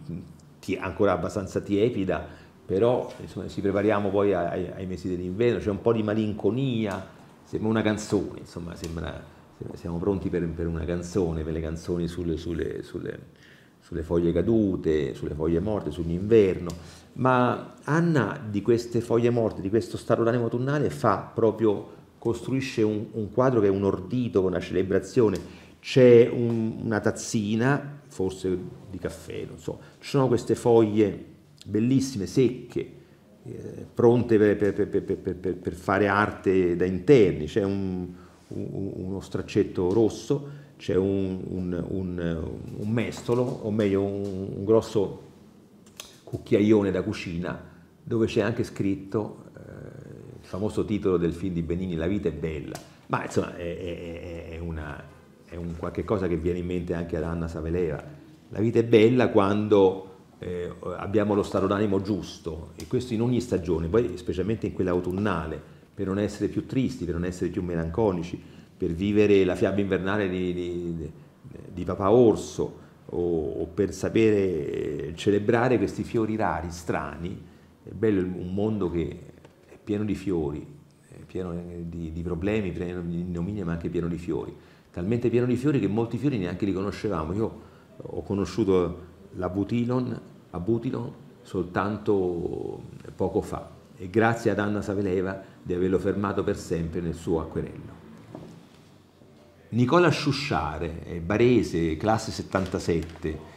è ancora abbastanza tiepida, però insomma, ci prepariamo poi ai, ai mesi dell'inverno, c'è un po' di malinconia, sembra una canzone, insomma sembra, siamo pronti per, per una canzone, per le canzoni sulle, sulle, sulle, sulle foglie cadute, sulle foglie morte, sull'inverno, ma Anna di queste foglie morte, di questo stato d'animo autunnale fa proprio costruisce un, un quadro che è un ordito con una celebrazione, c'è un, una tazzina, forse di caffè, non so, ci sono queste foglie bellissime, secche, eh, pronte per, per, per, per, fare arte da interni, c'è un, uno straccetto rosso, c'è un, un, un, un, mestolo, o meglio un, grosso cucchiaione da cucina, dove c'è anche scritto famoso titolo del film di Benini La vita è bella, ma insomma è, è, è, una, è un qualche cosa che viene in mente anche ad Anna Saveleva. La vita è bella quando eh, abbiamo lo stato d'animo giusto e questo in ogni stagione, poi specialmente in quella autunnale, per non essere più tristi, per non essere più melanconici, per vivere la fiaba invernale di, di, di Papa Orso o, o per sapere eh, celebrare questi fiori rari, strani. È bello un mondo che pieno di fiori, eh, pieno eh, di, di problemi, pieno di ignominia, ma anche pieno di fiori. Talmente pieno di fiori che molti fiori neanche li conoscevamo. Io ho conosciuto la Butilon a Butilon soltanto eh, poco fa e grazie ad Anna Saveleva di averlo fermato per sempre nel suo acquerello. Nicola Sciusciare, barese, classe 77,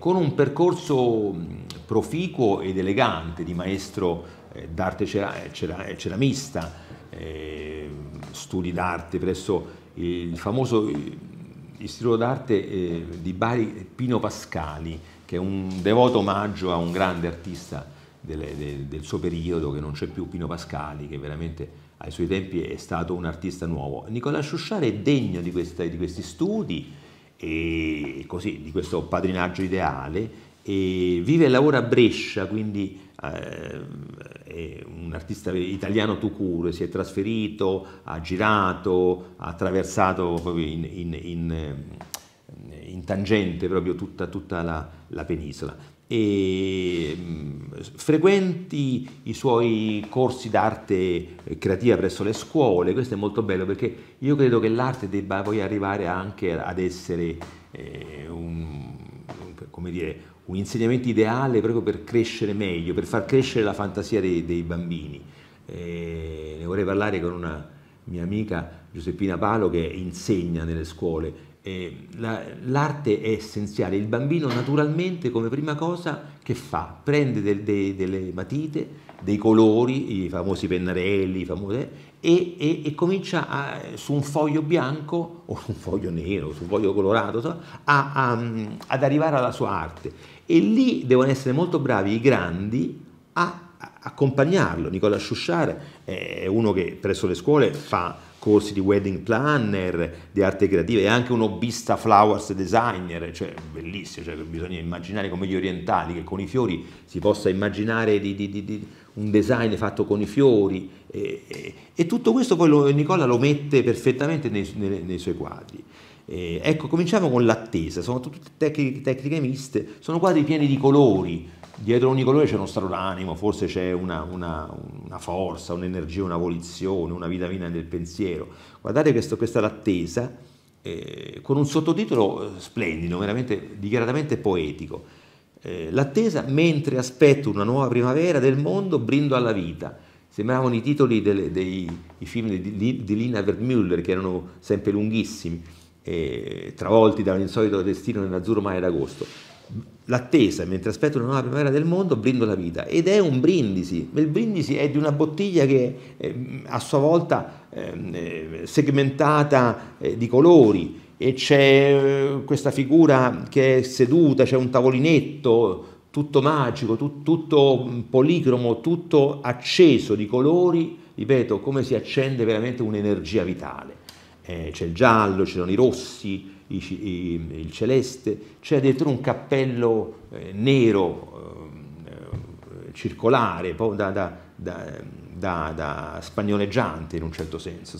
con un percorso proficuo ed elegante di maestro eh, d'arte ceramista, cera, cera eh, studi d'arte presso il famoso eh, istituto d'arte eh, di Bari Pino Pascali, che è un devoto omaggio a un grande artista del, del, del suo periodo, che non c'è più Pino Pascali, che veramente ai suoi tempi è stato un artista nuovo. Nicola Sciusciare è degno di, questa, di questi studi e così, di questo padrinaggio ideale, e vive e lavora a Brescia, quindi eh, è un artista italiano Tucur, si è trasferito, ha girato, ha attraversato proprio in, in, in, eh, in tangente proprio tutta, tutta la, la, penisola. E, mm, frequenti i suoi corsi d'arte creativa presso le scuole, questo è molto bello perché io credo che l'arte debba poi arrivare anche ad essere eh, un, come dire, un insegnamento ideale proprio per crescere meglio, per far crescere la fantasia dei, dei bambini. E eh, ne vorrei parlare con una mia amica Giuseppina Palo che insegna nelle scuole. Eh, l'arte la, è essenziale, il bambino naturalmente come prima cosa che fa? Prende del, de, delle matite, dei colori, i famosi pennarelli, i famosi, e, e, e, comincia a, su un foglio bianco o su un foglio nero, su un foglio colorato, a, a, ad arrivare alla sua arte. E lì devono essere molto bravi i grandi a accompagnarlo. Nicola Sciusciare è uno che presso le scuole fa corsi di wedding planner, di arte creativa, è anche un hobbista flowers designer, cioè bellissimo, cioè, bisogna immaginare come gli orientali, che con i fiori si possa immaginare di, di, di, un design fatto con i fiori e, e, e tutto questo poi lo, Nicola lo mette perfettamente nei, nei, nei suoi quadri. Eh, ecco, cominciamo con l'attesa, sono tutte tecniche, tecniche, miste, sono quadri pieni di colori, dietro ogni colore c'è uno stato d'animo, forse c'è una, una, una forza, un'energia, una volizione, una vitamina del pensiero. Guardate questo, questa è l'attesa, eh, con un sottotitolo eh, splendido, veramente dichiaratamente poetico. Eh, l'attesa, mentre aspetto una nuova primavera del mondo, brindo alla vita sembravano i titoli delle, dei i film di, di Lina Vermüller che erano sempre lunghissimi eh, travolti dall'insolito destino nell'azzurro mare d'agosto. L'attesa, mentre aspetto una nuova primavera del mondo, brindo la vita. Ed è un brindisi, il brindisi è di una bottiglia che eh, a sua volta ehm, eh, segmentata eh, di colori e c'è eh, questa figura che è seduta, c'è un tavolinetto tutto magico, tu, tutto policromo, tutto acceso di colori, ripeto, come si accende veramente un'energia vitale eh, c'è il giallo, c'erano i rossi, i, i, il celeste, c'è addirittura un cappello eh, nero ehm, eh, circolare, da, da, da, da, spagnoleggiante in un certo senso,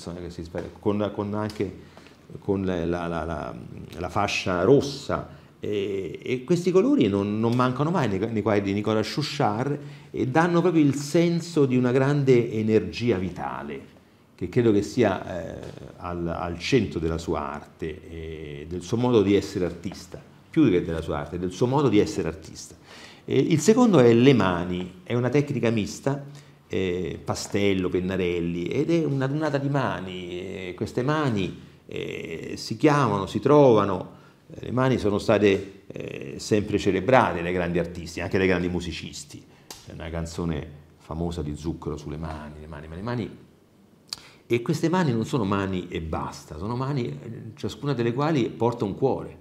con, con anche con la, la, la, la fascia rossa. E, questi colori non, non mancano mai nei, nei, quadri di Nicola Chouchard e danno proprio il senso di una grande energia vitale che credo che sia eh, al, al, centro della sua arte, eh, del suo modo di essere artista, più che della sua arte, del suo modo di essere artista. Eh, il secondo è le mani, è una tecnica mista, eh, pastello, pennarelli, ed è una donata di mani, eh, queste mani eh, si chiamano, si trovano, le mani sono state sempre celebrate dai grandi artisti, anche dai grandi musicisti, c'è una canzone famosa di Zucchero sulle mani, le mani, ma le mani e queste mani non sono mani e basta, sono mani, eh, ciascuna delle quali porta un cuore.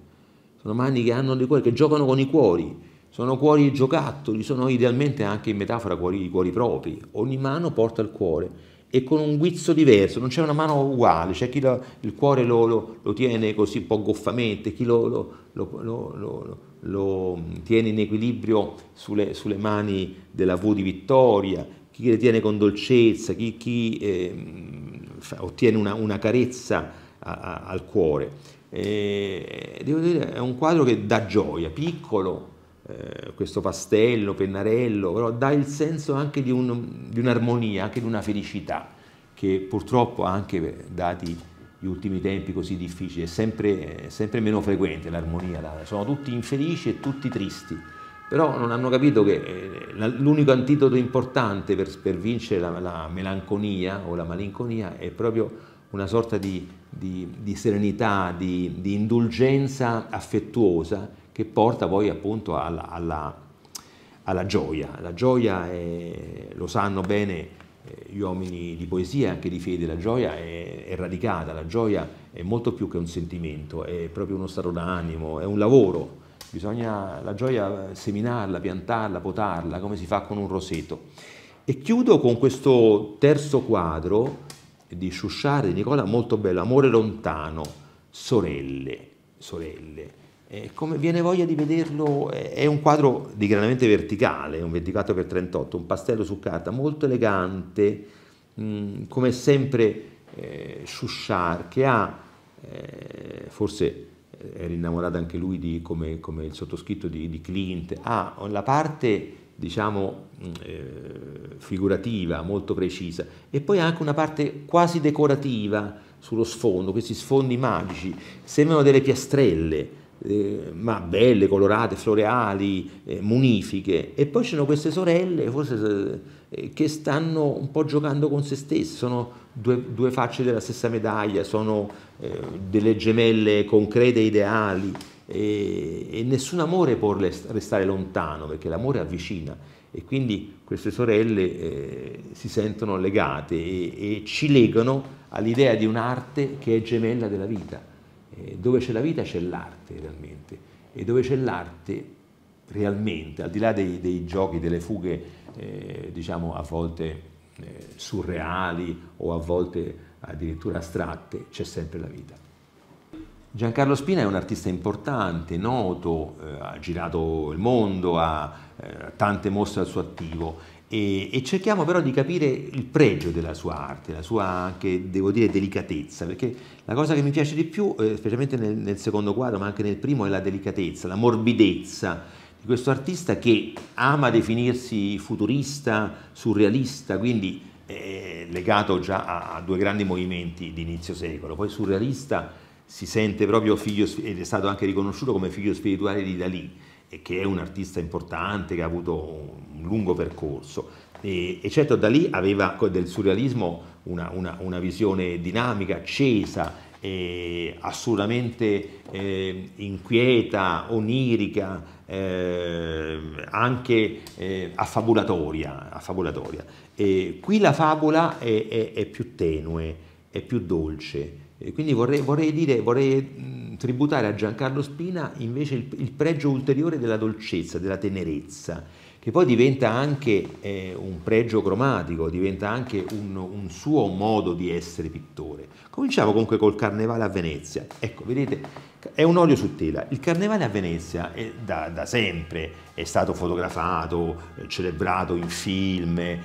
Sono mani che hanno dei cuori, che giocano con i cuori, sono cuori giocattoli, sono idealmente anche in metafora cuori, cuori propri. Ogni mano porta il cuore e con un guizzo diverso, non c'è una mano uguale, c'è chi lo, il cuore lo, lo, lo, tiene così un po' goffamente, chi lo, mm, tiene in equilibrio sulle, sulle mani della V di vittoria, chi le tiene con dolcezza, chi, chi eh, fa, ottiene una, una carezza a, a, al cuore. E, eh, devo dire, è un quadro che dà gioia, piccolo, eh, questo pastello, pennarello, però dà il senso anche di, un, di un'armonia, anche di una felicità, che purtroppo anche dati gli ultimi tempi così difficili, è sempre, è sempre meno frequente l'armonia, sono tutti infelici e tutti tristi però non hanno capito che eh, l'unico antidoto importante per, per vincere la, la, melanconia o la malinconia è proprio una sorta di, di, di serenità, di, di, indulgenza affettuosa che porta poi appunto alla, alla, alla gioia. La gioia, è, lo sanno bene eh, gli uomini di poesia e anche di fede, la gioia è, è radicata, la gioia è molto più che un sentimento, è proprio uno stato d'animo, è un lavoro bisogna la gioia eh, seminarla, piantarla, potarla, come si fa con un roseto. E chiudo con questo terzo quadro di Sciusciare di Nicola, molto bello, Amore lontano, sorelle, sorelle. E come viene voglia di vederlo, è un quadro di granamente verticale, un 24x38, un pastello su carta, molto elegante, mh, come sempre eh, Sciusciare, che ha eh, forse era innamorato anche lui di, come, come, il sottoscritto di, di Clint, ha ah, la parte diciamo mm, eh, figurativa molto precisa e poi anche una parte quasi decorativa sullo sfondo, questi sfondi magici, sembrano delle piastrelle, eh, ma belle, colorate, floreali, eh, munifiche. E poi ci sono queste sorelle, forse, eh, che stanno un po' giocando con se stesse, sono due, due facce della stessa medaglia, sono eh, delle gemelle concrete ideali e, e nessun amore può restare lontano perché l'amore avvicina e quindi queste sorelle eh, si sentono legate e, e ci legano all'idea di un'arte che è gemella della vita. Eh, dove c'è la vita c'è l'arte realmente e dove c'è l'arte realmente, al di là dei, dei giochi, delle fughe, eh, diciamo a volte eh, surreali o a volte addirittura astratte, c'è sempre la vita. Giancarlo Spina è un artista importante, noto, eh, ha girato il mondo, ha eh, tante mostre al suo attivo e, e, cerchiamo però di capire il pregio della sua arte, la sua anche, devo dire, delicatezza, perché la cosa che mi piace di più, eh, specialmente nel, nel secondo quadro, ma anche nel primo, è la delicatezza, la morbidezza di questo artista che ama definirsi futurista, surrealista, quindi è eh, legato già a, a, due grandi movimenti di inizio secolo. Poi surrealista si sente proprio figlio, ed è stato anche riconosciuto come figlio spirituale di Dalí, e che è un artista importante, che ha avuto un lungo percorso. E, e certo Dalí aveva del surrealismo una, una, una visione dinamica, accesa, eh, assolutamente eh, inquieta, onirica, ehm, eh, anche affabulatoria. affabulatoria. qui la favola è, è, è, più tenue, è più dolce. quindi vorrei, vorrei, dire, vorrei tributare a Giancarlo Spina invece il, il pregio ulteriore della dolcezza, della tenerezza che poi diventa anche eh, un pregio cromatico, diventa anche un, un, suo modo di essere pittore. Cominciamo comunque col Carnevale a Venezia. Ecco, vedete, è un olio su tela. Il Carnevale a Venezia è, da, da, sempre è stato fotografato, è eh, celebrato in film, in,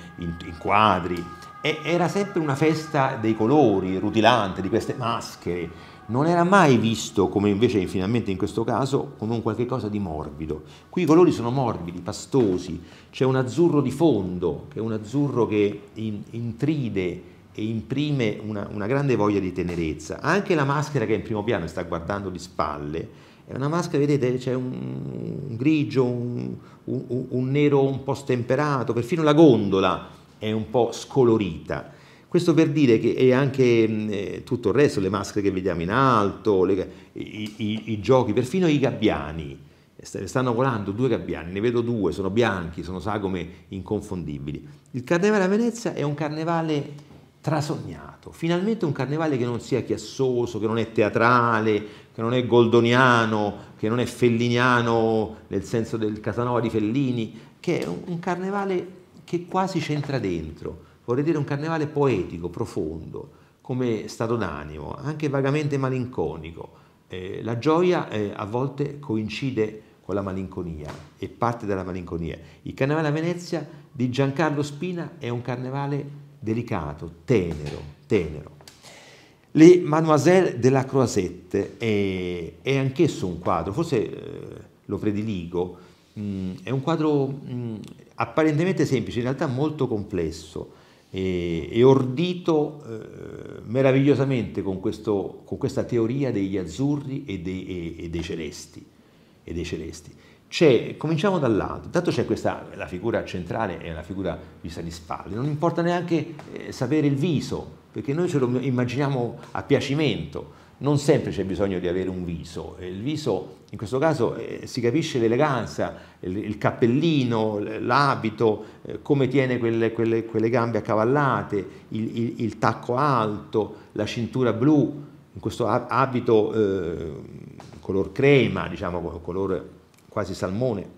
in quadri. È, era sempre una festa dei colori, rutilante, di queste maschere non era mai visto, come invece finalmente in questo caso, come un qualche cosa di morbido. Qui i colori sono morbidi, pastosi, c'è un azzurro di fondo, che è un azzurro che in, intride e imprime una, una grande voglia di tenerezza. Anche la maschera che è in primo piano e sta guardando di spalle, è una maschera, vedete, c'è un, un grigio, un, un, un nero un po' stemperato, perfino la gondola è un po' scolorita questo per dire che è anche mm, eh, tutto il resto, le maschere che vediamo in alto, le, i, i, i, giochi, perfino i gabbiani. Stanno volando due gabbiani, ne vedo due, sono bianchi, sono sagome inconfondibili. Il Carnevale a Venezia è un carnevale trasognato, finalmente un carnevale che non sia chiassoso, che non è teatrale, che non è goldoniano, che non è felliniano nel senso del Casanova di Fellini, che è un carnevale che quasi c'entra dentro vorrei dire un carnevale poetico, profondo, come stato d'animo, anche vagamente malinconico. Eh, la gioia eh, a volte coincide con la malinconia e parte dalla malinconia. Il Carnevale a Venezia di Giancarlo Spina è un carnevale delicato, tenero, tenero. Le Mademoiselle de la Croisette è, eh, è anch'esso un quadro, forse eh, lo prediligo, mh, mm, è un quadro mh, mm, apparentemente semplice, in realtà molto complesso, e, e ordito eh, meravigliosamente con, questo, con, questa teoria degli azzurri e dei, e, e dei celesti. E dei celesti. cominciamo dall'alto, intanto c'è questa, la figura centrale è una figura vista di spalle, non importa neanche eh, sapere il viso, perché noi ce lo immaginiamo a piacimento, non sempre c'è bisogno di avere un viso, il viso in questo caso eh, si capisce l'eleganza, il, il, cappellino, l'abito, eh, come tiene quelle, quelle, quelle gambe accavallate, il, il, il, tacco alto, la cintura blu, in questo abito eh, color crema, diciamo color quasi salmone,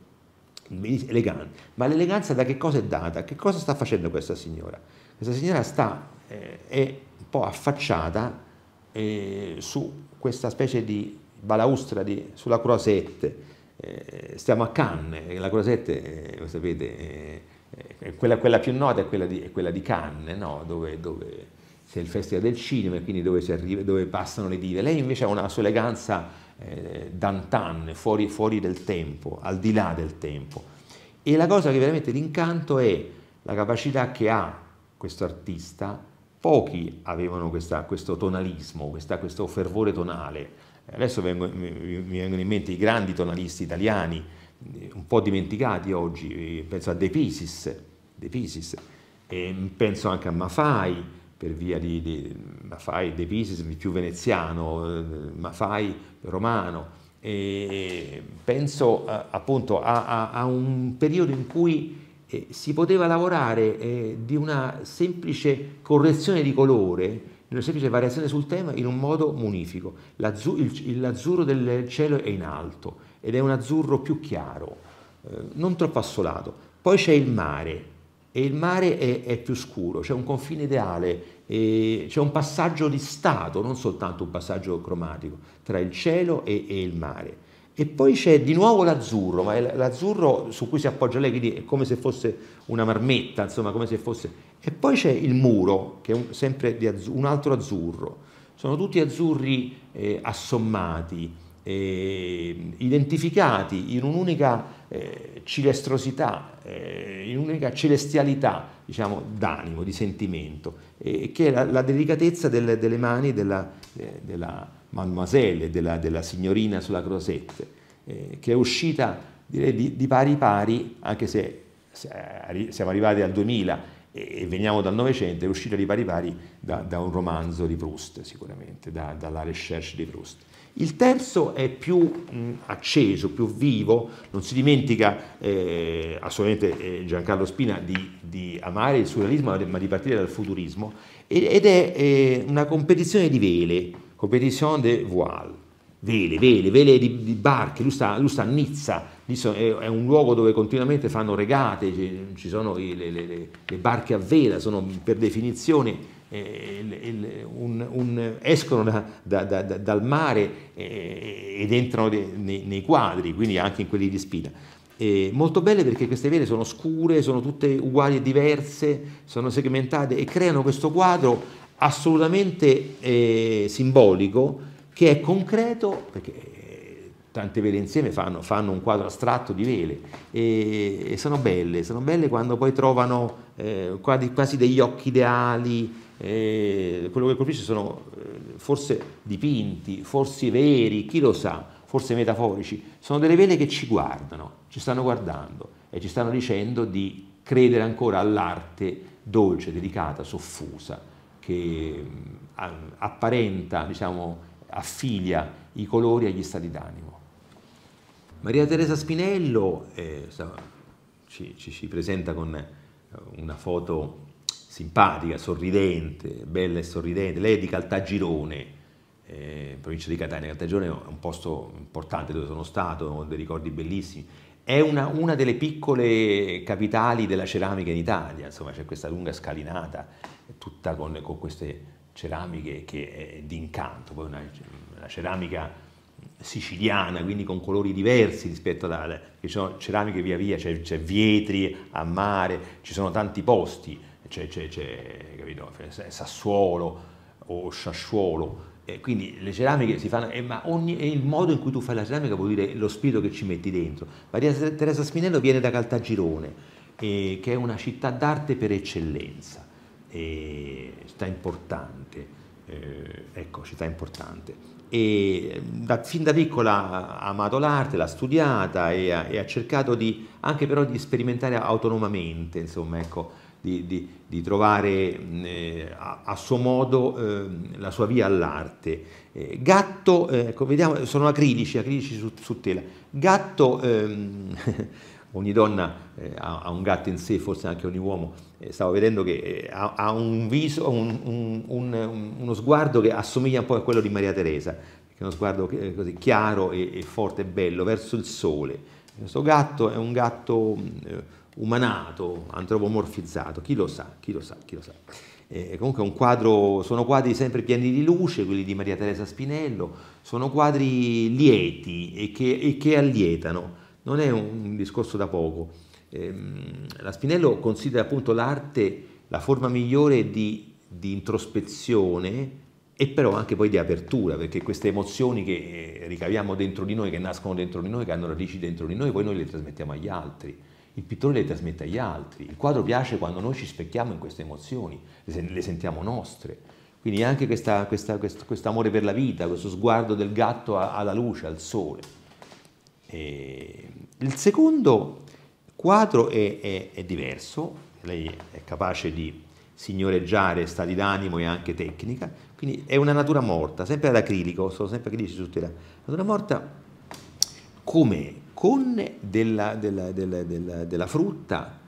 elegante. Ma l'eleganza da che cosa è data? Che cosa sta facendo questa signora? Questa signora sta, eh, è un po' affacciata eh, su questa specie di balaustra di, sulla Croisette. Eh, stiamo a Cannes, la Croisette, eh, lo sapete, eh, quella, quella, più nota è quella di, è quella di Cannes, no? dove, dove c'è il Festival del Cinema e quindi dove, arriva, dove, passano le dive. Lei invece ha una sua eleganza eh, d'antan, fuori, fuori del tempo, al di là del tempo. E la cosa che veramente l'incanto è la capacità che ha questo artista pochi avevano questa, questo tonalismo, questa, questo fervore tonale. Adesso vengo, mi vengono in mente i grandi tonalisti italiani, eh, un po' dimenticati oggi, eh, penso a De Pisis, De Pisis penso anche a Mafai, per via di, di Mafai, De Pisis più veneziano, eh, Mafai romano, e penso appunto a, a, a un periodo in cui eh, si poteva lavorare eh, di una semplice correzione di colore, di una semplice variazione sul tema in un modo munifico. L'azzu- il, l'azzurro del cielo è in alto ed è un azzurro più chiaro, eh, non troppo assolato. Poi c'è il mare e il mare è, è più scuro, c'è un confine ideale, eh, c'è un passaggio di stato, non soltanto un passaggio cromatico, tra il cielo e, e il mare. E poi c'è di nuovo l'azzurro, ma è l'azzurro su cui si appoggia lei, quindi è come se fosse una marmetta, insomma, come se fosse... E poi c'è il muro, che è un, sempre azzurro, un altro azzurro. Sono tutti azzurri eh, assommati, eh, identificati in un'unica eh, cilestrosità, eh, in un'unica celestialità, diciamo, d'animo, di sentimento, che è la, la delicatezza delle, delle mani della, eh, della mademoiselle, della, della signorina sulla crosette, eh, che è uscita direi, di, di, pari pari, anche se, se siamo arrivati al 2000 e, e veniamo dal Novecento, è uscita di pari pari da, da un romanzo di Proust, sicuramente, da, dalla recherche di Proust. Il terzo è più mh, acceso, più vivo, non si dimentica eh, assolutamente eh, Giancarlo Spina di, di, amare il surrealismo ma di partire dal futurismo ed è eh, una competizione di vele Competition de voile, vele, vele, vele di, di barche, lui sta, lui sta, a Nizza, è un luogo dove continuamente fanno regate, ci sono le, le, le barche a vela, sono per definizione eh, un, un, escono da, da, da, dal mare eh, ed entrano nei, nei, quadri, quindi anche in quelli di spina. E molto belle perché queste vele sono scure, sono tutte uguali e diverse, sono segmentate e creano questo quadro assolutamente eh, simbolico, che è concreto, perché eh, tante vele insieme fanno, fanno un quadro astratto di vele e, e, sono belle, sono belle quando poi trovano eh, quasi, quasi, degli occhi ideali, eh, quello che colpisce sono eh, forse dipinti, forse veri, chi lo sa, forse metaforici, sono delle vele che ci guardano, ci stanno guardando e ci stanno dicendo di credere ancora all'arte dolce, delicata, soffusa che mm, apparenta, diciamo, affilia i colori agli stati d'animo. Maria Teresa Spinello eh, ci, ci, ci, presenta con eh, una foto simpatica, sorridente, bella e sorridente. Lei è di Caltagirone, eh, provincia di Catania. Caltagirone è un posto importante dove sono stato, ho dei ricordi bellissimi. È una, una delle piccole capitali della ceramica in Italia, insomma c'è questa lunga scalinata tutta con, con queste ceramiche che è eh, d'incanto, poi una, una, ceramica siciliana, quindi con colori diversi rispetto alla... alla ci sono ceramiche via via, c'è, c'è Vietri, a mare, ci sono tanti posti, c'è, c'è, c'è capito, Sassuolo o Sciasciuolo, e quindi le ceramiche si fanno, eh, ma ogni, eh, il modo in cui tu fai la ceramica vuol dire lo spirito che ci metti dentro. Maria Teresa Spinello viene da Caltagirone, eh, che è una città d'arte per eccellenza e città importante, eh, ecco, città importante. E mm, da, fin da piccola ha amato l'arte, l'ha studiata e ha, e ha, cercato di, anche però di sperimentare autonomamente, insomma, ecco, di, di, di, trovare mm, eh, a, a, suo modo eh, la sua via all'arte. Eh, gatto, eh, ecco, vediamo, sono acrilici, acrilici su, su tela. Gatto, ehm, ogni donna eh, ha, ha, un gatto in sé, forse anche ogni uomo, eh, stavo vedendo che eh, ha, ha un viso, un, un, un, uno sguardo che assomiglia un po' a quello di Maria Teresa, che è uno sguardo eh, così chiaro e, e, forte e bello, verso il sole. Questo gatto è un gatto eh, umanato, antropomorfizzato, chi lo sa, chi lo sa, chi lo sa. Eh, comunque quadro, sono quadri sempre pieni di luce, quelli di Maria Teresa Spinello, sono quadri lieti e che, e che allietano non è un discorso da poco. Ehm, la Spinello considera appunto l'arte la forma migliore di, di introspezione e però anche poi di apertura, perché queste emozioni che eh, ricaviamo dentro di noi, che nascono dentro di noi, che hanno radici dentro di noi, poi noi le trasmettiamo agli altri. Il pittore le trasmette agli altri. Il quadro piace quando noi ci specchiamo in queste emozioni, le sentiamo nostre. Quindi anche questo quest, amore per la vita, questo sguardo del gatto alla luce, al sole. E ehm, il secondo quadro è, è, è diverso, lei è capace di signoreggiare stati d'animo e anche tecnica, quindi è una natura morta, sempre ad acrilico, sono sempre critici su tela, natura morta come con della, della, della, della frutta,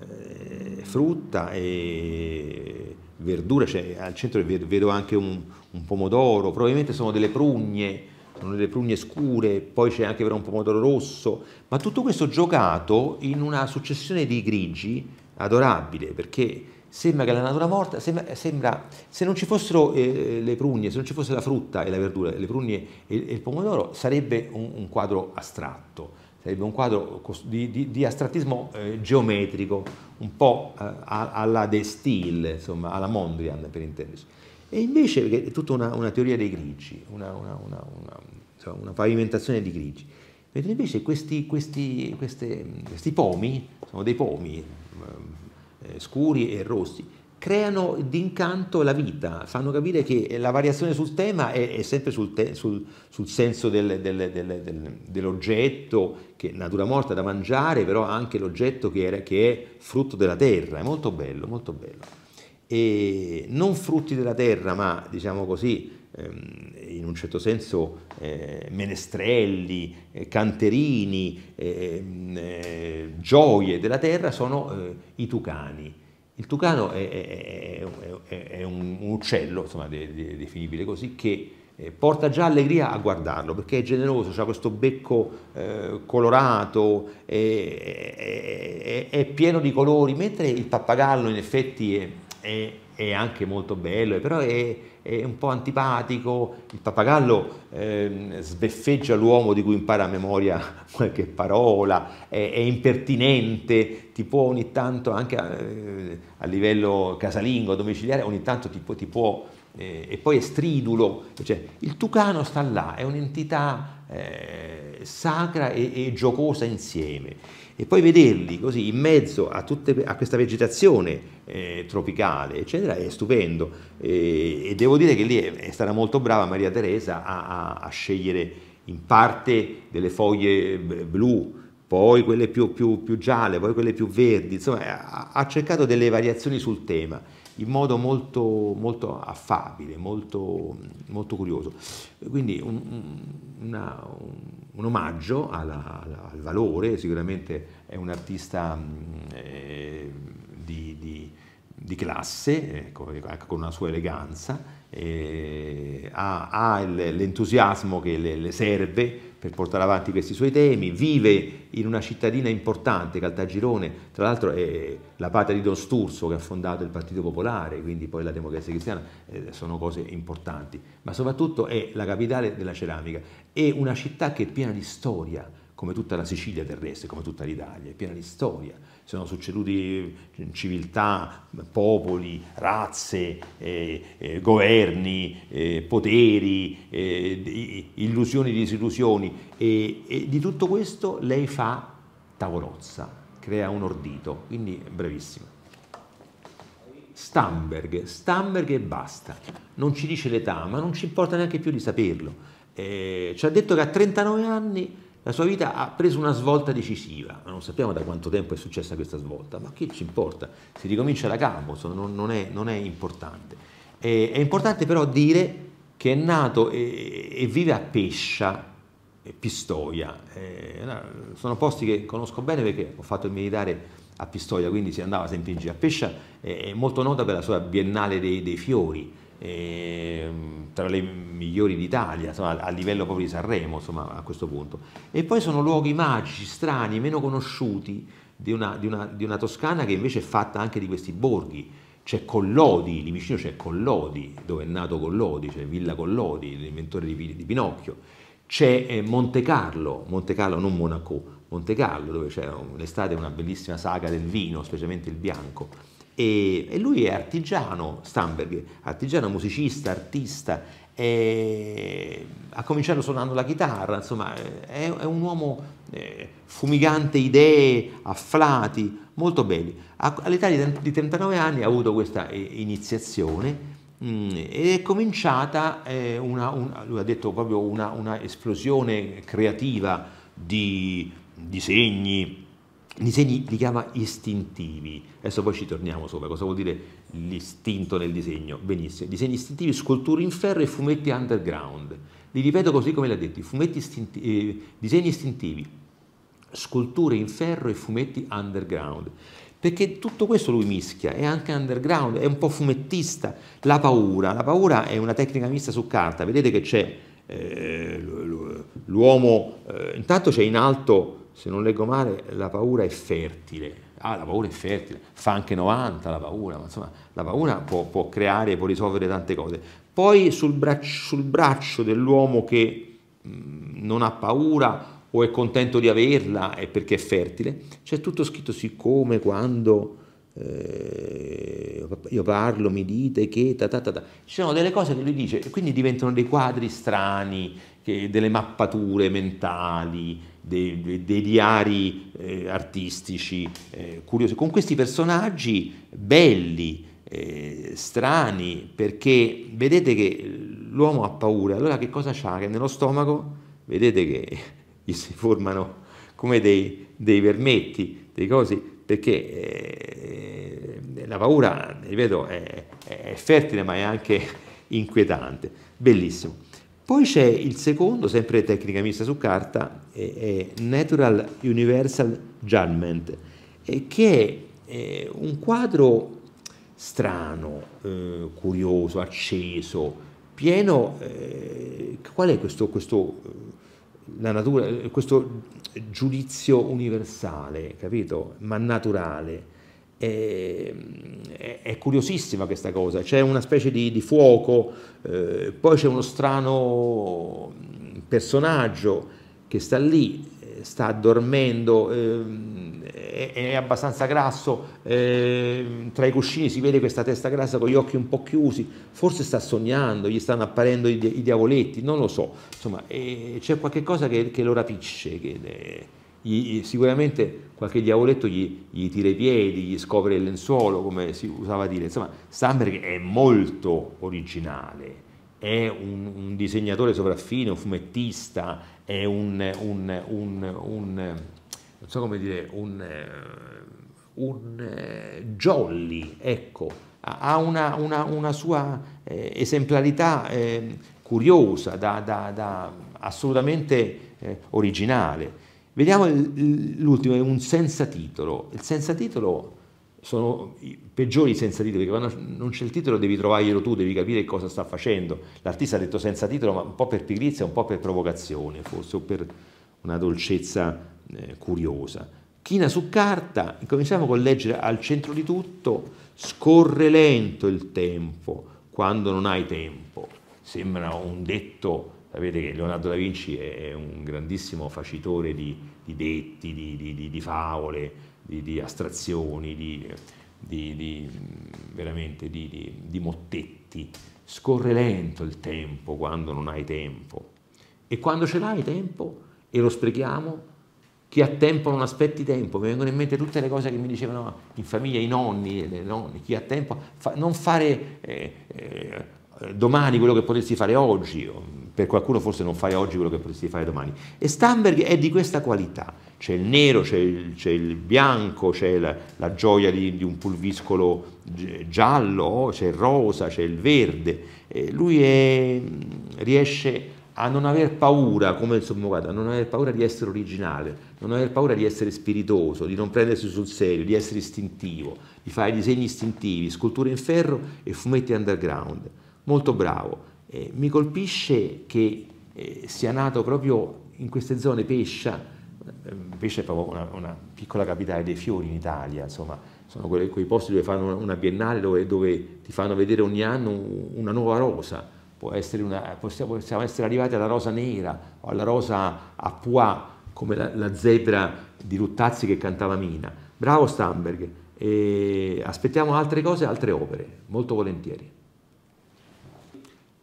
eh, frutta e verdura, cioè al centro vedo anche un, un pomodoro, probabilmente sono delle prugne, hanno certo, delle prugne scure, poi c'è anche però un pomodoro rosso, ma tutto questo giocato in una successione di grigi adorabile, perché sembra che la natura morta, sembra, sembra se non ci fossero eh, le prugne, se non ci fosse la frutta e la verdura, le prugne e, e il pomodoro, sarebbe un, un, quadro astratto, sarebbe un quadro di, di, di astrattismo eh, geometrico, un po' eh, alla De Steele, insomma, alla Mondrian per intenderci. E invece è tutta una, una teoria dei grigi, una, una, una, pavimentazione di grigi. Mentre invece questi, questi, queste, questi pomi, sono dei pomi ehm, eh, scuri e rossi, creano d'incanto la vita, fanno capire che la variazione sul tema è, è sempre sul, te, sul, sul senso del, del, del, dell'oggetto che è natura morta da mangiare, però anche l'oggetto che, era, che è frutto della terra. È molto bello, molto bello e non frutti della terra, ma diciamo così, ehm, in un certo senso eh, menestrelli, eh, canterini, eh, ehm, eh gioie della terra sono eh, i tucani. Il tucano è, è, è, è un, un, uccello, insomma, de, de, definibile così, che eh, porta già allegria a guardarlo perché è generoso, ha questo becco colorato, è, pieno di colori, mentre il pappagallo in effetti è è, è, anche molto bello, però è, è, un po' antipatico. Il pappagallo eh, sbeffeggia l'uomo di cui impara a memoria qualche parola, è, è impertinente, ti può ogni tanto, anche a, eh, a livello casalingo, domiciliare, ogni tanto ti, ti può... Eh, e poi è stridulo, cioè, il tucano sta là, è un'entità eh, sacra e, e giocosa insieme e poi vederli così in mezzo a, tutte, a questa vegetazione eh, tropicale, eccetera, è stupendo. E, e, devo dire che lì è, è stata molto brava Maria Teresa a, a, a, scegliere in parte delle foglie blu, poi quelle più, più, più gialle, poi quelle più verdi, insomma ha, ha, cercato delle variazioni sul tema in modo molto, molto affabile, molto, molto curioso. Quindi un, una, un un omaggio alla, alla, al valore, sicuramente è un artista mm, eh, di, di, di, classe, ecco, anche con una sua eleganza, eh, ha, ha l'entusiasmo che le, le serve per portare avanti questi suoi temi, vive in una cittadina importante, Caltagirone, tra l'altro è la patria di Don Sturzo che ha fondato il Partito Popolare, quindi poi la democrazia cristiana, eh, sono cose importanti, ma soprattutto è la capitale della ceramica, è una città che è piena di storia, come tutta la Sicilia terrestre, come tutta l'Italia, è piena di storia. Sono succeduti civiltà, popoli, razze, eh, eh, governi, eh, poteri, eh, illusioni, disillusioni e, e di tutto questo lei fa tavolozza, crea un ordito, quindi brevissimo. Stamberg, Stamberg e basta, non ci dice l'età, ma non ci importa neanche più di saperlo. Eh, ci ha detto che a 39 anni la sua vita ha preso una svolta decisiva, non sappiamo da quanto tempo è successa questa svolta, ma che ci importa? Si ricomincia da capo, non, non, è, non è, importante. E, è importante però dire che è nato e, e vive a Pescia, e Pistoia, eh, sono posti che conosco bene perché ho fatto il militare a Pistoia, quindi si andava sempre in giro. A Pescia è molto nota per la sua biennale dei, dei fiori, Ehm, tra le migliori d'Italia, insomma, a livello proprio di Sanremo, insomma, a questo punto. E poi sono luoghi magici, strani, meno conosciuti di una, di una, di una Toscana che invece è fatta anche di questi borghi. C'è Collodi, lì vicino c'è Collodi, dove è nato Collodi, c'è Villa Collodi, l'inventore di, di Pinocchio. C'è eh, Monte Carlo, Monte Carlo non Monaco, Monte Carlo, dove c'è l'estate una bellissima saga del vino, specialmente il bianco e, e lui è artigiano, Stamberg, artigiano, musicista, artista, e, eh, ha cominciato suonando la chitarra, insomma è, è un uomo eh, fumigante idee, afflati, molto belli. All'età di 39 anni ha avuto questa eh, iniziazione mm, ed è cominciata, eh, una, una, lui ha detto proprio, una, una esplosione creativa di disegni, disegni li chiama istintivi, Adesso poi ci torniamo sopra, cosa vuol dire l'istinto nel disegno? Benissimo, disegni istintivi, sculture in ferro e fumetti underground. Li ripeto così come l'ha detto, istinti, eh, disegni istintivi, sculture in ferro e fumetti underground. Perché tutto questo lui mischia, è anche underground, è un po' fumettista. La paura, la paura è una tecnica mista su carta, vedete che c'è eh, l'uomo, eh, intanto c'è in alto, se non leggo male, la paura è fertile, Ah, la paura è fertile, fa anche 90 la paura, ma insomma la paura può, può creare, può risolvere tante cose. Poi sul braccio, sul braccio dell'uomo che mm, non ha paura o è contento di averla è perché è fertile, c'è tutto scritto siccome, quando, eh, io parlo, mi dite che, ta, ta, ta, ta, ci sono delle cose che lui dice, e quindi diventano dei quadri strani, che, delle mappature mentali, dei, dei, dei diari eh, artistici eh, curiosi, con questi personaggi belli, eh, strani, perché vedete che l'uomo ha paura, allora che cosa c'ha? Che nello stomaco vedete che gli si formano come dei, dei vermetti, dei cosi, perché eh, la paura, ripeto, è, è fertile ma è anche inquietante. Bellissimo. Poi c'è il secondo, sempre tecnica mista su carta, Natural Universal Judgment, che è un quadro strano, eh, curioso, acceso, pieno... Eh, qual è questo, questo, eh, natura, eh, questo giudizio universale, capito? Ma naturale Ehm, è, curiosissima questa cosa, c'è una specie di, di fuoco, eh, poi c'è uno strano personaggio che sta lì, eh, sta dormendo, eh, è, è, abbastanza grasso, eh, tra i cuscini si vede questa testa grassa con gli occhi un po' chiusi, forse sta sognando, gli stanno apparendo i, i diavoletti, non lo so, insomma eh, c'è qualche cosa che, che lo rapisce. Che, gli, sicuramente qualche diavoletto gli, gli, tira i piedi, gli scopre il lenzuolo, come si usava a dire. Insomma, Stamberg è molto originale, è un, un disegnatore sovraffino, fumettista, è un, un, un non so come dire, un, eh, eh, jolly, ecco, ha una, una, una sua eh, esemplarità eh, curiosa, da, da, da assolutamente eh, originale. Vediamo l'ultimo, è un senza titolo. Il senza titolo sono i peggiori senza titolo, perché quando non c'è il titolo devi trovarglielo tu, devi capire cosa sta facendo. L'artista ha detto senza titolo, ma un po' per pigrizia, un po' per provocazione, forse, o per una dolcezza eh, curiosa. China su carta, cominciamo con leggere al centro di tutto, scorre lento il tempo quando non hai tempo. Sembra un detto Sapete che Leonardo da Vinci è un grandissimo facitore di, di detti, di, di, di favole, di, astrazioni, di, mm, veramente di mottetti. Scorre lento il tempo quando non hai tempo. E quando ce l'hai tempo e lo sprechiamo, chi ha tempo non aspetti tempo, mi vengono in mente tutte le cose che mi dicevano in famiglia i nonni, eh, le nonni. chi ha tempo, fa, non fare eh, eh, domani quello che potresti fare oggi, per qualcuno forse non fai oggi quello che potresti fare domani. E Stamberg è di questa qualità, c'è il nero, c'è il, il, bianco, c'è la, la, gioia di, di, un pulviscolo giallo, c'è il rosa, c'è il verde, e lui è, riesce a non aver paura, come insomma, sommogata, a non aver paura di essere originale, non aver paura di essere spiritoso, di non prendersi sul serio, di essere istintivo, di fare disegni istintivi, sculture in ferro e fumetti underground. Molto bravo eh, mi colpisce che eh, sia nato proprio in queste zone Pescia, ehm, Pescia è proprio una, una piccola capitale dei fiori in Italia, insomma, sono quei, quei posti dove fanno una, biennale, dove, dove, ti fanno vedere ogni anno una nuova rosa, Può essere una, possiamo, possiamo, essere arrivati alla rosa nera o alla rosa a pois, come la, la zebra di Ruttazzi che cantava Mina. Bravo Stamberg, e aspettiamo altre cose, altre opere, molto volentieri.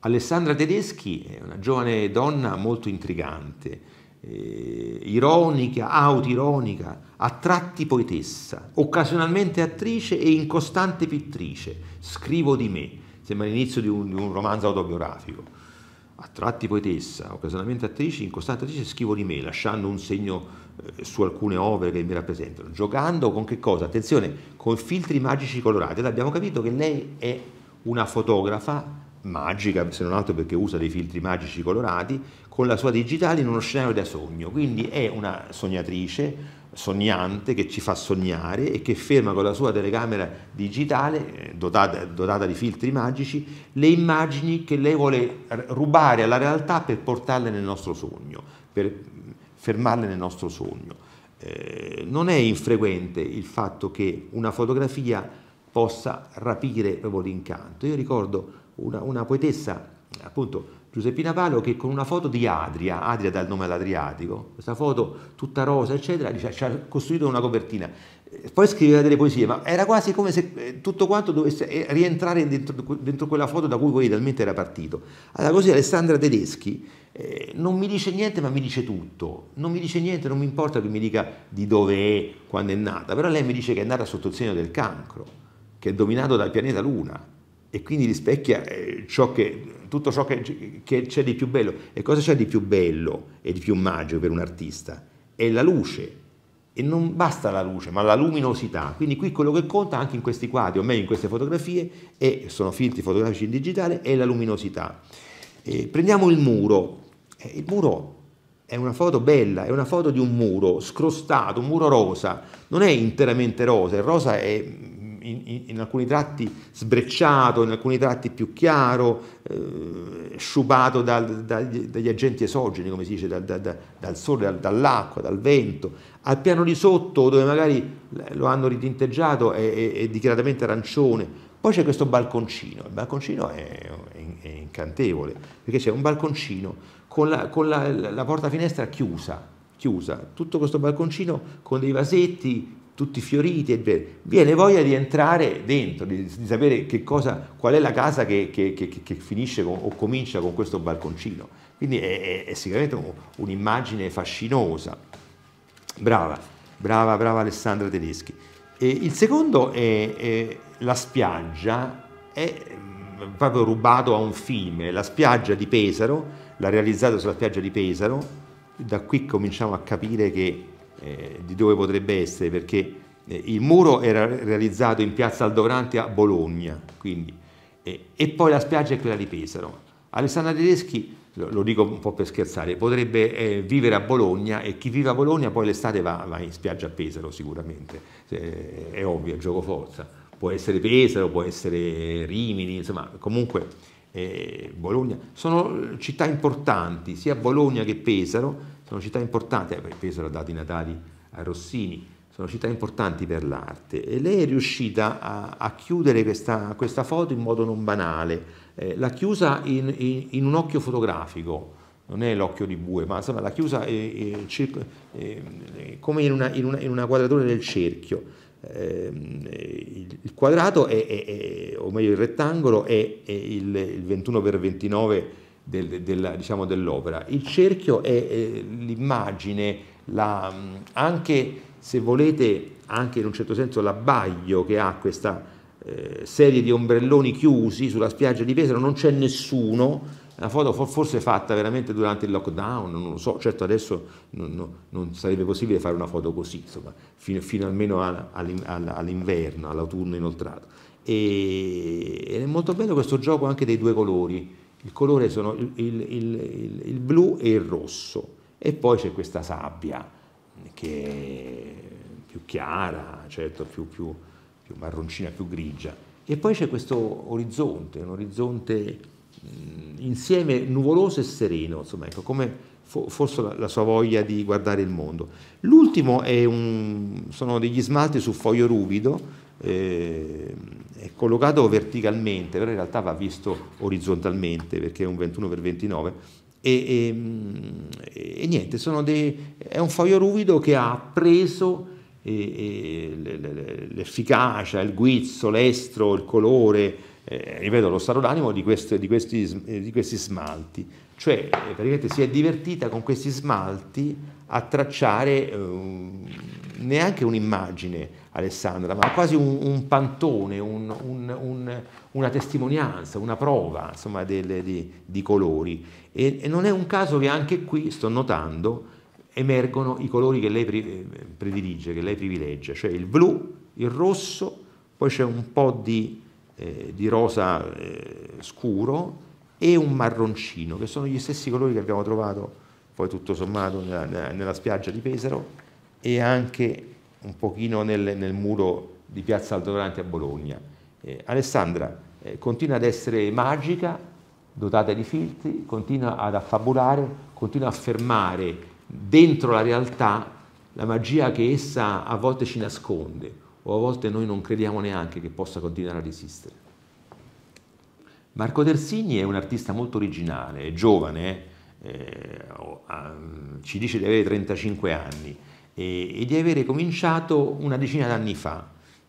Alessandra Tedeschi è una giovane donna molto intrigante, eh, ironica, autoironica, a tratti poetessa, occasionalmente attrice e incostante pittrice. Scrivo di me, sembra l'inizio di un, di un romanzo autobiografico. A tratti poetessa, occasionalmente attrice, incostante attrice, scrivo di me, lasciando un segno eh, su alcune opere che mi rappresentano. Giocando con che cosa? Attenzione, con filtri magici colorati. Ed abbiamo capito che lei è una fotografa magica, se non altro perché usa dei filtri magici colorati, con la sua digitale in uno scenario da sogno. Quindi è una sognatrice, sognante, che ci fa sognare e che ferma con la sua telecamera digitale, eh, dotata, dotata di filtri magici, le immagini che lei vuole rubare alla realtà per portarle nel nostro sogno, per fermarle nel nostro sogno. Eh, non è infrequente il fatto che una fotografia possa rapire proprio l'incanto. Io ricordo una, una poetessa, appunto Giuseppina Palo, che con una foto di Adria, Adria dà il nome all'Adriatico, questa foto tutta rosa, eccetera, ci ha costruito una copertina. Eh, poi scriveva delle poesie, ma era quasi come se eh, tutto quanto dovesse eh, rientrare dentro, dentro quella foto da cui poi talmente era partito. Allora così Alessandra Tedeschi eh, non mi dice niente ma mi dice tutto, non mi dice niente, non mi importa che mi dica di dove è, quando è nata, però lei mi dice che è nata sotto il segno del cancro, che è dominato dal pianeta Luna, e quindi rispecchia eh, che, tutto ciò che, che c'è di più bello. E cosa c'è di più bello e di più magico per un artista? È la luce. E non basta la luce, ma la luminosità. Quindi qui quello che conta anche in questi quadri, o meglio in queste fotografie, e sono filtri fotografici in digitale, è la luminosità. E prendiamo il muro. Eh, il muro è una foto bella, è una foto di un muro scrostato, un muro rosa. Non è interamente rosa, il rosa è in, in, alcuni tratti sbrecciato, in alcuni tratti più chiaro, eh, sciupato dal, dagli, dagli, agenti esogeni, come si dice, dal, dal, dal sole, dall'acqua, dal vento, al piano di sotto dove magari lo hanno ritinteggiato è, è, è dichiaratamente arancione. Poi c'è questo balconcino, il balconcino è, è incantevole, perché c'è un balconcino con la, con la, la porta finestra chiusa, chiusa, tutto questo balconcino con dei vasetti tutti fioriti, e viene voglia di entrare dentro, di, di sapere cosa, qual è la casa che, che, che, che finisce con, o comincia con questo balconcino. Quindi è, è, è sicuramente un'immagine fascinosa. Brava, brava, brava Alessandra Tedeschi. E il secondo è, è la spiaggia, è mm, proprio rubato a un film, la spiaggia di Pesaro, l'ha realizzato sulla spiaggia di Pesaro, da qui cominciamo a capire che eh, di dove potrebbe essere, perché eh, il muro era realizzato in piazza Aldorante a Bologna, quindi, eh, e poi la spiaggia è quella di Pesaro. Alessandra Tedeschi, lo, lo dico un po' per scherzare, potrebbe eh, vivere a Bologna e chi vive a Bologna poi l'estate va, va in spiaggia a Pesaro sicuramente, eh, è ovvio, è gioco forza. Può essere Pesaro, può essere Rimini, insomma, comunque Bologna. Sono città importanti, sia Bologna che Pesaro, sono città importanti, eh, Pesaro ha dato i natali a Rossini, sono città importanti per l'arte e lei è riuscita a, a chiudere questa, questa, foto in modo non banale, eh, l'ha chiusa in, in, in, un occhio fotografico, non è l'occhio di bue, ma insomma l'ha chiusa eh, eh, eh, eh come in una, in, una, in una quadratura del cerchio. Ehm, eh, il quadrato, è, è, è, o meglio il rettangolo, è, il, il 21x29 del, del, diciamo, dell'opera. Il cerchio è, eh, l'immagine, la, anche se volete, anche in un certo senso l'abbaglio che ha questa eh, serie di ombrelloni chiusi sulla spiaggia di Pesaro, non c'è nessuno, una foto forse fatta veramente durante il lockdown, non lo so, certo adesso non, non, non sarebbe possibile fare una foto così, insomma, fino, fino almeno all'inverno, all'autunno inoltrato. E, ed è molto bello questo gioco anche dei due colori, il colore sono il, il, il, il blu e il rosso e poi c'è questa sabbia che è più chiara, certo, più, più, più marroncina, più grigia. E poi c'è questo orizzonte, un orizzonte mm, insieme nuvoloso e sereno, insomma, ecco, come forse la, la, sua voglia di guardare il mondo. L'ultimo sono degli smalti su foglio ruvido, eh, è collocato verticalmente, però in realtà va visto orizzontalmente perché è un 21x29 e, e, e niente, dei, è un foglio ruvido che ha preso eh, eh, l'efficacia, il guizzo, l'estro, il colore, eh, ripeto, lo stato d'animo di, questi, di questi, di questi smalti. Cioè, eh, praticamente si è divertita con questi smalti a tracciare eh, neanche un'immagine, Alessandra, ma quasi un, un pantone, un, un, una testimonianza, una prova insomma, delle, di, di, colori. E, e, non è un caso che anche qui, sto notando, emergono i colori che lei predilige, che lei privilegia, cioè il blu, il rosso, poi c'è un po' di, eh, di rosa eh, scuro e un marroncino, che sono gli stessi colori che abbiamo trovato poi tutto sommato nella, nella spiaggia di Pesaro e anche un pochino nel, nel muro di Piazza Aldoranti a Bologna. Eh, Alessandra eh, continua ad essere magica, dotata di filtri, continua ad affabulare, continua a fermare dentro la realtà la magia che essa a volte ci nasconde o a volte noi non crediamo neanche che possa continuare ad esistere. Marco Tersini è un artista molto originale, è giovane, eh, ah, ci dice di avere 35 anni, e, e di avere cominciato una decina d'anni fa.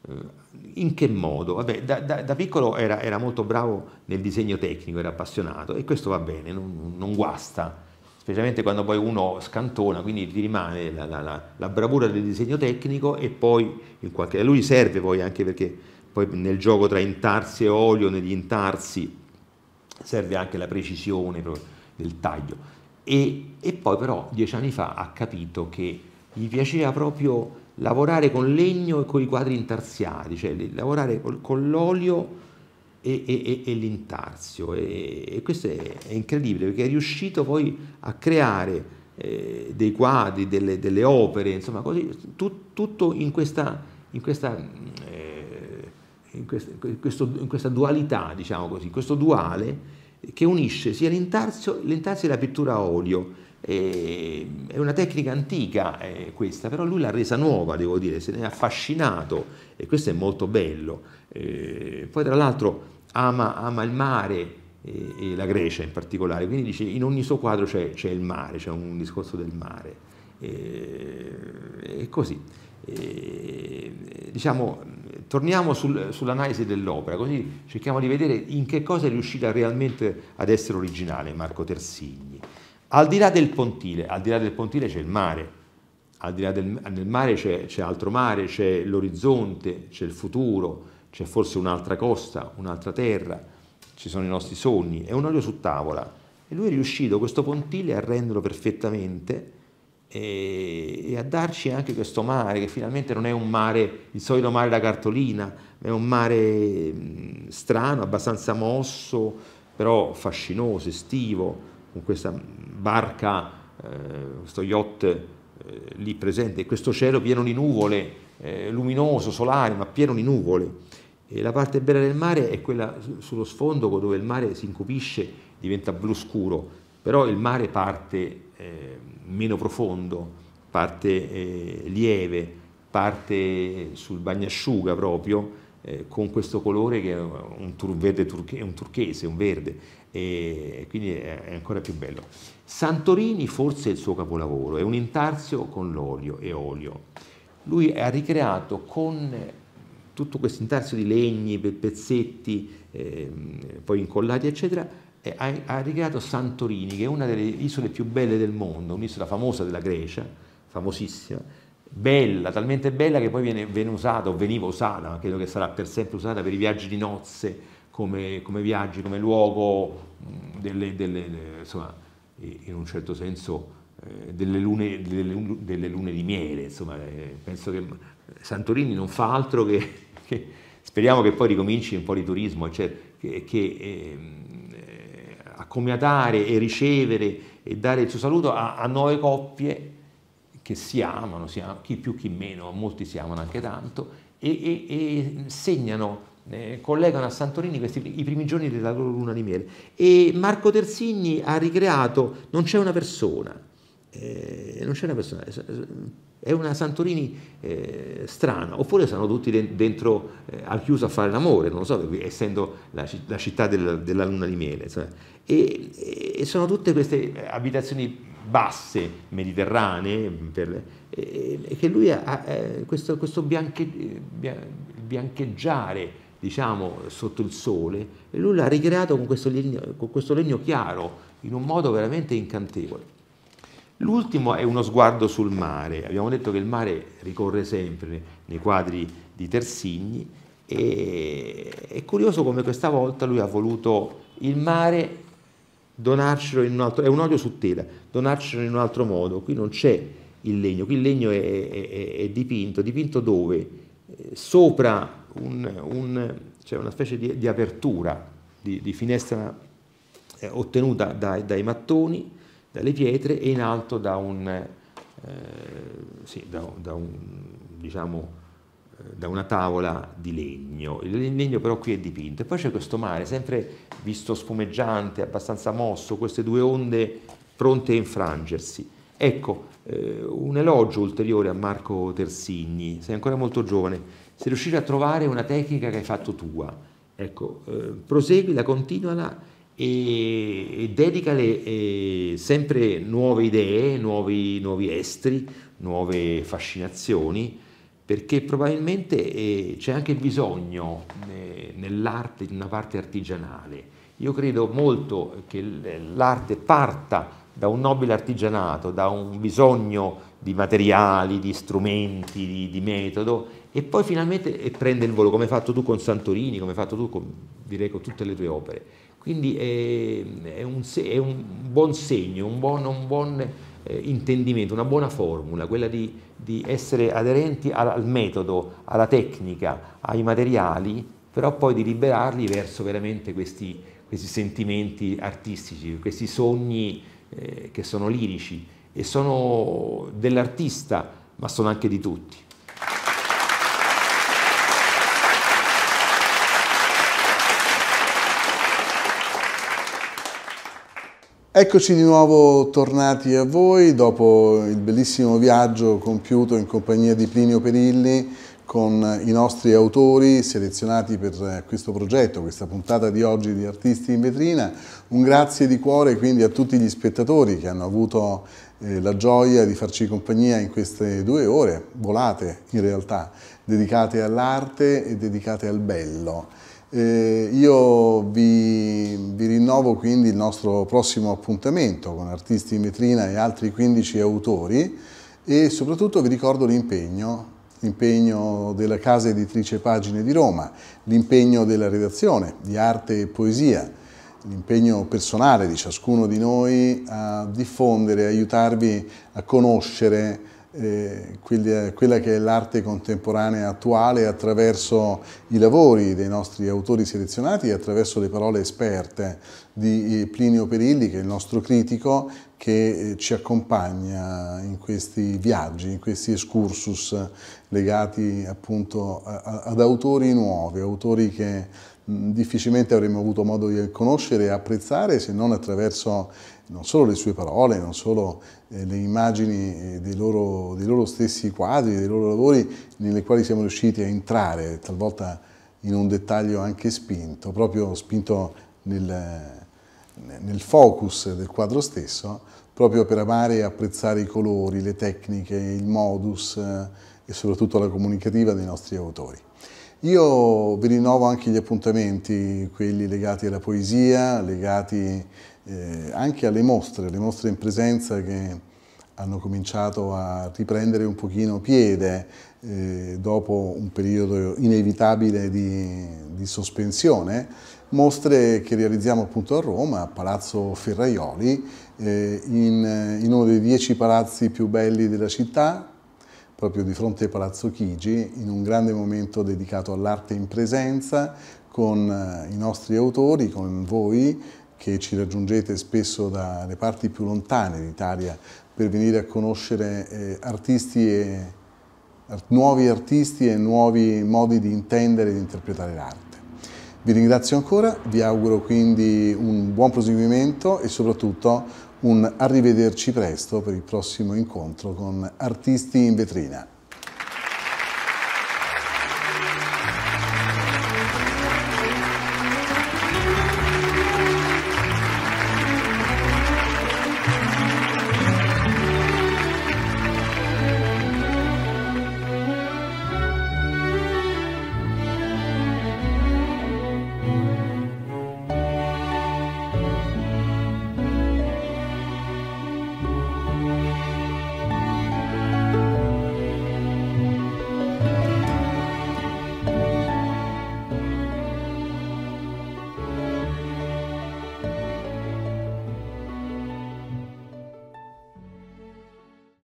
Eh, in che modo? Vabbè, da, da, da, piccolo era, era, molto bravo nel disegno tecnico, era appassionato e questo va bene, non, non guasta, specialmente quando poi uno scantona, quindi ti rimane la, la, la, la, bravura del disegno tecnico e poi in qualche... lui serve poi anche perché poi nel gioco tra intarsi e olio, negli intarsi, serve anche la precisione del taglio. E, e poi però dieci anni fa ha capito che gli piaceva proprio lavorare con legno e con i quadri intarsiati, cioè lavorare col, con l'olio e, e, e l'intarsio. E, e, questo è, è, incredibile perché è riuscito poi a creare eh, dei quadri, delle, delle, opere, insomma, così, tut, tutto in questa, in questa mm, eh, in, questo, in, questa dualità, diciamo così, questo duale che unisce sia l'intarsio, l'intarsio e la pittura a olio, Ehm, è una tecnica antica eh, questa, però lui l'ha resa nuova, devo dire, se ne è affascinato e questo è molto bello. Eh, poi tra l'altro ama, ama il mare e, e, la Grecia in particolare, quindi dice in ogni suo quadro c'è, c'è il mare, c'è un discorso del mare. E, ehm, così. E, ehm, diciamo, torniamo sul, sull'analisi dell'opera, così cerchiamo di vedere in che cosa è riuscita realmente ad essere originale Marco Tersini. Al di là del pontile, al di là del pontile c'è il mare, al di là del, del mare c'è, c'è altro mare, c'è l'orizzonte, c'è il futuro, c'è forse un'altra costa, un'altra terra, ci sono i nostri sogni, è un olio su tavola. E lui è riuscito questo pontile a renderlo perfettamente e, e, a darci anche questo mare che finalmente non è un mare, il solito mare da cartolina, è un mare strano, abbastanza mosso, però fascinoso, estivo, con questa barca, eh, questo yacht eh, lì presente, questo cielo pieno di nuvole, eh, luminoso, solare, ma pieno di nuvole. E la parte bella del mare è quella sullo sfondo dove il mare si incupisce, diventa blu scuro, però il mare parte eh, meno profondo, parte eh, lieve, parte sul bagnasciuga proprio, eh, con questo colore che è un tur verde turche, un turchese, un verde, e quindi è, ancora più bello. Santorini forse è il suo capolavoro, è un intarsio con l'olio e olio. Lui ha ricreato con tutto questo intarsio di legni, pezzetti, eh, poi incollati, eccetera, eh, ha, ha ricreato Santorini, che è una delle isole più belle del mondo, un'isola famosa della Grecia, famosissima, bella, talmente bella che poi viene, viene usata o veniva usata, ma credo che sarà per sempre usata per i viaggi di nozze, come, come viaggi, come luogo mm, delle, delle, insomma, in un certo senso eh, delle lune, delle, delle lune di miele, insomma, eh, penso che eh, Santorini non fa altro che, che speriamo che poi ricominci un po' di turismo, cioè, che, che ehm, eh, accomiatare e ricevere e dare il suo saluto a, a nuove coppie che si amano, si amano, chi più chi meno, molti si amano anche tanto, e, e, e segnano, eh, collegano a Santorini questi, i primi giorni della loro luna di miele. E Marco Terzigni ha ricreato Non c'è una persona, eh, non c'è una persona, eh, è una Santorini eh, strana, oppure sono tutti dentro eh, al chiuso a fare l'amore, non lo so, essendo la, la città del, della luna di miele. Insomma. Cioè. E, e sono tutte queste abitazioni basse mediterranee, per, e, che lui ha eh, questo, questo bianche, biancheggiare diciamo, sotto il sole, e lui l'ha ricreato con questo, legno, con questo legno chiaro, in un modo veramente incantevole. L'ultimo è uno sguardo sul mare. Abbiamo detto che il mare ricorre sempre nei quadri di Tersigni e è curioso come questa volta lui ha voluto il mare donarcelo in un altro, è un olio su tela, donarcelo in un altro modo, qui non c'è il legno, qui il legno è, è, è dipinto, dipinto dove? Eh, sopra un, un, cioè una specie di, di apertura, di, di finestra eh, ottenuta dai, dai, mattoni, dalle pietre e in alto da un, eh, sì, da, da un diciamo, da una tavola di legno, il legno però qui è dipinto, e poi c'è questo mare sempre visto spumeggiante, abbastanza mosso, queste due onde pronte a infrangersi. Ecco, eh, un elogio ulteriore a Marco Tersigni, sei ancora molto giovane, sei riuscito a trovare una tecnica che hai fatto tua, ecco, eh, proseguila, continuala e, e dedicale eh, sempre nuove idee, nuovi, nuovi estri, nuove fascinazioni perché probabilmente eh, c'è anche il bisogno eh, nell'arte di una parte artigianale. Io credo molto che l'arte parta da un nobile artigianato, da un bisogno di materiali, di strumenti, di, di metodo e poi finalmente eh, prende il volo, come hai fatto tu con Santorini, come hai fatto tu con, direi con tutte le tue opere. Quindi è, è, un, è un, buon segno, un buon, un buon eh, intendimento, una buona formula, quella di di essere aderenti al, al metodo, alla tecnica, ai materiali, però poi di liberarli verso veramente questi, questi sentimenti artistici, questi sogni eh, che sono lirici e sono dell'artista, ma sono anche di tutti. Eccoci di nuovo tornati a voi dopo il bellissimo viaggio compiuto in compagnia di Plinio Perilli con i nostri autori selezionati per eh, questo progetto, questa puntata di oggi di Artisti in Vetrina. Un grazie di cuore quindi a tutti gli spettatori che hanno avuto eh, la gioia di farci compagnia in queste due ore, volate in realtà, dedicate all'arte e dedicate al bello. Eh, io vi, vi, rinnovo quindi il nostro prossimo appuntamento con artisti in vetrina e altri 15 autori e soprattutto vi ricordo l'impegno, l'impegno della casa editrice Pagine di Roma, l'impegno della redazione di arte e poesia, l'impegno personale di ciascuno di noi a diffondere, aiutarvi a conoscere eh, quella, che è l'arte contemporanea attuale attraverso i lavori dei nostri autori selezionati e attraverso le parole esperte di eh, Plinio Perilli, che è il nostro critico, che eh, ci accompagna in questi viaggi, in questi excursus legati appunto ad autori nuovi, autori che difficilmente avremmo avuto modo di conoscere e apprezzare se non attraverso non solo le sue parole, non solo eh, le immagini eh, dei loro, dei loro, stessi quadri, dei loro lavori, nelle quali siamo riusciti a entrare, talvolta in un dettaglio anche spinto, proprio spinto nel, eh, nel focus del quadro stesso, proprio per amare e apprezzare i colori, le tecniche, il modus eh, e soprattutto la comunicativa dei nostri autori. Io vi rinnovo anche gli appuntamenti, quelli legati alla poesia, legati eh, anche alle mostre, le mostre in presenza che hanno cominciato a riprendere un pochino piede eh, dopo un periodo inevitabile di, di, sospensione, mostre che realizziamo appunto a Roma, a Palazzo Ferraioli, eh, in, in uno dei dieci palazzi più belli della città, proprio di fronte a Palazzo Chigi, in un grande momento dedicato all'arte in presenza, con eh, i nostri autori, con voi, che ci raggiungete spesso dalle parti più lontane d'Italia per venire a conoscere eh, artisti e, art, nuovi artisti e nuovi modi di intendere e di interpretare l'arte. Vi ringrazio ancora, vi auguro quindi un buon proseguimento e soprattutto un arrivederci presto per il prossimo incontro con Artisti in Vetrina.